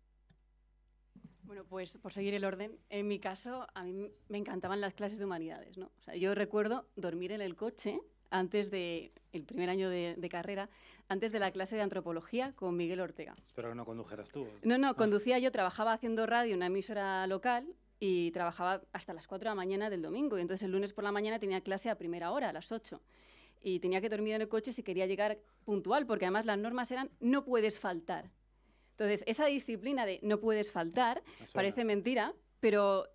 Bueno, pues por seguir el orden, en mi caso, a mí me encantaban las clases de humanidades, ¿no? yo recuerdo dormir en el coche antes de el primer año de, carrera, antes de la clase de antropología con Miguel Ortega. Espero no condujeras tú. No, no, ah. conducía yo, trabajaba haciendo radio en una emisora local y trabajaba hasta las 4 de la mañana del domingo. Y entonces el lunes por la mañana tenía clase a primera hora, a las 8. Y tenía que dormir en el coche si quería llegar puntual, porque además las normas eran no puedes faltar. Entonces, esa disciplina de no puedes faltar parece mentira, pero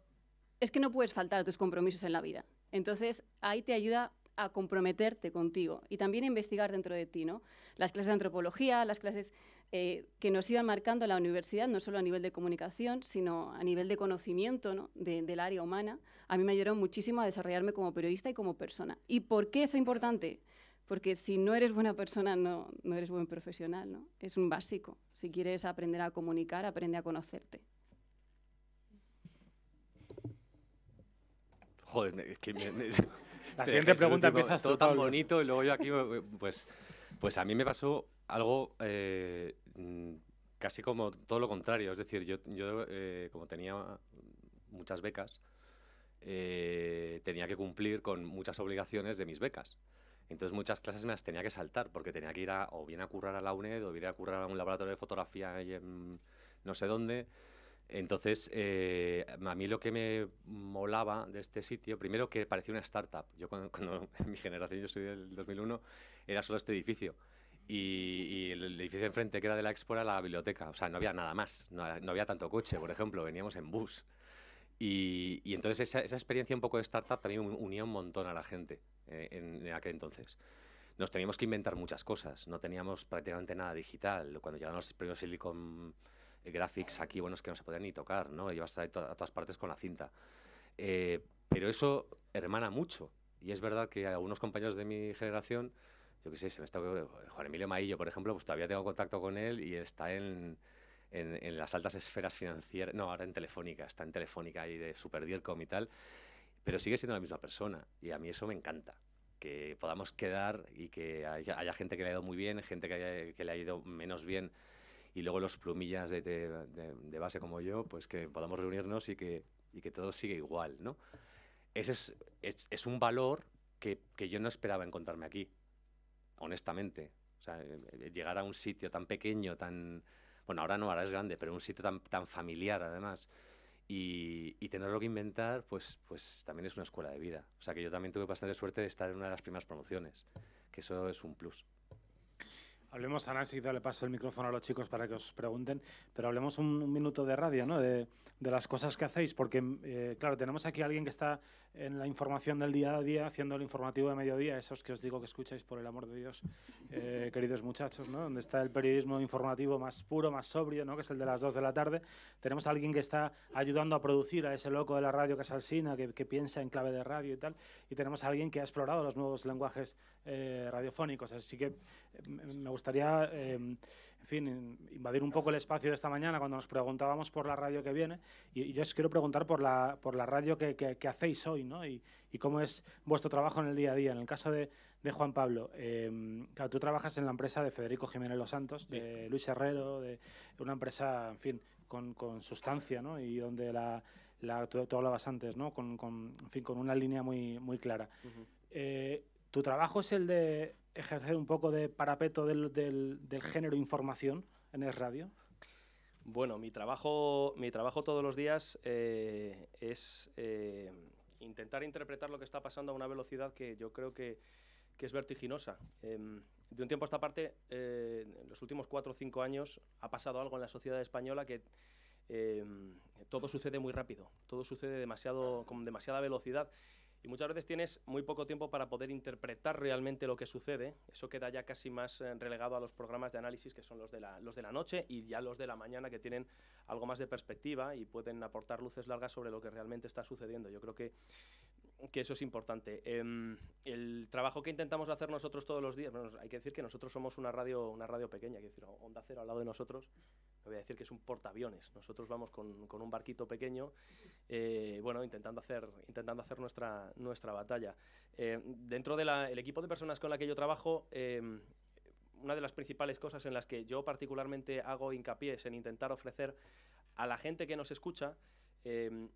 es que no puedes faltar a tus compromisos en la vida. Entonces, ahí te ayuda a comprometerte contigo y también a investigar dentro de ti, ¿no? Las clases de antropología, las clases eh, que nos iban marcando en la universidad, no solo a nivel de comunicación, sino a nivel de conocimiento del área humana, a mí me ayudaron muchísimo a desarrollarme como periodista y como persona. ¿Y por qué es importante? porque si no eres buena persona, no, eres buen profesional, ¿no? Es un básico. Si quieres aprender a comunicar, aprende a conocerte. Joder, es que me, la [laughs] siguiente pregunta todo tan bonito y luego yo aquí, pues, pues a mí me pasó algo eh, casi como todo lo contrario. Es decir, yo, yo eh, como tenía muchas becas, eh, tenía que cumplir con muchas obligaciones de mis becas. Entonces muchas clases me las tenía que saltar porque tenía que ir a, o bien a currar a la UNED o bien a currar a un laboratorio de fotografía en no sé dónde. Entonces, eh, a mí lo que me molaba de este sitio, primero que parecía una startup. Yo [laughs] cuando, en mi generación, yo soy del 2001, era solo este edificio. Y, el edificio enfrente que era de la Expo era la biblioteca. O sea, no había nada más. No, había tanto coche, por ejemplo. Veníamos en bus. Y, entonces esa, esa, experiencia un poco de startup también unía un montón a la gente. Eh, en, aquel entonces nos teníamos que inventar muchas cosas. No teníamos prácticamente nada digital. Cuando llegaron los primeros Silicon eh, Graphics aquí, bueno, es que no se podían ni tocar, ¿no? Llevas a, todas partes con la cinta. Eh, pero eso hermana mucho. Y es verdad que algunos compañeros de mi generación, yo qué sé, se me está... Juan Emilio Maillo, por ejemplo, pues todavía tengo contacto con él y está en, en, en las altas esferas financieras. No, ahora en Telefónica, está en Telefónica ahí de Super y tal pero sigue siendo la misma persona y a mí eso me encanta que podamos quedar y que haya, gente que le ha ido muy bien, gente que, que le ha ido menos bien y luego los plumillas de, base como yo, pues que podamos reunirnos y que, que todo sigue igual, ¿no? Ese es, un valor que, yo no esperaba encontrarme aquí, honestamente. O sea, eh, llegar a un sitio tan pequeño, tan... Bueno, ahora no, ahora es grande, pero un sitio tan, tan familiar, además, y, tenerlo que inventar, pues, pues también es una escuela de vida. O sea que yo también tuve bastante suerte de estar en una de las primeras promociones, que eso es un plus. Hablemos, ahora le paso el micrófono a los chicos para que os pregunten, pero hablemos un, minuto de radio, De, las cosas que hacéis, porque, eh, claro, tenemos aquí a alguien que está en la información del día a día, haciendo el informativo de mediodía, esos que os digo que escucháis, por el amor de Dios, eh, queridos muchachos, ¿no? Donde está el periodismo informativo más puro, más sobrio, ¿no? Que es el de las dos de la tarde. Tenemos a alguien que está ayudando a producir a ese loco de la radio que es Alcina, que, que piensa en clave de radio y tal, y tenemos a alguien que ha explorado los nuevos lenguajes eh, radiofónicos. Así que eh, me gustaría, eh, en fin, invadir un poco el espacio de esta mañana cuando nos preguntábamos por la radio que viene. Y, yo os quiero preguntar por la, por la radio que, hacéis hoy, Y, cómo es vuestro trabajo en el día a día. En el caso de, Juan Pablo, tú trabajas en la empresa de Federico Jiménez Los Santos, de Luis Herrero, de una empresa, en fin, con, sustancia, Y donde la tú, hablabas antes, ¿no? Con, fin, con una línea muy, muy clara. Tu trabajo es el de ejercer un poco de parapeto del, género información en el radio. Bueno, mi trabajo, mi trabajo todos los días eh, es eh, intentar interpretar lo que está pasando a una velocidad que yo creo que, es vertiginosa. Em, de un tiempo a esta parte, eh, en los últimos cuatro o cinco años, ha pasado algo en la sociedad española que em, todo sucede muy rápido, todo sucede demasiado, con demasiada velocidad y muchas veces tienes muy poco tiempo para poder interpretar realmente lo que sucede. Eso queda ya casi más eh, relegado a los programas de análisis que son los de la, los de la noche y ya los de la mañana que tienen algo más de perspectiva y pueden aportar luces largas sobre lo que realmente está sucediendo. Yo creo que, que eso es importante. Em, el trabajo que intentamos hacer nosotros todos los días, hay que decir que nosotros somos una radio, una radio pequeña, hay que decir, Onda Cero al lado de nosotros voy a decir que es un portaaviones. Nosotros vamos con, un barquito pequeño, eh, bueno, intentando hacer, intentando hacer nuestra, nuestra batalla. Eh, dentro del equipo de personas con la que yo trabajo, eh, una de las principales cosas en las que yo particularmente hago hincapié es en intentar ofrecer a la gente que nos escucha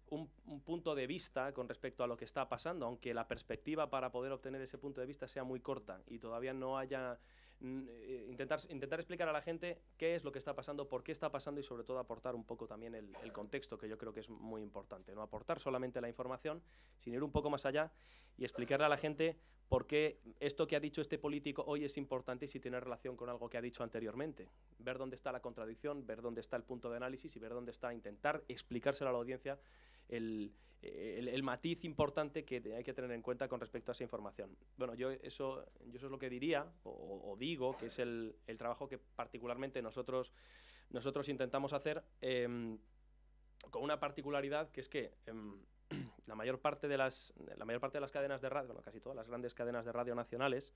un, punto de vista con respecto a lo que está pasando, aunque la perspectiva para poder obtener ese punto de vista sea muy corta y todavía no haya Mm, eh, intentar, intentar explicar a la gente qué es lo que está pasando, por qué está pasando y sobre todo aportar un poco también el, contexto, que yo creo que es muy importante. No aportar solamente la información, sino ir un poco más allá y explicarle a la gente por qué esto que ha dicho este político hoy es importante y si tiene relación con algo que ha dicho anteriormente. Ver dónde está la contradicción, ver dónde está el punto de análisis y ver dónde está intentar explicárselo a la audiencia el, el, matiz importante que hay que tener en cuenta con respecto a esa información. Bueno, yo eso, yo eso es lo que diría o, digo, que es el, trabajo que particularmente nosotros, nosotros intentamos hacer em, con una particularidad que es que em, [clears throat] la, mayor parte de las, la mayor parte de las cadenas de radio, bueno, casi todas las grandes cadenas de radio nacionales,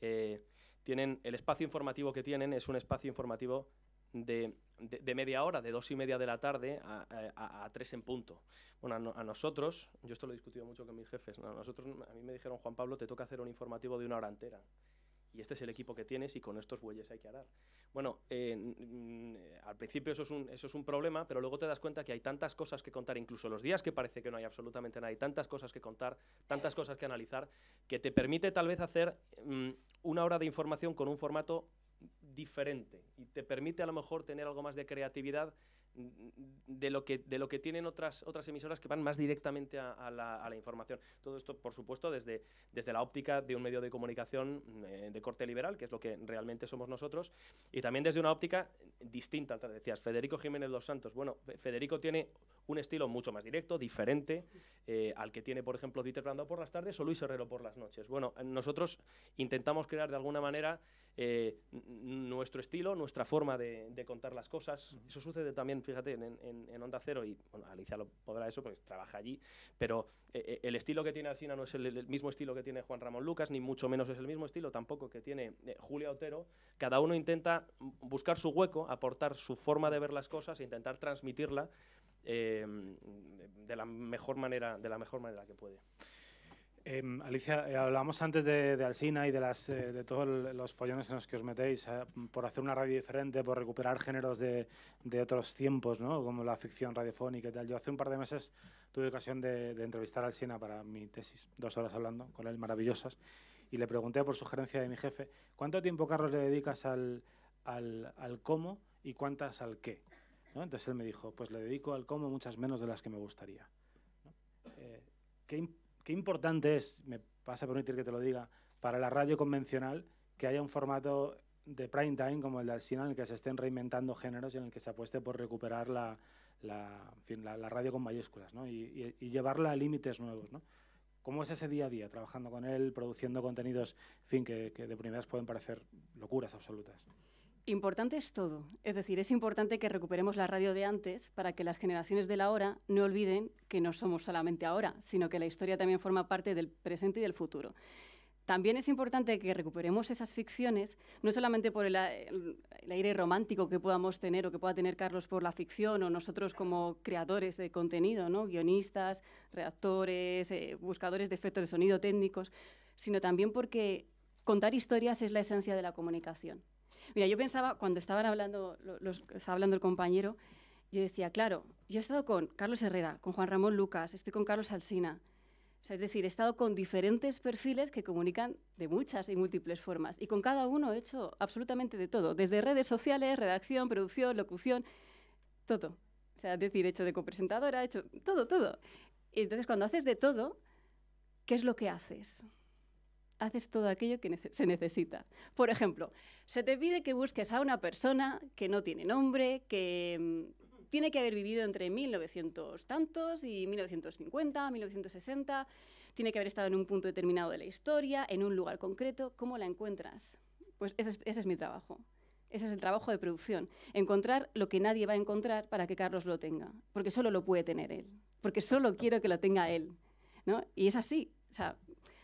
eh, tienen el espacio informativo que tienen es un espacio informativo de, media hora, de dos y media de la tarde a, tres en punto. Bueno, a, nosotros, yo esto lo he discutido mucho con mis jefes, a nosotros, a mí me dijeron, Juan Pablo, te toca hacer un informativo de una hora entera. Y este es el equipo que tienes y con estos bueyes hay que arar. Bueno, eh, eh, al principio eso es, un, eso es un problema, pero luego te das cuenta que hay tantas cosas que contar, incluso los días que parece que no hay absolutamente nada, hay tantas cosas que contar, tantas cosas que analizar, que te permite tal vez hacer mm, una hora de información con un formato diferente y te permite a lo mejor tener algo más de creatividad de lo que, de lo que tienen otras, otras emisoras que van más directamente a, la, información. Todo esto, por supuesto, desde, desde la óptica de un medio de comunicación eh, de corte liberal, que es lo que realmente somos nosotros, y también desde una óptica distinta. decías, Federico Jiménez dos Santos. Bueno, Federico tiene un estilo mucho más directo, diferente eh, al que tiene, por ejemplo, Dieter Brando por las tardes o Luis Herrero por las noches. Bueno, nosotros intentamos crear de alguna manera eh, nuestro estilo, nuestra forma de, contar las cosas. Eso sucede también, fíjate, en, Onda Cero, y bueno, Alicia lo podrá eso porque trabaja allí, pero eh, eh, el estilo que tiene Alcina no es el, mismo estilo que tiene Juan Ramón Lucas, ni mucho menos es el mismo estilo tampoco que tiene Julia Otero. Cada uno intenta buscar su hueco, aportar su forma de ver las cosas e intentar transmitirla de la mejor manera de la mejor manera que puede. Em, Alicia, eh, hablamos antes de, de, Alsina y eh, de, todos los follones en los que os metéis eh, por hacer una radio diferente, por recuperar géneros de, otros tiempos, como la ficción radiofónica tal. Yo hace un par de meses tuve ocasión de, entrevistar a Alsina para mi tesis, dos horas hablando con él, maravillosas, y le pregunté por sugerencia de mi jefe, ¿cuánto tiempo, Carlos, le dedicas al, cómo y cuántas al qué? Entonces él me dijo, pues le dedico al cómo muchas menos de las que me gustaría. ¿No? ¿qué qué importante es, me pasa a permitir que te lo diga, para la radio convencional que haya un formato de prime time como el de Alcina en el que se estén reinventando géneros y en el que se apueste por recuperar la, radio con mayúsculas ¿no? y, llevarla a límites nuevos. ¿no? ¿Cómo es ese día a día trabajando con él, produciendo contenidos fin, que, que de primeras pueden parecer locuras absolutas? Importante es todo. Es decir, es importante que recuperemos la radio de antes para que las generaciones de la hora no olviden que no somos solamente ahora, sino que la historia también forma parte del presente y del futuro. También es importante que recuperemos esas ficciones, no solamente por el, aire romántico que podamos tener o que pueda tener Carlos por la ficción o nosotros como creadores de contenido, guionistas, redactores, eh, buscadores de efectos de sonido técnicos, sino también porque contar historias es la esencia de la comunicación. Mira, yo pensaba, cuando estaban hablando, estaba hablando el compañero, yo decía, claro, yo he estado con Carlos Herrera, con Juan Ramón Lucas, estoy con Carlos Alsina. sea, es decir, he estado con diferentes perfiles que comunican de muchas y múltiples formas. Y con cada uno he hecho absolutamente de todo, desde redes sociales, redacción, producción, locución, todo. sea, es decir, he hecho de copresentadora, he hecho todo, todo. entonces, cuando haces de todo, ¿qué es lo que haces? haces todo aquello que se necesita. Por ejemplo, se te pide que busques a una persona que no tiene nombre, que mm, tiene que haber vivido entre 1900 tantos y 1950, 1960, tiene que haber estado en un punto determinado de la historia, en un lugar concreto. ¿Cómo la encuentras? Pues ese es, mi trabajo. Ese es el trabajo de producción, encontrar lo que nadie va a encontrar para que Carlos lo tenga, porque solo lo puede tener él, porque solo quiero que lo tenga él. ¿no? Y es así, o sea,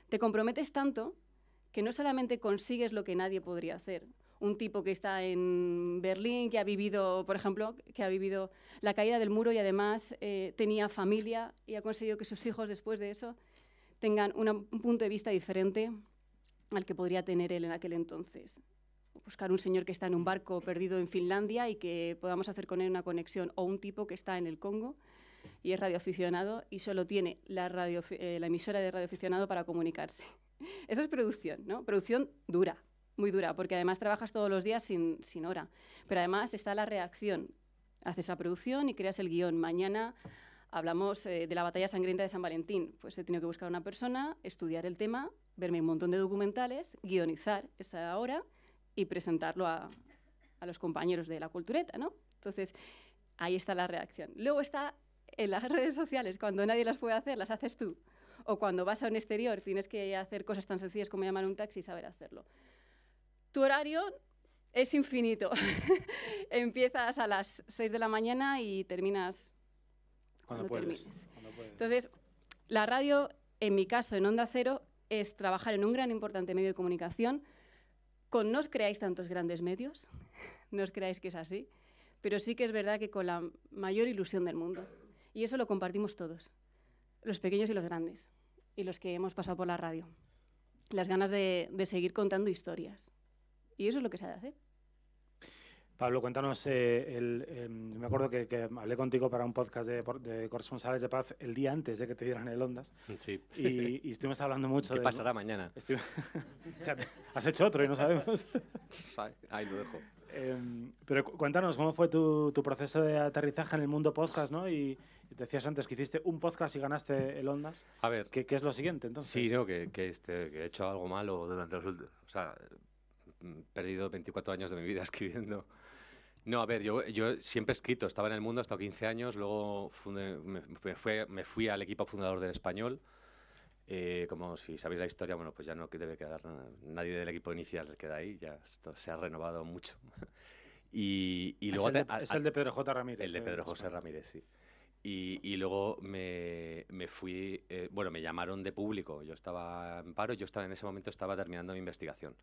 te comprometes tanto que no solamente consigues lo que nadie podría hacer. Un tipo que está en Berlín, que ha vivido, por ejemplo, que ha vivido la caída del muro y además eh, tenía familia y ha conseguido que sus hijos después de eso tengan un punto de vista diferente al que podría tener él en aquel entonces. Buscar un señor que está en un barco perdido en Finlandia y que podamos hacer con él una conexión, o un tipo que está en el Congo y es radioaficionado y solo tiene la, radio, eh, la emisora de radioaficionado para comunicarse. [laughs] Eso es producción, ¿no? Producción dura, muy dura, porque además trabajas todos los días sin, hora. Pero además está la reacción. Haces esa producción y creas el guión. Mañana hablamos eh, de la batalla sangrienta de San Valentín. Pues he tenido que buscar a una persona, estudiar el tema, verme un montón de documentales, guionizar esa hora y presentarlo a, a los compañeros de la cultureta, ¿no? Entonces, ahí está la reacción. Luego está en las redes sociales, cuando nadie las puede hacer, las haces tú. O cuando vas a un exterior, tienes que hacer cosas tan sencillas como llamar un taxi y saber hacerlo. Tu horario es infinito. [laughs] Empiezas a las 6 de la mañana y terminas cuando, puedes, Entonces, la radio, en mi caso, en Onda Cero, es trabajar en un gran importante medio de comunicación. no os creáis tantos grandes medios, [laughs] no os creáis que es así, pero sí que es verdad que con la mayor ilusión del mundo. Y eso lo compartimos todos, los pequeños y los grandes, y los que hemos pasado por la radio. Las ganas de, de seguir contando historias. Y eso es lo que se ha de hacer. Pablo, cuéntanos, eh, em, me acuerdo que, hablé contigo para un podcast de, corresponsales de paz el día antes de que te dieran el Ondas. Sí. Y, estuvimos hablando mucho [laughs] ¿Qué pasará mañana? [laughs] Has hecho otro y no sabemos. [laughs] Ahí lo dejo. Em, pero cuéntanos, ¿cómo fue tu, proceso de aterrizaje en el mundo podcast? ¿no? Y, decías antes que hiciste un podcast y ganaste el Ondas. A ver. ¿Qué, es lo siguiente entonces? Sí, no, que, este, he hecho algo malo durante los últimos. O sea, he mm, perdido 24 años de mi vida [laughs] escribiendo. No, a ver, yo, siempre he escrito, estaba en el mundo hasta 15 años, luego me, me fui al equipo fundador del Español eh, como si sabéis la historia, bueno, pues ya no debe quedar nadie del equipo inicial queda ahí, ya se ha renovado mucho. [laughs] y, ah, luego es ah, el, de, Pedro J. Ramírez. El de eh, Pedro José Ramírez, sí. Y, luego me, fui, eh, bueno, me llamaron de público, yo estaba en paro, yo estaba en ese momento estaba terminando mi investigación.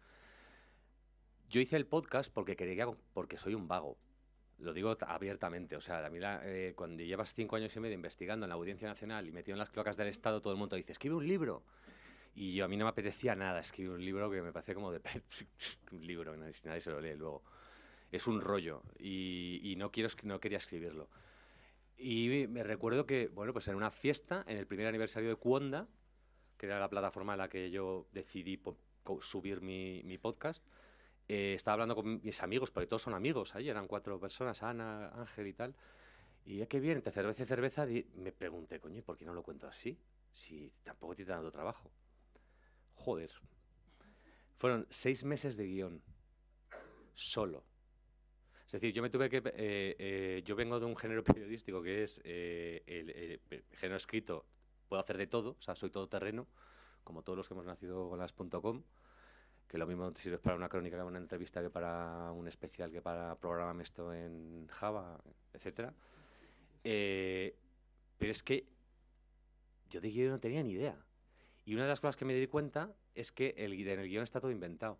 Yo hice el podcast porque quería, porque soy un vago, lo digo abiertamente, o sea, eh, cuando llevas cinco años y medio investigando en la Audiencia Nacional y metido en las cloacas del Estado, todo el mundo dice, escribe un libro. Y yo, a mí no me apetecía nada escribir un libro que me parecía como de... [laughs] un libro, que nadie, se lo lee luego. Es un rollo y, no, quiero, no quería escribirlo. Y me recuerdo que, bueno, pues en una fiesta, en el primer aniversario de Cuonda, que era la plataforma en la que yo decidí subir mi, mi podcast, eh, estaba hablando con mis amigos, porque todos son amigos ahí, eran cuatro personas, Ana, Ángel y tal. Y es que bien, entre cerveza y cerveza, me pregunté, coño, ¿por qué no lo cuento así? Si tampoco te está dando trabajo. Joder. Fueron seis meses de guión. Solo. Es decir, yo me tuve que. Eh, eh, yo vengo de un género [laughs] periodístico que es el, género escrito. Puedo hacer de todo, o sea, soy todoterreno, como todos los que hemos nacido con las que lo mismo te sirves para una crónica que para una entrevista, que para un especial, que para programa esto en Java, etcétera. Eh, pero es que yo de guión no tenía ni idea. Y una de las cosas que me di cuenta es que el, en el guión está todo inventado.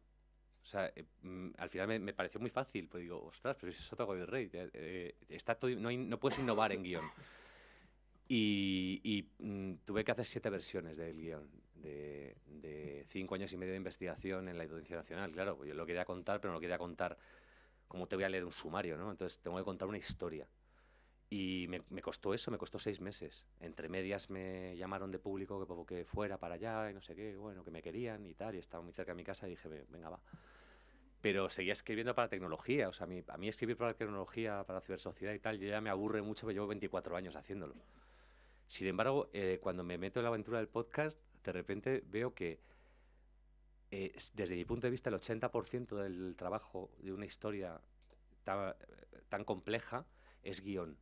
O sea, eh, mm, al final me, pareció muy fácil, pues digo, ostras, pero si es otro de Rey, eh, está no, puedes innovar en guión. Y, mm, tuve que hacer siete versiones del guión de, cinco años y medio de investigación en la audiencia nacional. Claro, pues yo lo quería contar, pero no lo quería contar como te voy a leer un sumario, ¿no? Entonces tengo que contar una historia. Y me, costó eso, me costó seis meses. Entre medias me llamaron de público que, que fuera para allá y no sé qué, bueno, que me querían y tal, y estaba muy cerca de mi casa y dije, venga, va. Pero seguía escribiendo para tecnología, o sea, a mí, a mí escribir para tecnología, para cibersociedad y tal, ya me aburre mucho, pero llevo 24 años haciéndolo. Sin embargo, eh, cuando me meto en la aventura del podcast, de repente veo que eh, desde mi punto de vista el 80% del trabajo de una historia tan, compleja es guión.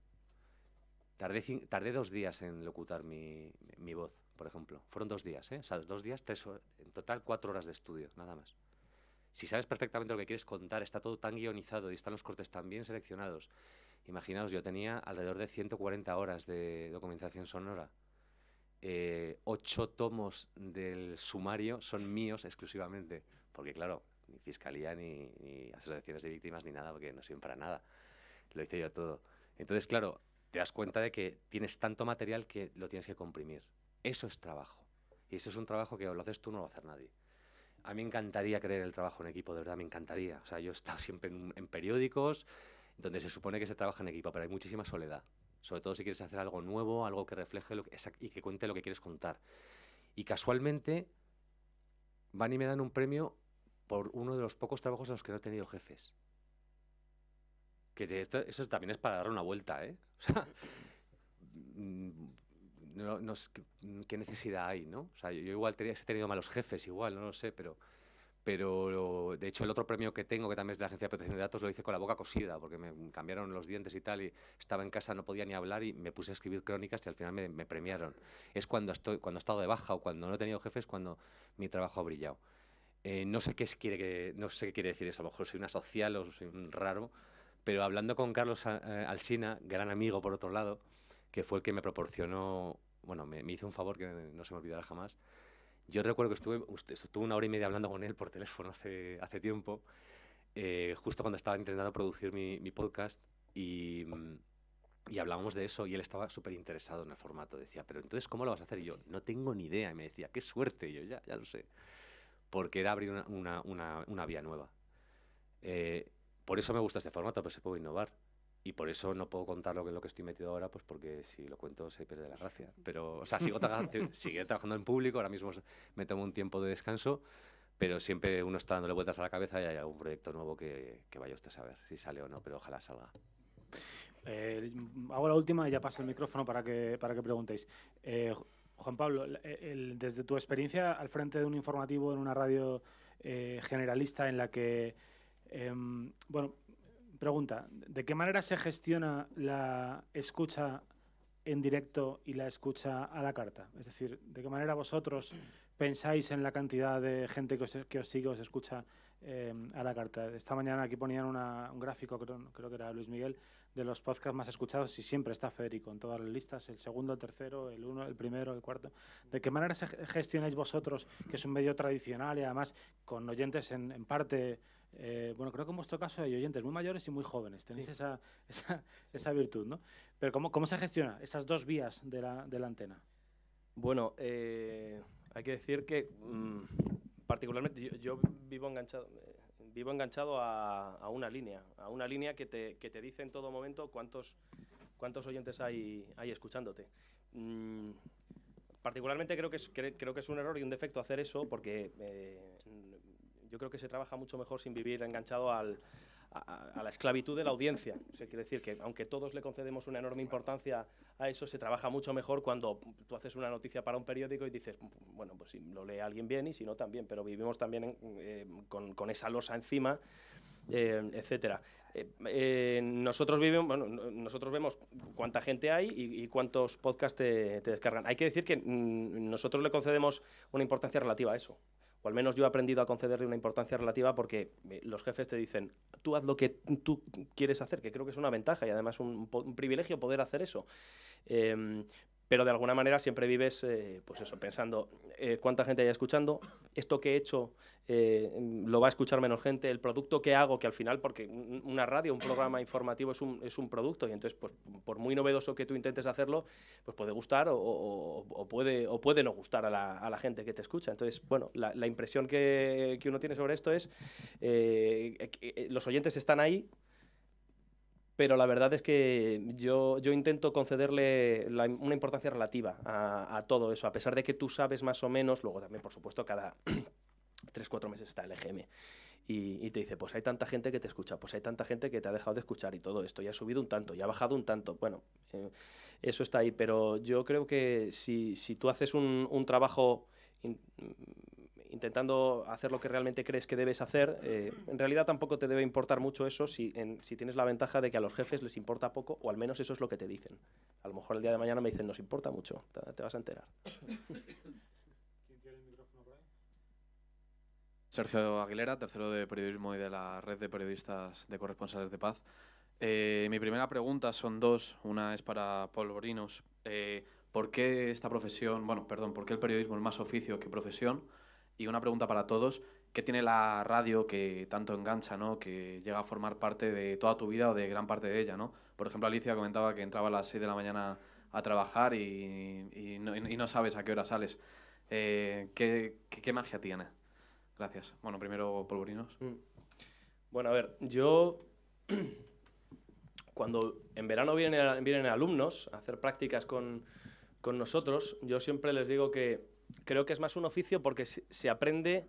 Tardé, tardé, dos días en locutar mi, mi, voz, por ejemplo. Fueron dos días, ¿eh? O sea, dos días, tres horas, en total cuatro horas de estudio, nada más. Si sabes perfectamente lo que quieres contar, está todo tan guionizado y están los cortes tan bien seleccionados. Imaginaos, yo tenía alrededor de 140 horas de documentación sonora. Eh, ocho tomos del sumario son míos exclusivamente, porque claro, ni fiscalía, ni, asociaciones de víctimas, ni nada, porque no sirven para nada. Lo hice yo todo. Entonces, claro, te das cuenta de que tienes tanto material que lo tienes que comprimir. Eso es trabajo. Y eso es un trabajo que lo haces tú, no lo va a hacer nadie. A mí me encantaría creer el trabajo en equipo, de verdad, me encantaría. O sea, yo he estado siempre en, en periódicos donde se supone que se trabaja en equipo, pero hay muchísima soledad sobre todo si quieres hacer algo nuevo, algo que refleje lo y que cuente lo que quieres contar. Y casualmente van y me dan un premio por uno de los pocos trabajos en los que no he tenido jefes. Que de eso también es para dar una vuelta, ¿eh? [laughs] O sea, mm, no, qué necesidad hay, ¿no? O sea, yo, igual he tenido malos jefes, igual, no lo sé, pero pero de hecho el otro premio que tengo, que también es de la Agencia de Protección de Datos, lo hice con la boca cosida, porque me cambiaron los dientes y tal, y estaba en casa, no podía ni hablar y me puse a escribir crónicas y al final me, premiaron. Es cuando, estoy, cuando he estado de baja o cuando no he tenido jefes, cuando mi trabajo ha brillado. Eh, no, sé qué quiere no sé qué quiere decir eso, a lo mejor soy una social o soy un raro, pero hablando con Carlos eh, Alsina, gran amigo por otro lado, que fue el que me proporcionó, bueno, me hizo un favor que no se me olvidará jamás, yo recuerdo que estuve, estuve una hora y media hablando con él por teléfono hace, hace tiempo, eh, justo cuando estaba intentando producir mi, podcast y, mm, y, hablábamos de eso y él estaba súper interesado en el formato. Decía, pero entonces, ¿cómo lo vas a hacer? Y yo, no tengo ni idea. Y me decía, qué suerte. yo, ya, ya lo sé. Porque era abrir una, vía nueva. Eh, por eso me gusta este formato, porque se puede innovar y por eso no puedo contar lo que, lo que estoy metido ahora, pues porque si lo cuento se pierde la gracia. Pero, o sea, sigo, [laughs] trabajando en público, ahora mismo me tomo un tiempo de descanso, pero siempre uno está dándole vueltas a la cabeza y hay algún proyecto nuevo que, vaya usted a saber si sale o no, pero ojalá salga. Eh, hago la última y ya paso el micrófono para que, para que preguntéis. Eh, Juan Pablo, desde tu experiencia al frente de un informativo en una radio eh, generalista en la que, em, bueno, pregunta, ¿de qué manera se gestiona la escucha en directo y la escucha a la carta? Es decir, ¿de qué manera vosotros pensáis en la cantidad de gente que os, que os os escucha eh, a la carta? Esta mañana aquí ponían un gráfico, creo, creo, que era Luis Miguel, de los podcasts más escuchados y siempre está Federico en todas las listas, el segundo, el tercero, el uno, el primero, el cuarto. ¿De qué manera se gestionáis vosotros, que es un medio tradicional y además con oyentes en parte eh, bueno, creo que en vuestro caso hay oyentes muy mayores y muy jóvenes, tenéis esa, virtud, ¿no? Pero ¿cómo, se gestiona esas dos vías de la, antena? Bueno, eh, hay que decir que mm, particularmente yo, vivo enganchado, eh, vivo enganchado a, una línea, a una línea que te, dice en todo momento cuántos, cuántos oyentes hay, hay escuchándote. Mm, particularmente creo que, creo que es un error y un defecto hacer eso porque yo creo que se trabaja mucho mejor sin vivir enganchado a, la esclavitud de la audiencia. O sea, quiere decir que aunque todos le concedemos una enorme importancia a eso, se trabaja mucho mejor cuando tú haces una noticia para un periódico y dices, bueno, pues si lo lee alguien bien y si no también, pero vivimos también eh, con, esa losa encima. Eh, etcétera. Eh, nosotros vivimos, nosotros vemos cuánta gente hay y, cuántos podcasts te, descargan. Hay que decir que mm, nosotros le concedemos una importancia relativa a eso o al menos yo he aprendido a concederle una importancia relativa porque eh, los jefes te dicen, tú haz lo que tú quieres hacer, que creo que es una ventaja y además un, privilegio poder hacer eso. Em, pero de alguna manera siempre vives, eh, pues eso, pensando eh, cuánta gente haya escuchando, esto que he hecho eh, lo va a escuchar menos gente, el producto que hago, que al final, porque una radio, un programa informativo es un, es un producto, y entonces, pues, por muy novedoso que tú intentes hacerlo, pues puede gustar o, puede, o puede no gustar a la, gente que te escucha. Entonces, bueno, la, impresión que, que, uno tiene sobre esto es, que los oyentes están ahí, pero la verdad es que yo, yo intento concederle una importancia relativa a, todo eso, a pesar de que tú sabes más o menos, luego también, por supuesto, cada [clears throat] tres cuatro meses está el EGM. Y, te dice, pues hay tanta gente que te escucha, pues hay tanta gente que te ha dejado de escuchar y todo esto, y ha subido un tanto, ya ha bajado un tanto. Bueno, eh, eso está ahí, pero yo creo que si, tú haces un, trabajo intentando hacer lo que realmente crees que debes hacer, eh, en realidad tampoco te debe importar mucho eso si, tienes la ventaja de que a los jefes les importa poco, o al menos eso es lo que te dicen. A lo mejor el día de mañana me dicen, nos importa mucho, te, vas a enterar. [coughs] ¿Quién tiene el micrófono Sergio Aguilera, tercero de periodismo y de la red de periodistas de corresponsales de paz. Eh, mi primera pregunta son dos. Una es para Paul Borinos. Eh, ¿Por qué esta profesión, bueno, perdón, por qué el periodismo es más oficio que profesión? Y una pregunta para todos. ¿Qué tiene la radio que tanto engancha, ¿no? que llega a formar parte de toda tu vida o de gran parte de ella? ¿no? Por ejemplo, Alicia comentaba que entraba a las 6 de la mañana a trabajar y, no, sabes a qué hora sales. Eh, ¿qué, magia tiene? Gracias. Bueno, primero Polvorinos. Mm. Bueno, a ver, yo [clears throat] cuando en verano vienen, vienen alumnos a hacer prácticas con nosotros, yo siempre les digo que creo que es más un oficio porque se, aprende,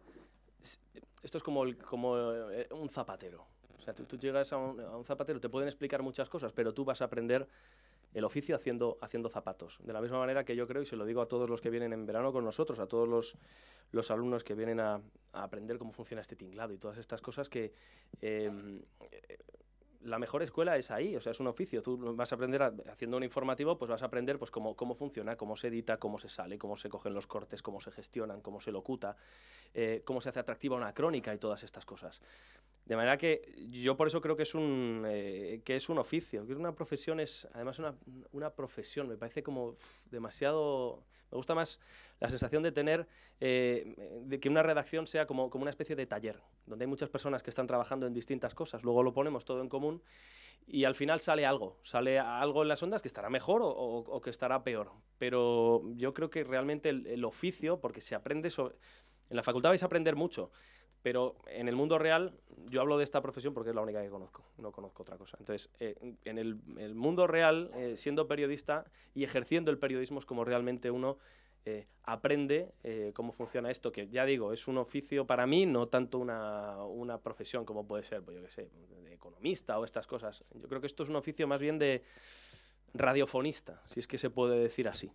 esto es como, como eh, un zapatero. O sea, tú, llegas a un, zapatero, te pueden explicar muchas cosas, pero tú vas a aprender el oficio haciendo, haciendo zapatos. De la misma manera que yo creo, y se lo digo a todos los que vienen en verano con nosotros, a todos los, alumnos que vienen a, aprender cómo funciona este tinglado y todas estas cosas que... Em, la mejor escuela es ahí, o sea, es un oficio. Tú vas a aprender, haciendo un informativo, pues vas a aprender pues, cómo, cómo funciona, cómo se edita, cómo se sale, cómo se cogen los cortes, cómo se gestionan, cómo se locuta, eh, cómo se hace atractiva una crónica y todas estas cosas. De manera que yo por eso creo que es un, eh, que es un oficio, que una profesión es, además una, profesión, me parece como demasiado, me gusta más la sensación de tener, eh, de que una redacción sea como, como una especie de taller, donde hay muchas personas que están trabajando en distintas cosas, luego lo ponemos todo en común y al final sale algo, sale algo en las ondas que estará mejor o, que estará peor. Pero yo creo que realmente el, oficio, porque se aprende sobre... En la facultad vais a aprender mucho, pero en el mundo real, yo hablo de esta profesión porque es la única que conozco, no conozco otra cosa. Entonces, eh, en el, mundo real, eh, siendo periodista y ejerciendo el periodismo es como realmente uno eh, aprende eh, cómo funciona esto, que ya digo, es un oficio para mí, no tanto una, profesión como puede ser, pues yo qué sé, de economista o estas cosas. Yo creo que esto es un oficio más bien de radiofonista, si es que se puede decir así.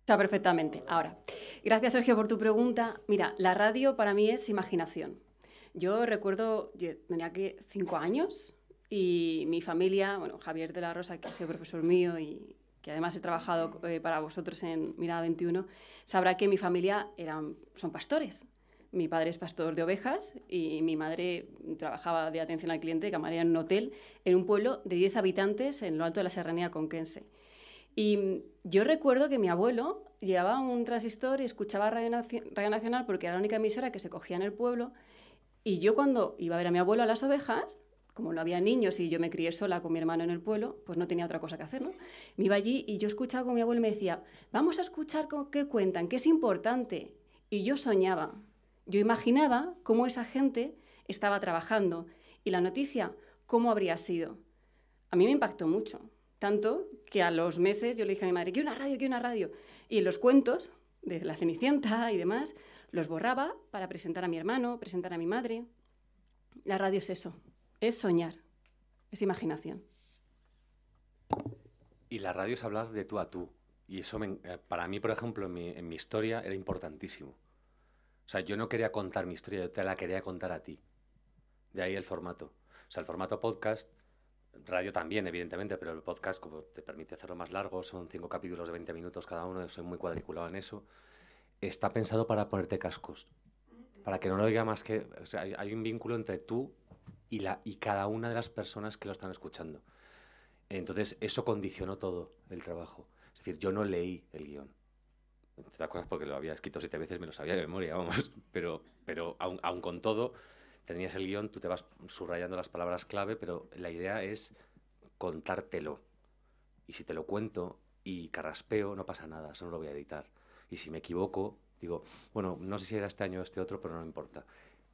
Está perfectamente. Ahora, gracias Sergio por tu pregunta. Mira, la radio para mí es imaginación. Yo recuerdo, tenía que cinco años y mi familia, bueno, Javier de la Rosa, que es profesor mío y que además he trabajado eh, para vosotros en Mirada 21, sabrá que mi familia eran, son pastores. Mi padre es pastor de ovejas y mi madre trabajaba de atención al cliente, camarera en un hotel, en un pueblo de 10 habitantes en lo alto de la serranía conquense. Y yo recuerdo que mi abuelo llevaba un transistor y escuchaba Radio, Nacional porque era la única emisora que se cogía en el pueblo y yo cuando iba a ver a mi abuelo a las ovejas, como no había niños y yo me crié sola con mi hermano en el pueblo, pues no tenía otra cosa que hacer, ¿no? Me iba allí y yo escuchaba con mi abuelo me decía, vamos a escuchar con qué cuentan, qué es importante. Y yo soñaba, yo imaginaba cómo esa gente estaba trabajando y la noticia, cómo habría sido. A mí me impactó mucho, tanto que a los meses yo le dije a mi madre, quiero una radio, quiero una radio. Y los cuentos de la Cenicienta y demás, los borraba para presentar a mi hermano, presentar a mi madre. La radio es eso, es soñar, es imaginación. Y la radio es hablar de tú a tú. Y eso eh, para mí, por ejemplo, en mi, historia era importantísimo. O sea, yo no quería contar mi historia, yo te la quería contar a ti. De ahí el formato. O sea, el formato podcast, radio también, evidentemente, pero el podcast, como te permite hacerlo más largo, son cinco capítulos de 20 minutos cada uno, yo soy muy cuadriculado en eso está pensado para ponerte cascos. Para que no lo diga más que. hay, un vínculo entre tú y, la, y cada una de las personas que lo están escuchando. Entonces, eso condicionó todo el trabajo. Es decir, yo no leí el guión. Te acuerdas porque lo había escrito siete veces, me lo sabía de memoria, vamos. [laughs] Pero, pero con todo, tenías el guión, tú te vas subrayando las palabras clave, pero la idea es contártelo. Y si te lo cuento y carraspeo, no pasa nada, eso no lo voy a editar. Y si me equivoco, digo, bueno, no sé si era este año o este otro, pero no importa.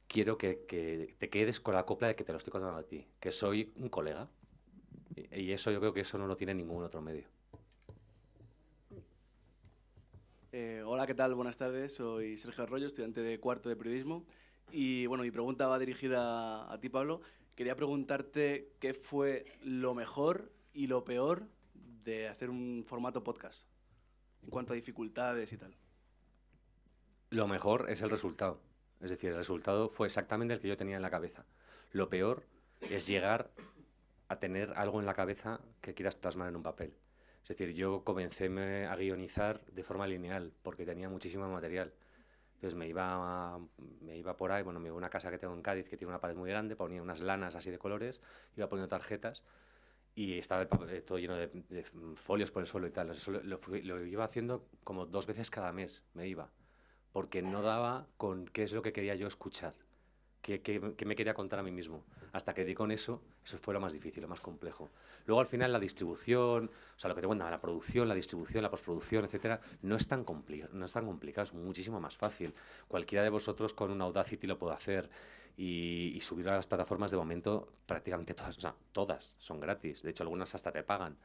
Quiero que, te quedes con la copla de que te lo estoy contando a ti, que soy un colega. Y, eso yo creo que eso no lo tiene ningún otro medio. Eh, hola, ¿qué tal? Buenas tardes. Soy Sergio Arroyo, estudiante de cuarto de periodismo. Y bueno, mi pregunta va dirigida a ti, Pablo. Quería preguntarte qué fue lo mejor y lo peor de hacer un formato podcast en cuanto a dificultades y tal? Lo mejor es el resultado. Es decir, el resultado fue exactamente el que yo tenía en la cabeza. Lo peor es llegar a tener algo en la cabeza que quieras plasmar en un papel. Es decir, yo comencé a guionizar de forma lineal porque tenía muchísimo material. Entonces me iba, me iba por ahí, bueno, me iba a una casa que tengo en Cádiz que tiene una pared muy grande, ponía unas lanas así de colores, iba poniendo tarjetas y estaba eh, todo lleno de, folios por el suelo y tal. Lo, lo, iba haciendo como dos veces cada mes, me iba, porque no daba con qué es lo que quería yo escuchar, qué, me quería contar a mí mismo. Hasta que di con eso, eso fue lo más difícil, lo más complejo. Luego al final la distribución, o sea, lo que te la producción, la distribución, la postproducción, etcétera, no es tan, no es tan complicado, es muchísimo más fácil. Cualquiera de vosotros con una Audacity lo puede hacer y, subir a las plataformas de momento prácticamente todas, o sea, todas son gratis, de hecho algunas hasta te pagan.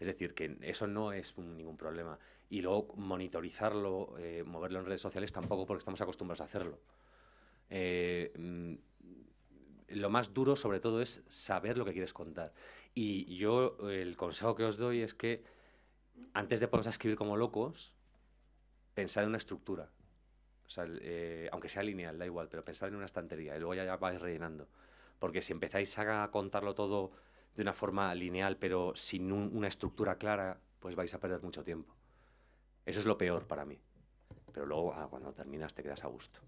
Es decir, que eso no es ningún problema. Y luego monitorizarlo, eh, moverlo en redes sociales tampoco porque estamos acostumbrados a hacerlo. Eh, mm, lo más duro sobre todo es saber lo que quieres contar. Y yo el consejo que os doy es que antes de ponerse a escribir como locos, pensad en una estructura sea, eh, aunque sea lineal, da igual, pero pensad en una estantería y luego ya, vais rellenando. Porque si empezáis a contarlo todo de una forma lineal, pero sin una estructura clara, pues vais a perder mucho tiempo. Eso es lo peor para mí. Pero luego, ah, cuando terminas, te quedas a gusto.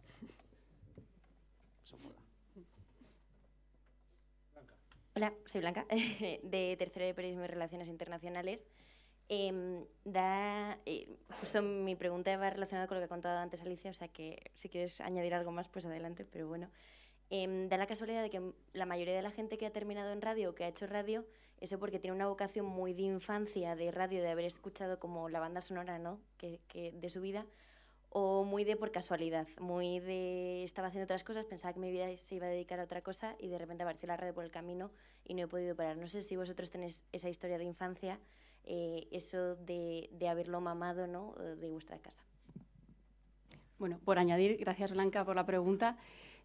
Hola, soy Blanca, [laughs] de Tercero de Periodismo y Relaciones Internacionales. Em, da, eh, justo mi pregunta va relacionada con lo que ha contado antes Alicia, o sea que si quieres añadir algo más, pues adelante, pero bueno. Em, da la casualidad de que la mayoría de la gente que ha terminado en radio o que ha hecho radio, eso porque tiene una vocación muy de infancia, de radio, de haber escuchado como la banda sonora ¿no? de su vida, o muy de por casualidad, muy de estaba haciendo otras cosas, pensaba que mi vida se iba a dedicar a otra cosa y de repente apareció la radio por el camino y no he podido parar. No sé si vosotros tenéis esa historia de infancia eh, eso de, haberlo mamado ¿no? Eh, de vuestra casa. Bueno, por añadir, gracias Blanca por la pregunta.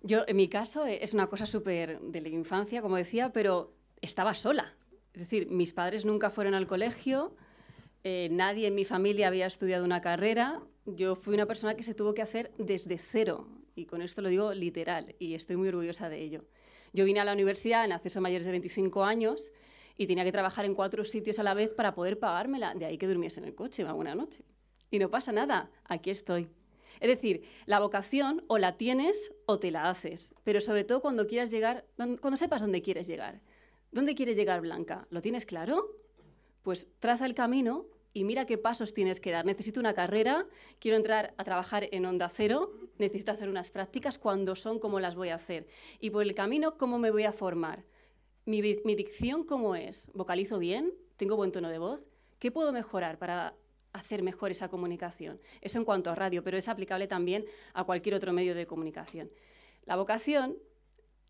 Yo, en mi caso, eh, es una cosa súper de la infancia, como decía, pero estaba sola. Es decir, mis padres nunca fueron al colegio, nadie en mi familia había estudiado una carrera. Yo fui una persona que se tuvo que hacer desde cero, y con esto lo digo literal, y estoy muy orgullosa de ello. Yo vine a la universidad en acceso a mayores de 25 años y tenía que trabajar en cuatro sitios a la vez para poder pagármela. De ahí que durmiese en el coche una noche. Y no pasa nada, aquí estoy. Es decir, la vocación o la tienes o te la haces, pero sobre todo cuando quieras llegar, cuando sepas dónde quieres llegar. ¿Dónde quieres llegar, Blanca? ¿Lo tienes claro? Pues traza el camino y mira qué pasos tienes que dar. Necesito una carrera, quiero entrar a trabajar en Onda Cero, necesito hacer unas prácticas, cuando son, cómo las voy a hacer. Y por el camino, ¿cómo me voy a formar? mi, dicción cómo es, vocalizo bien, tengo buen tono de voz, ¿qué puedo mejorar para hacer mejor esa comunicación? Eso en cuanto a radio, pero es aplicable también a cualquier otro medio de comunicación. La vocación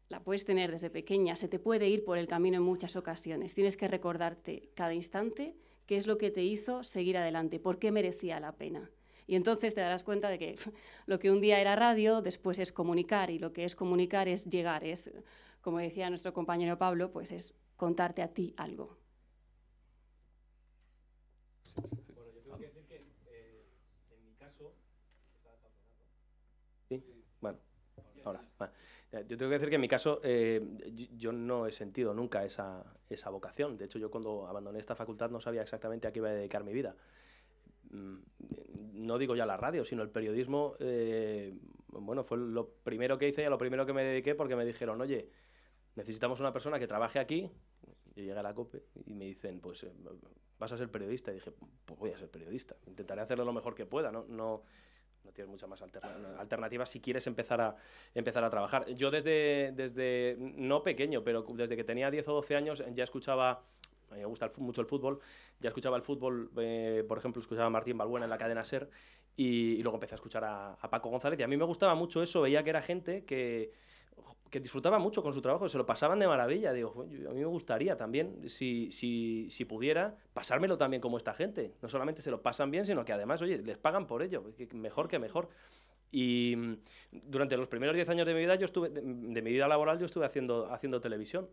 la puedes tener desde pequeña, se te puede ir por el camino en muchas ocasiones. Tienes que recordarte cada instante qué es lo que te hizo seguir adelante, por qué merecía la pena. Y entonces te darás cuenta de que [laughs] lo que un día era radio, después es comunicar, y lo que es comunicar es llegar, es como decía nuestro compañero Pablo, pues es contarte a ti algo. Bueno, yo tengo que decir que eh, en mi caso... Yo yo no he sentido nunca esa, esa vocación. De hecho, yo cuando abandoné esta facultad no sabía exactamente a qué iba a dedicar mi vida mm, no digo ya la radio, sino el periodismo, eh, bueno, fue lo primero que hice y a lo primero que me dediqué porque me dijeron, oye, necesitamos una persona que trabaje aquí. Yo llegué a la COPE y me dicen, pues, eh, ¿vas a ser periodista? Y dije, pues voy a ser periodista. Intentaré hacerlo lo mejor que pueda, ¿no? no no tienes muchas más alternativas si quieres empezar a, empezar a trabajar. Yo desde, desde, no pequeño, pero desde que tenía 10 o 12 años ya escuchaba, me gusta mucho el fútbol, ya escuchaba el fútbol, eh, por ejemplo, escuchaba a Martín Balbuena en la cadena SER y, luego empecé a escuchar a, Paco González y a mí me gustaba mucho eso, veía que era gente que que disfrutaba mucho con su trabajo, se lo pasaban de maravilla. Digo, a mí me gustaría también, si, pudiera, pasármelo también como esta gente. No solamente se lo pasan bien, sino que además, oye, les pagan por ello, mejor que mejor. Y mm, durante los primeros 10 años de mi vida, yo estuve, mi vida laboral, yo estuve haciendo, haciendo televisión.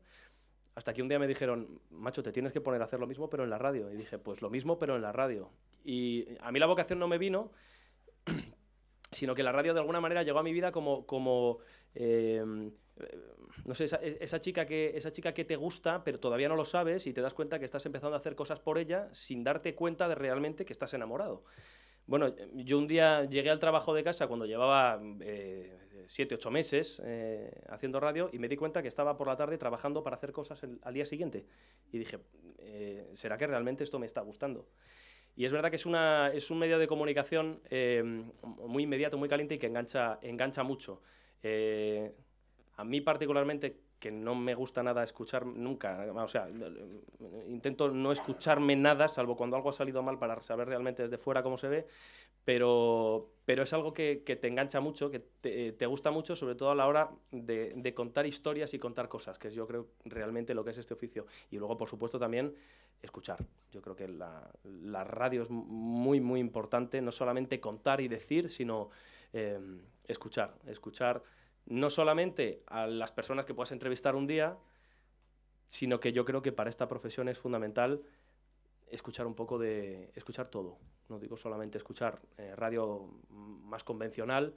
Hasta que un día me dijeron, macho, te tienes que poner a hacer lo mismo, pero en la radio. Y dije, pues lo mismo, pero en la radio. Y a mí la vocación no me vino sino que la radio de alguna manera llegó a mi vida como, como eh, no sé, esa, chica que, esa chica que te gusta, pero todavía no lo sabes y te das cuenta que estás empezando a hacer cosas por ella sin darte cuenta de realmente que estás enamorado. Bueno, yo un día llegué al trabajo de casa cuando llevaba eh, siete, ocho meses eh, haciendo radio y me di cuenta que estaba por la tarde trabajando para hacer cosas al día siguiente. Y dije, eh, ¿será que realmente esto me está gustando? Y es verdad que es, una, es un medio de comunicación eh, muy inmediato, muy caliente y que engancha, engancha mucho. Eh, a mí particularmente, que no me gusta nada escuchar nunca, o sea, intento no escucharme nada, salvo cuando algo ha salido mal para saber realmente desde fuera cómo se ve, pero, es algo que, te engancha mucho, que eh, te, gusta mucho, sobre todo a la hora de, contar historias y contar cosas, que es yo creo realmente lo que es este oficio. Y luego, por supuesto, también escuchar. Yo creo que la, radio es muy, muy importante, no solamente contar y decir, sino em, escuchar. Escuchar no solamente a las personas que puedas entrevistar un día, sino que yo creo que para esta profesión es fundamental escuchar un poco de, escuchar todo. No digo solamente escuchar eh, radio más convencional,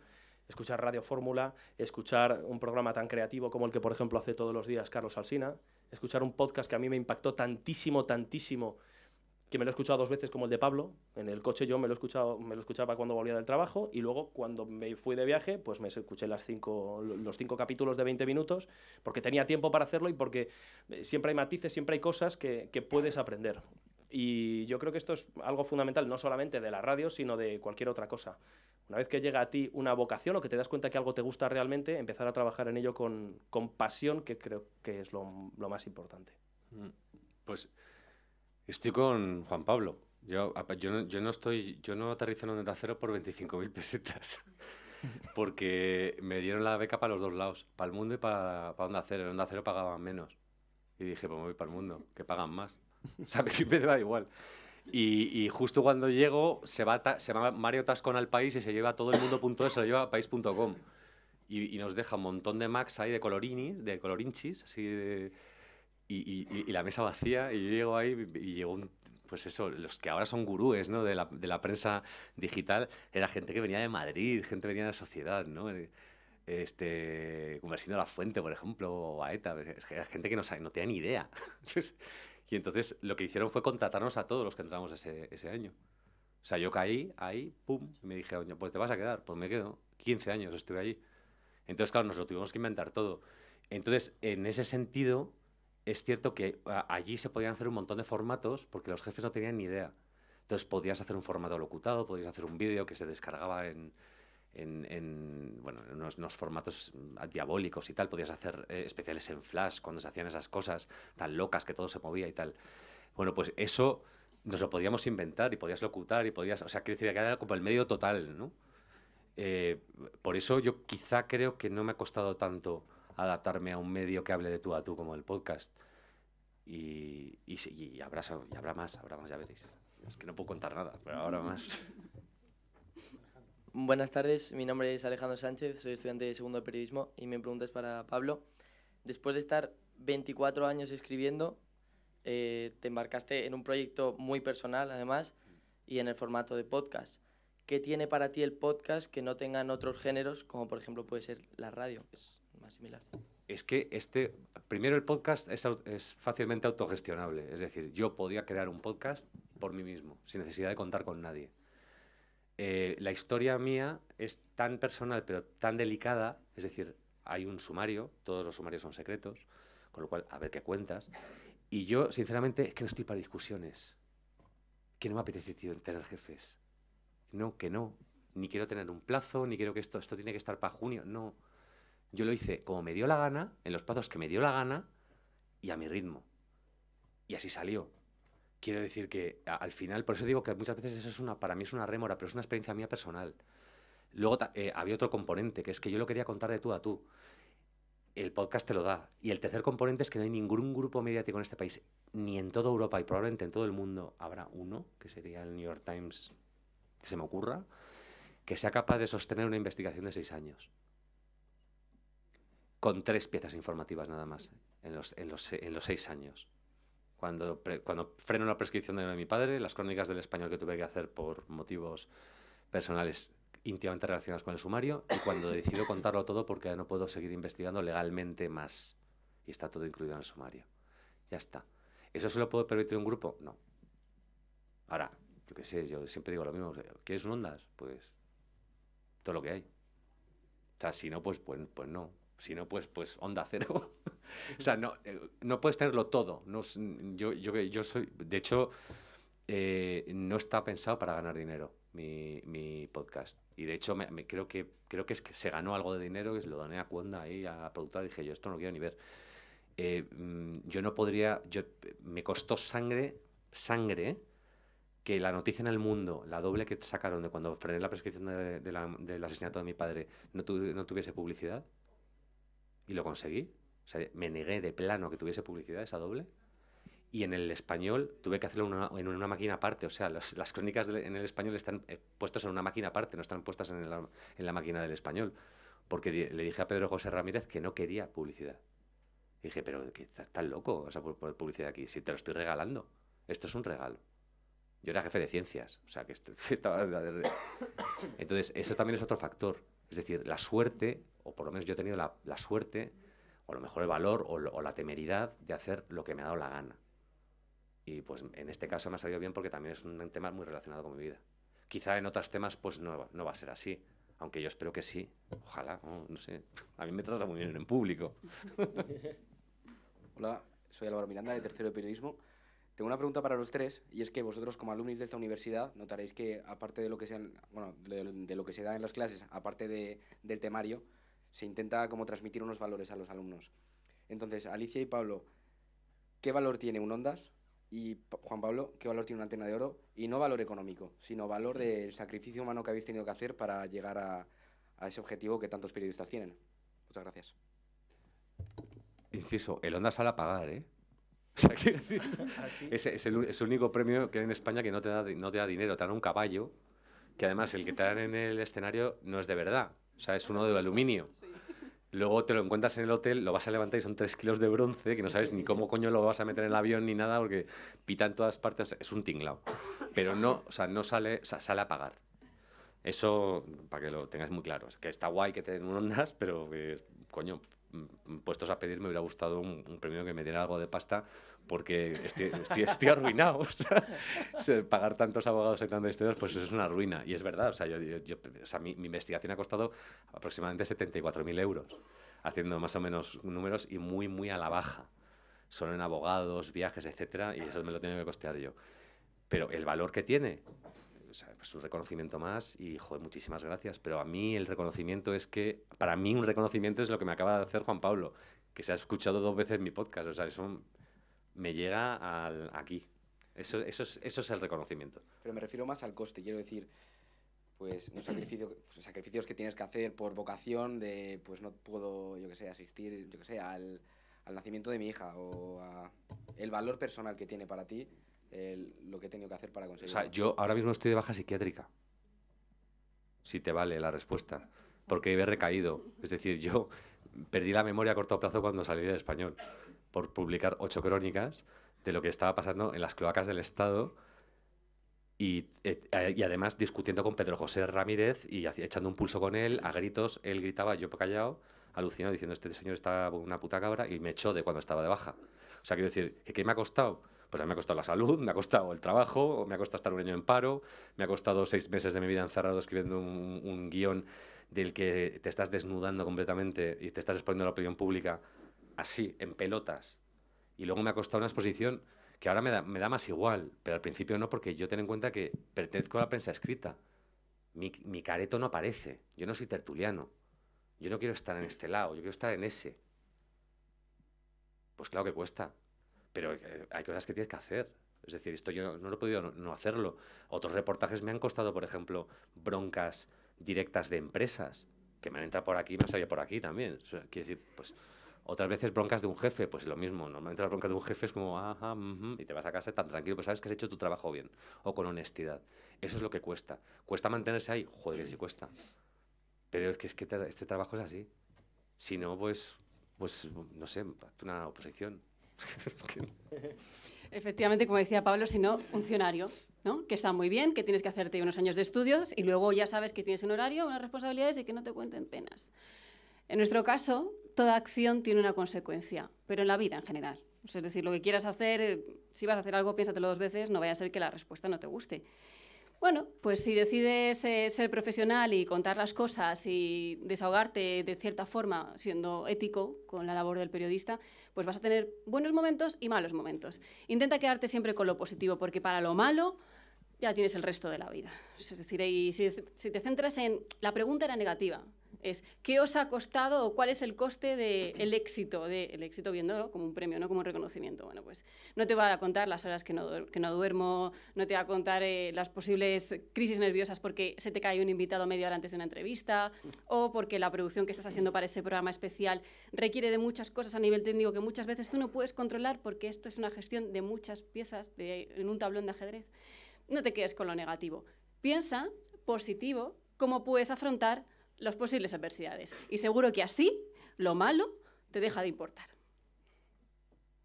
escuchar Radio Fórmula, escuchar un programa tan creativo como el que, por ejemplo, hace todos los días Carlos Alsina, escuchar un podcast que a mí me impactó tantísimo, tantísimo, que me lo he escuchado dos veces como el de Pablo. En el coche yo me lo, escuchaba, me lo escuchaba cuando volvía del trabajo y luego cuando me fui de viaje, pues me escuché las cinco, los cinco capítulos de 20 minutos porque tenía tiempo para hacerlo y porque eh, siempre hay matices, siempre hay cosas que puedes aprender. Y yo creo que esto es algo fundamental, no solamente de la radio, sino de cualquier otra cosa. Una vez que llega a ti una vocación o que te das cuenta que algo te gusta realmente, empezar a trabajar en ello con, con pasión, que creo que es lo, más importante. Mm, pues estoy con Juan Pablo. Yo, yo, no, estoy, yo no aterrizo en Onda Cero por 25.000 pesetas. [laughs] Porque me dieron la beca para los dos lados, para el mundo y para, para Onda Cero. En Onda Cero pagaban menos. Y dije, pues me voy para el mundo, que pagan más. [laughs] ¿Sabes? Siempre me da igual. Y, justo cuando llego, se va, se va Mario Tascón al país y se lleva a todo el mundo se lo lleva a país.com. Y, nos deja un montón de max ahí de colorini, de colorinchis, así de, y, la mesa vacía. Y yo llego ahí y llego pues eso, los que ahora son gurúes ¿no? de, la, prensa digital, era gente que venía de Madrid, gente venía de la sociedad, ¿no? Eh, este, siendo La Fuente, por ejemplo, o que era gente que no, no tenía ni idea. [laughs] Pues, y entonces lo que hicieron fue contratarnos a todos los que entramos ese, año. O sea, yo caí ahí, pum, y me dijeron, pues te vas a quedar, pues me quedo. 15 años estuve allí. Entonces, claro, nos lo tuvimos que inventar todo. Entonces, en ese sentido, es cierto que allí se podían hacer un montón de formatos porque los jefes no tenían ni idea. Entonces, podías hacer un formato locutado, podías hacer un vídeo que se descargaba en, en, bueno, unos, formatos diabólicos y tal. Podías hacer eh, especiales en flash cuando se hacían esas cosas tan locas que todo se movía y tal. Bueno, pues eso nos lo podíamos inventar y podías locutar y podías... O sea, quiero decir que era como el medio total, ¿no? Eh, por eso yo quizá creo que no me ha costado tanto adaptarme a un medio que hable de tú a tú como el podcast. Y, y, y, habrá, y habrá más, habrá más, ya veréis. Es que no puedo contar nada, pero habrá más. [laughs] Buenas tardes, mi nombre es Alejandro Sánchez, soy estudiante de segundo periodismo y mi pregunta es para Pablo. Después de estar 24 años escribiendo, eh, te embarcaste en un proyecto muy personal además y en el formato de podcast. ¿Qué tiene para ti el podcast que no tengan otros géneros, como por ejemplo puede ser la radio, es más similar? Es que este, primero el podcast es fácilmente autogestionable, es decir, yo podía crear un podcast por mí mismo, sin necesidad de contar con nadie. Eh, la historia mía es tan personal pero tan delicada, es decir, hay un sumario, todos los sumarios son secretos, con lo cual a ver qué cuentas. Y yo, sinceramente, es que no estoy para discusiones, que no me apetece tener jefes. No, que no. Ni quiero tener un plazo, ni quiero que esto, esto tiene que estar para junio. No. Yo lo hice como me dio la gana, en los plazos que me dio la gana y a mi ritmo. Y así salió. Quiero decir que al final, por eso digo que muchas veces eso es una, para mí es una rémora, pero es una experiencia mía personal. Luego eh, había otro componente, que es que yo lo quería contar de tú a tú. El podcast te lo da. Y el tercer componente es que no hay ningún grupo mediático en este país, ni en toda Europa y probablemente en todo el mundo habrá uno, que sería el New York Times, que se me ocurra, que sea capaz de sostener una investigación de seis años. Con tres piezas informativas nada más, en en los seis años. Cuando, freno la prescripción de mi padre, las crónicas del español que tuve que hacer por motivos personales íntimamente relacionados con el sumario, y cuando decido contarlo todo porque no puedo seguir investigando legalmente más. Y está todo incluido en el sumario. Ya está. ¿Eso se lo puedo permitir un grupo? No. Ahora, yo qué sé, yo siempre digo lo mismo. ¿Quieres un Ondas? Pues todo lo que hay. O sea, si no, pues, pues, pues no. Si no, pues, pues onda cero. [laughs] [laughs] O sea, no, eh, no puedes tenerlo todo. yo, soy, de hecho, eh, no está pensado para ganar dinero mi, podcast. Y de hecho, me, creo, que, creo que es que se ganó algo de dinero, que se lo doné a Cuanda ahí a la productora. Dije, yo esto no lo quiero ni ver. Eh, mm, yo no podría, yo, me costó sangre, sangre, que la noticia en el mundo, la doble que sacaron de cuando frené la prescripción de, la, del asesinato de mi padre, no tuviese publicidad. Y lo conseguí sea, me negué de plano que tuviese publicidad esa doble. Y en el español tuve que hacerlo en una máquina aparte. O sea, las crónicas en el español están eh, puestas en una máquina aparte, no están puestas en la, máquina del español. Porque le dije a Pedro José Ramírez que no quería publicidad. Y dije, pero que estás tan loco, o sea, por, publicidad aquí. Si te lo estoy regalando. Esto es un regalo. Yo era jefe de ciencias. O sea, que, [laughs] estaba. Entonces, eso también es otro factor. Es decir, la suerte, o por lo menos yo he tenido la, la suerte a lo mejor el valor o, la temeridad de hacer lo que me ha dado la gana. Y pues en este caso me ha salido bien porque también es un tema muy relacionado con mi vida. Quizá en otros temas pues no, no va a ser así, aunque yo espero que sí, ojalá, no, sé, a mí me trata muy bien en público. [laughs] Hola, soy Álvaro Miranda de Tercero de Periodismo. Tengo una pregunta para los tres, y es que vosotros como alumnos de esta universidad notaréis que aparte de lo que, sean, bueno, de, lo que se da en las clases, aparte del temario, se intenta como transmitir unos valores a los alumnos. Entonces, Alicia y Pablo, ¿qué valor tiene un Ondas? Y Juan Pablo, ¿qué valor tiene una antena de oro? Y no valor económico, sino valor del sacrificio humano que habéis tenido que hacer para llegar a, ese objetivo que tantos periodistas tienen. Muchas gracias. Inciso, el Ondas sale a pagar, ¿eh? [laughs] O sea, decir, [laughs] ¿Ah, es, el, único premio que hay en España que no te da, no te da dinero, te dan un caballo, que además el que te dan en el escenario no es de verdad. O sea, es uno de aluminio. Luego te lo encuentras en el hotel, lo vas a levantar y son tres kilos de bronce, que no sabes ni cómo coño lo vas a meter en el avión ni nada, porque pita en todas partes. es un tinglao. Pero no, o sea, no sale, o sea, sale a pagar. Eso, para que lo tengas muy claro. Que está guay que te den ondas, pero que, coño, Mm, puestos a pedir, me hubiera gustado un, premio que me diera algo de pasta, porque estoy, arruinado. [laughs] pagar tantos abogados y tantas historias, pues eso es una ruina. Y es verdad, o sea, yo, o sea mi, investigación ha costado aproximadamente 74.000 euros, haciendo más o menos números y muy, muy a la baja. Solo en abogados, viajes, etcétera, y eso me lo tengo que costear yo. Pero el valor que tiene, o es un reconocimiento más y, joder, muchísimas gracias. Pero a mí el reconocimiento es que, para mí un reconocimiento es lo que me acaba de hacer Juan Pablo, que se ha escuchado dos veces mi podcast. O sea, eso me llega al, aquí. Eso, eso, es, eso es el reconocimiento. Pero me refiero más al coste, quiero decir pues un sacrificio, [clears throat] pues, sacrificios que tienes que hacer por vocación de pues no puedo, yo que sé, asistir, yo que sé, al, nacimiento de mi hija o al el valor personal que tiene para ti lo que he tenido que hacer para conseguirlo. O sea, yo ahora mismo estoy de baja psiquiátrica. Si te vale la respuesta. Porque he recaído. Es decir, yo perdí la memoria a corto plazo cuando salí del español. Por publicar ocho crónicas de lo que estaba pasando en las cloacas del Estado. Y, eh, eh, además discutiendo con Pedro José Ramírez y echando un pulso con él, a gritos, él gritaba, yo callado, alucinado, diciendo, este señor está una puta cabra, y me echó de cuando estaba de baja. O sea, quiero decir, que ¿qué me ha costado? pues a mí me ha costado la salud, me ha costado el trabajo, me ha costado estar un año en paro, me ha costado seis meses de mi vida encerrado escribiendo un, guión del que te estás desnudando completamente y te estás exponiendo a la opinión pública así, en pelotas. Y luego me ha costado una exposición que ahora me da, más igual, pero al principio no, porque yo ten en cuenta que pertenezco a la prensa escrita. Mi, mi careto no aparece, yo no soy tertuliano, yo no quiero estar en este lado, yo quiero estar en ese. Pues claro que cuesta, pero eh, hay cosas que tienes que hacer. Es decir, esto yo no lo he podido no hacerlo. Otros reportajes me han costado, por ejemplo, broncas directas de empresas, que me han entrado por aquí y me han salido por aquí también. quiero decir, pues otras veces broncas de un jefe, pues lo mismo. Normalmente las broncas de un jefe es como, ajá, y te vas a casa tan tranquilo, pues sabes que has hecho tu trabajo bien o con honestidad. Eso es lo que cuesta. ¿Cuesta mantenerse ahí? Joder, que sí cuesta. Pero es que, este trabajo es así. Si no, pues, pues no sé, una oposición. [laughs] Efectivamente, como decía Pablo, si no, funcionario, Que está muy bien, que tienes que hacerte unos años de estudios y luego ya sabes que tienes un horario, unas responsabilidades y que no te cuenten penas. En nuestro caso, toda acción tiene una consecuencia, pero en la vida en general. es decir, lo que quieras hacer, eh, si vas a hacer algo, piénsatelo dos veces, no vaya a ser que la respuesta no te guste. Bueno, pues si decides eh, ser profesional y contar las cosas y desahogarte de cierta forma, siendo ético con la labor del periodista, pues vas a tener buenos momentos y malos momentos. Intenta quedarte siempre con lo positivo, porque para lo malo ya tienes el resto de la vida. Es decir, si te centras en la pregunta era negativa, es ¿qué os ha costado o cuál es el coste del éxito? De, el éxito viéndolo como un premio, no como un reconocimiento. Bueno, pues no te va a contar las horas que no, duermo, no te va a contar eh, las posibles crisis nerviosas porque se te cae un invitado media hora antes de una entrevista o porque la producción que estás haciendo para ese programa especial requiere de muchas cosas a nivel técnico que muchas veces tú no puedes controlar porque esto es una gestión de muchas piezas de, en un tablón de ajedrez. No te quedes con lo negativo. Piensa positivo cómo puedes afrontar las posibles adversidades. Y seguro que así lo malo te deja de importar.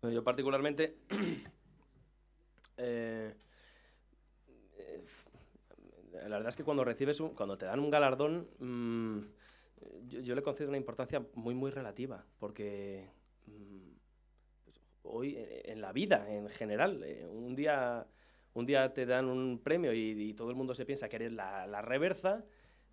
Yo particularmente [clears throat] eh, eh, la verdad es que cuando recibes cuando te dan un galardón mm, yo, le concedo una importancia muy muy relativa porque mm, hoy eh, en la vida en general un día un día te dan un premio y, todo el mundo se piensa que eres la reversa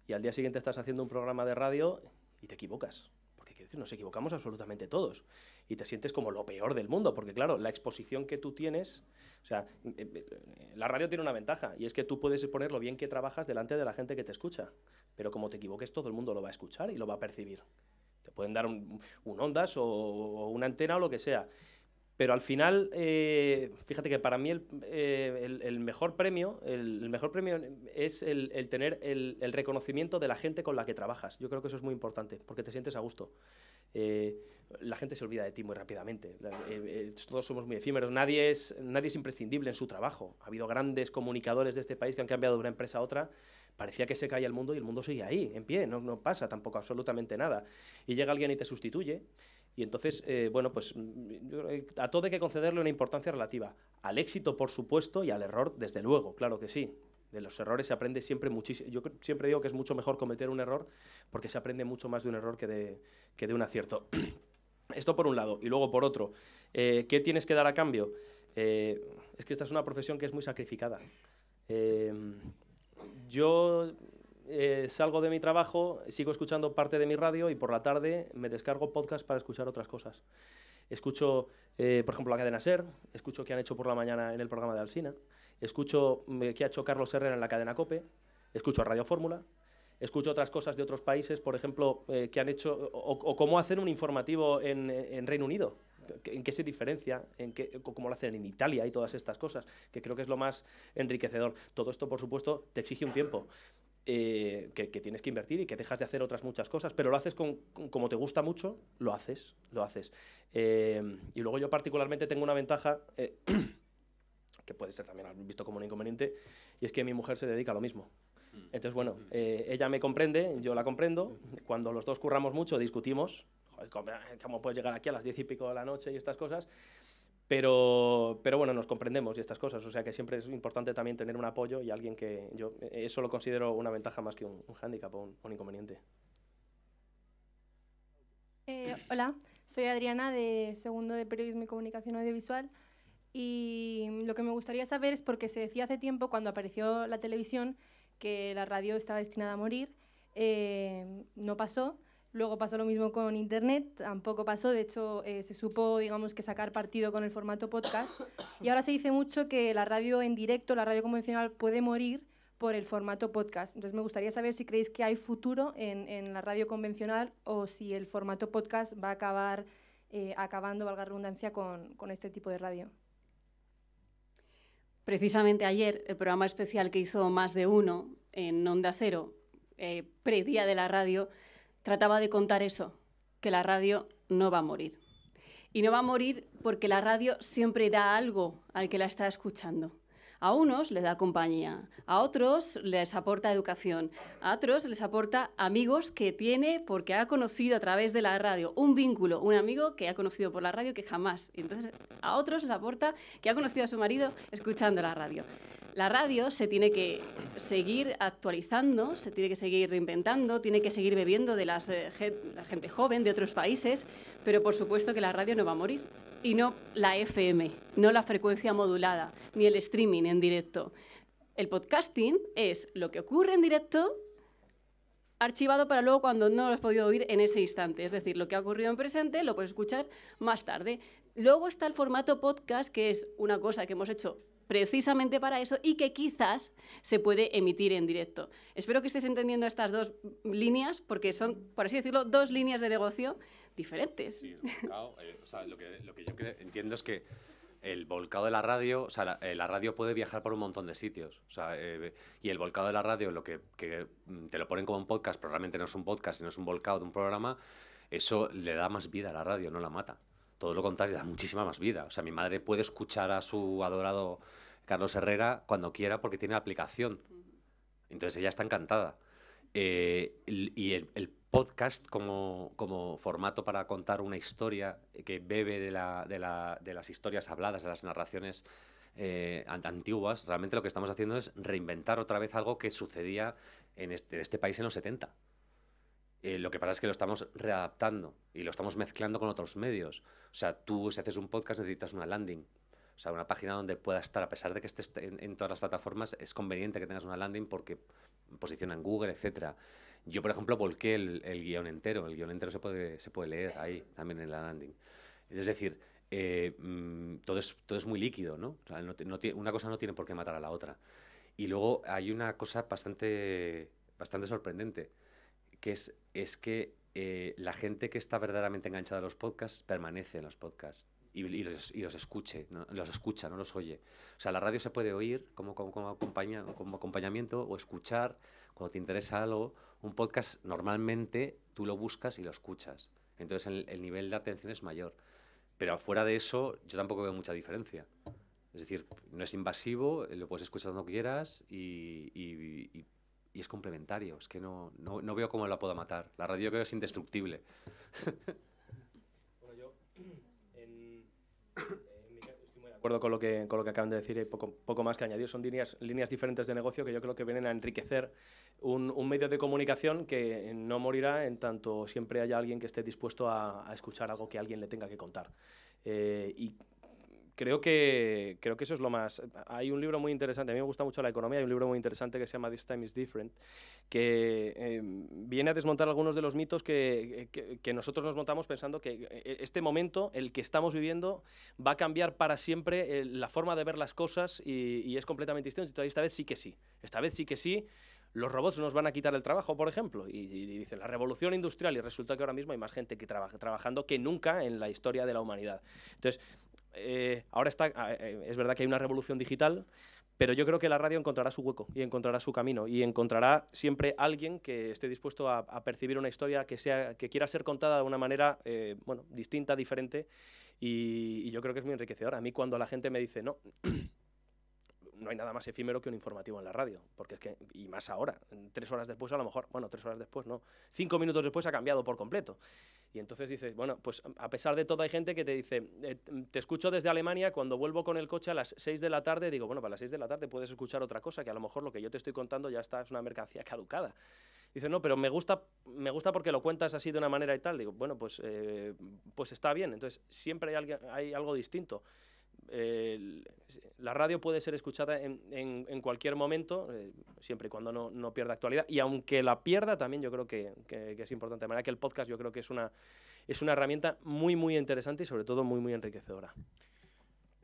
y al día siguiente estás haciendo un programa de radio y te equivocas. Porque quiero decir, nos equivocamos absolutamente todos. Y te sientes como lo peor del mundo, porque claro, la exposición que tú tienes, o sea, eh, eh, la radio tiene una ventaja, y es que tú puedes exponer lo bien que trabajas delante de la gente que te escucha. Pero como te equivoques, todo el mundo lo va a escuchar y lo va a percibir. Te pueden dar un, ondas o una antena o lo que sea. Pero al final, eh, fíjate que para mí el, eh, mejor premio, el, mejor premio es el, tener el, reconocimiento de la gente con la que trabajas. Yo creo que eso es muy importante, porque te sientes a gusto. Eh, la gente se olvida de ti muy rápidamente. todos somos muy efímeros. Nadie es, nadie es imprescindible en su trabajo. Ha habido grandes comunicadores de este país que han cambiado de una empresa a otra parecía que se caía el mundo y el mundo sigue ahí, en pie, no, pasa tampoco absolutamente nada. Y llega alguien y te sustituye. Y entonces, eh, bueno, pues mm, eh, a todo hay que concederle una importancia relativa. Al éxito, por supuesto, y al error, desde luego, claro que sí de los errores se aprende siempre muchísimo. Yo siempre digo que es mucho mejor cometer un error porque se aprende mucho más de un error que de, que de un acierto. [clears throat] Esto por un lado. Y luego por otro, eh, ¿qué tienes que dar a cambio? es que esta es una profesión que es muy sacrificada. Yo eh, salgo de mi trabajo, sigo escuchando parte de mi radio y por la tarde me descargo podcast para escuchar otras cosas. Escucho, eh, por ejemplo, la cadena SER, escucho qué han hecho por la mañana en el programa de Alsina, escucho mm, qué ha hecho Carlos Herrera en la cadena COPE, escucho Radio Fórmula, escucho otras cosas de otros países, por ejemplo, eh, que han hecho o, cómo hacer un informativo en Reino Unido en qué se diferencia, en qué, cómo lo hacen en Italia y todas estas cosas, que creo que es lo más enriquecedor. Todo esto, por supuesto, te exige un tiempo. Eh, que, tienes que invertir y que dejas de hacer otras muchas cosas, pero lo haces como te gusta mucho, lo haces, lo haces. Eh, y luego yo particularmente tengo una ventaja, eh, [coughs] que puede ser también visto como un inconveniente, y es que mi mujer se dedica a lo mismo. Mm. Entonces, bueno, mm. ella me comprende, yo la comprendo, cuando los dos curramos mucho discutimos, cómo puedes llegar aquí a las diez y pico de la noche y estas cosas. Pero, pero bueno, nos comprendemos y estas cosas, o sea que siempre es importante también tener un apoyo y alguien que yo eso lo considero una ventaja más que un, hándicap o un, inconveniente. Eh, hola, soy Adriana de segundo de Periodismo y Comunicación Audiovisual y lo que me gustaría saber es porque se decía hace tiempo cuando apareció la televisión que la radio estaba destinada a morir, eh, no pasó Luego pasó lo mismo con Internet, tampoco pasó, de hecho eh, se supo, digamos, que sacar partido con el formato podcast. Y ahora se dice mucho que la radio en directo, la radio convencional, puede morir por el formato podcast. Entonces me gustaría saber si creéis que hay futuro en, la radio convencional o si el formato podcast va a acabar eh, acabando, valga redundancia, con, este tipo de radio. Precisamente ayer, el programa especial que hizo más de uno en Onda Cero, eh, predía de la radio, trataba de contar eso, que la radio no va a morir. Y no va a morir porque la radio siempre da algo al que la está escuchando. A unos le da compañía, a otros les aporta educación, a otros les aporta amigos que tiene porque ha conocido a través de la radio, un vínculo, un amigo que ha conocido por la radio que jamás. Entonces, a otros les aporta que ha conocido a su marido escuchando la radio. La radio se tiene que seguir actualizando, se tiene que seguir reinventando, tiene que seguir bebiendo de las, eh, la gente joven de otros países, pero por supuesto que la radio no va a morir. Y no la FM, no la frecuencia modulada, ni el streaming en directo. El podcasting es lo que ocurre en directo archivado para luego cuando no lo has podido oír en ese instante. Es decir, lo que ha ocurrido en presente lo puedes escuchar más tarde. Luego está el formato podcast, que es una cosa que hemos hecho precisamente para eso y que quizás se puede emitir en directo. Espero que estés entendiendo estas dos líneas porque son, por así decirlo, dos líneas de negocio diferentes. Eh, lo, que, yo entiendo es que el volcado de la radio, o sea, la, eh, radio puede viajar por un montón de sitios. Eh, y el volcado de la radio, lo que, que, mm, te lo ponen como un podcast, pero realmente no es un podcast, sino es un volcado de un programa, eso le da más vida a la radio, no la mata. Todo lo contrario, da muchísima más vida. O sea, mi madre puede escuchar a su adorado Carlos Herrera cuando quiera porque tiene la aplicación. Entonces ella está encantada. Eh, y el, podcast como, como, formato para contar una historia que bebe de, la, de, la, de las historias habladas, de las narraciones eh, antiguas, realmente lo que estamos haciendo es reinventar otra vez algo que sucedía en este, en este país en los 70. Eh, lo que pasa es que lo estamos readaptando y lo estamos mezclando con otros medios. O sea, tú si haces un podcast necesitas una landing. O sea, una página donde pueda estar, a pesar de que estés en, todas las plataformas, es conveniente que tengas una landing porque posiciona en Google, etc. Yo, por ejemplo, volqué el, guión entero. El guión entero se puede, se puede leer ahí, también en la landing. Es decir, eh, mm, todo, es, es muy líquido, ¿no? una cosa no tiene por qué matar a la otra. Y luego hay una cosa bastante, bastante sorprendente, que es es que eh, la gente que está verdaderamente enganchada a los podcasts permanece en los podcasts y, los, escuche, los escucha, no los oye. O sea, la radio se puede oír como, como, como acompañamiento o escuchar cuando te interesa algo. Un podcast normalmente tú lo buscas y lo escuchas. Entonces el, nivel de atención es mayor. Pero fuera de eso, yo tampoco veo mucha diferencia. Es decir, no es invasivo, lo puedes escuchar cuando quieras y, y es complementario. Es que no, veo cómo la pueda matar. La radio creo que es indestructible. bueno, yo [coughs] estoy muy de acuerdo con lo que, con lo que acaban de decir y poco, más que añadir. Son líneas, líneas diferentes de negocio que yo creo que vienen a enriquecer un, medio de comunicación que no morirá en tanto siempre haya alguien que esté dispuesto a, escuchar algo que alguien le tenga que contar. Eh, y creo que, creo que eso es lo más. Hay un libro muy interesante, a mí me gusta mucho la economía, hay un libro muy interesante que se llama This Time is Different, que em, viene a desmontar algunos de los mitos que, nosotros nos montamos pensando que eh, este momento, el que estamos viviendo, va a cambiar para siempre eh, la forma de ver las cosas y, es completamente distinto. Esta vez sí que sí, esta vez sí que sí los robots nos van a quitar el trabajo, por ejemplo, y, dicen la revolución industrial y resulta que ahora mismo hay más gente que trabajando que nunca en la historia de la humanidad. Entonces, eh, ahora está, eh, eh, es verdad que hay una revolución digital, pero yo creo que la radio encontrará su hueco y encontrará su camino y encontrará siempre alguien que esté dispuesto a, percibir una historia que, sea, que quiera ser contada de una manera bueno, distinta, diferente y, yo creo que es muy enriquecedor. A mí cuando la gente me dice, no, [clears throat] no hay nada más efímero que un informativo en la radio, porque es que, y más ahora, tres horas después a lo mejor, bueno, tres horas después no, cinco minutos después ha cambiado por completo. Y entonces dices, bueno, pues a pesar de todo hay gente que te dice, eh, te escucho desde Alemania, cuando vuelvo con el coche a las 6 de la tarde, digo, bueno, para las 6 de la tarde puedes escuchar otra cosa, que a lo mejor lo que yo te estoy contando ya está, es una mercancía [laughs] caducada. Dice, no, pero me gusta, me gusta porque lo cuentas así de una manera y tal. Digo, bueno, pues, eh, pues está bien. Entonces, siempre hay, hay algo distinto la radio puede ser escuchada en, cualquier momento, eh, siempre y cuando no, pierda actualidad. Y aunque la pierda, también yo creo que, es importante. De manera que el podcast yo creo que es una, es una herramienta muy, muy interesante y sobre todo muy, muy enriquecedora.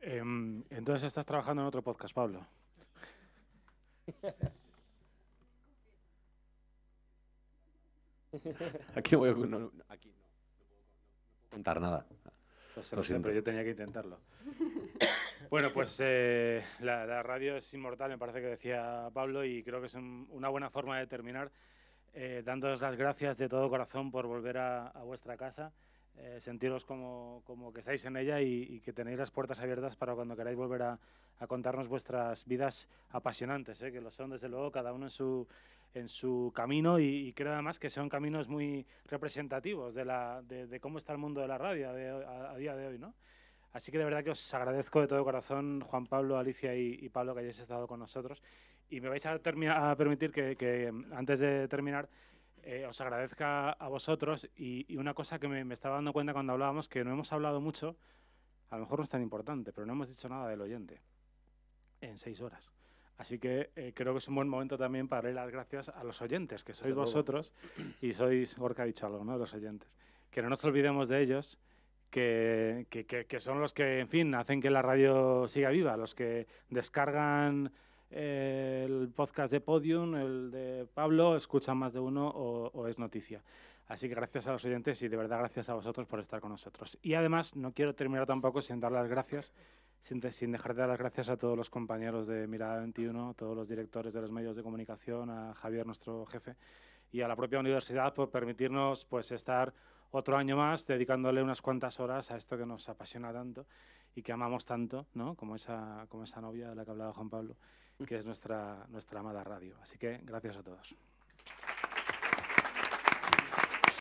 Em, entonces estás trabajando en otro podcast, Pablo. [laughs] aquí voy a... contar nada. Lo siempre yo tenía que intentarlo. [coughs] bueno, pues eh, la, radio es inmortal, me parece que decía Pablo, y creo que es una buena forma de terminar, eh, las gracias de todo corazón por volver a, vuestra casa, eh, sentiros como, que estáis en ella y, que tenéis las puertas abiertas para cuando queráis volver a, a contarnos vuestras vidas apasionantes, eh, que lo son desde luego cada uno en su, en su camino y, creo además que son caminos muy representativos de, la, de, cómo está el mundo de la radio a, día de hoy. ¿no? Así que de verdad que os agradezco de todo corazón, Juan Pablo, Alicia y, Pablo, que hayáis estado con nosotros. Y me vais a, permitir que, antes de terminar, eh, os agradezca a vosotros y, una cosa que me, me, estaba dando cuenta cuando hablábamos, que no hemos hablado mucho, a lo mejor no es tan importante, pero no hemos dicho nada del oyente en seis horas. Así que eh, creo que es un buen momento también para darle las gracias a los oyentes, que sois vosotros y sois, Gorka ha dicho algo, ¿no? Los oyentes. Que no nos olvidemos de ellos, que, son los que, en fin, hacen que la radio siga viva, los que descargan eh, el podcast de Podium, el de Pablo, escuchan más de uno o, es noticia. Así que gracias a los oyentes y de verdad gracias a vosotros por estar con nosotros. Y además no quiero terminar tampoco sin dar las gracias sin, dejar de dar las gracias a todos los compañeros de Mirada 21, a todos los directores de los medios de comunicación, a Javier, nuestro jefe, y a la propia universidad por permitirnos pues, estar otro año más dedicándole unas cuantas horas a esto que nos apasiona tanto y que amamos tanto, ¿no? como, esa, como esa novia de la que hablaba Juan Pablo, mm. que es nuestra, nuestra amada radio. Así que gracias a todos.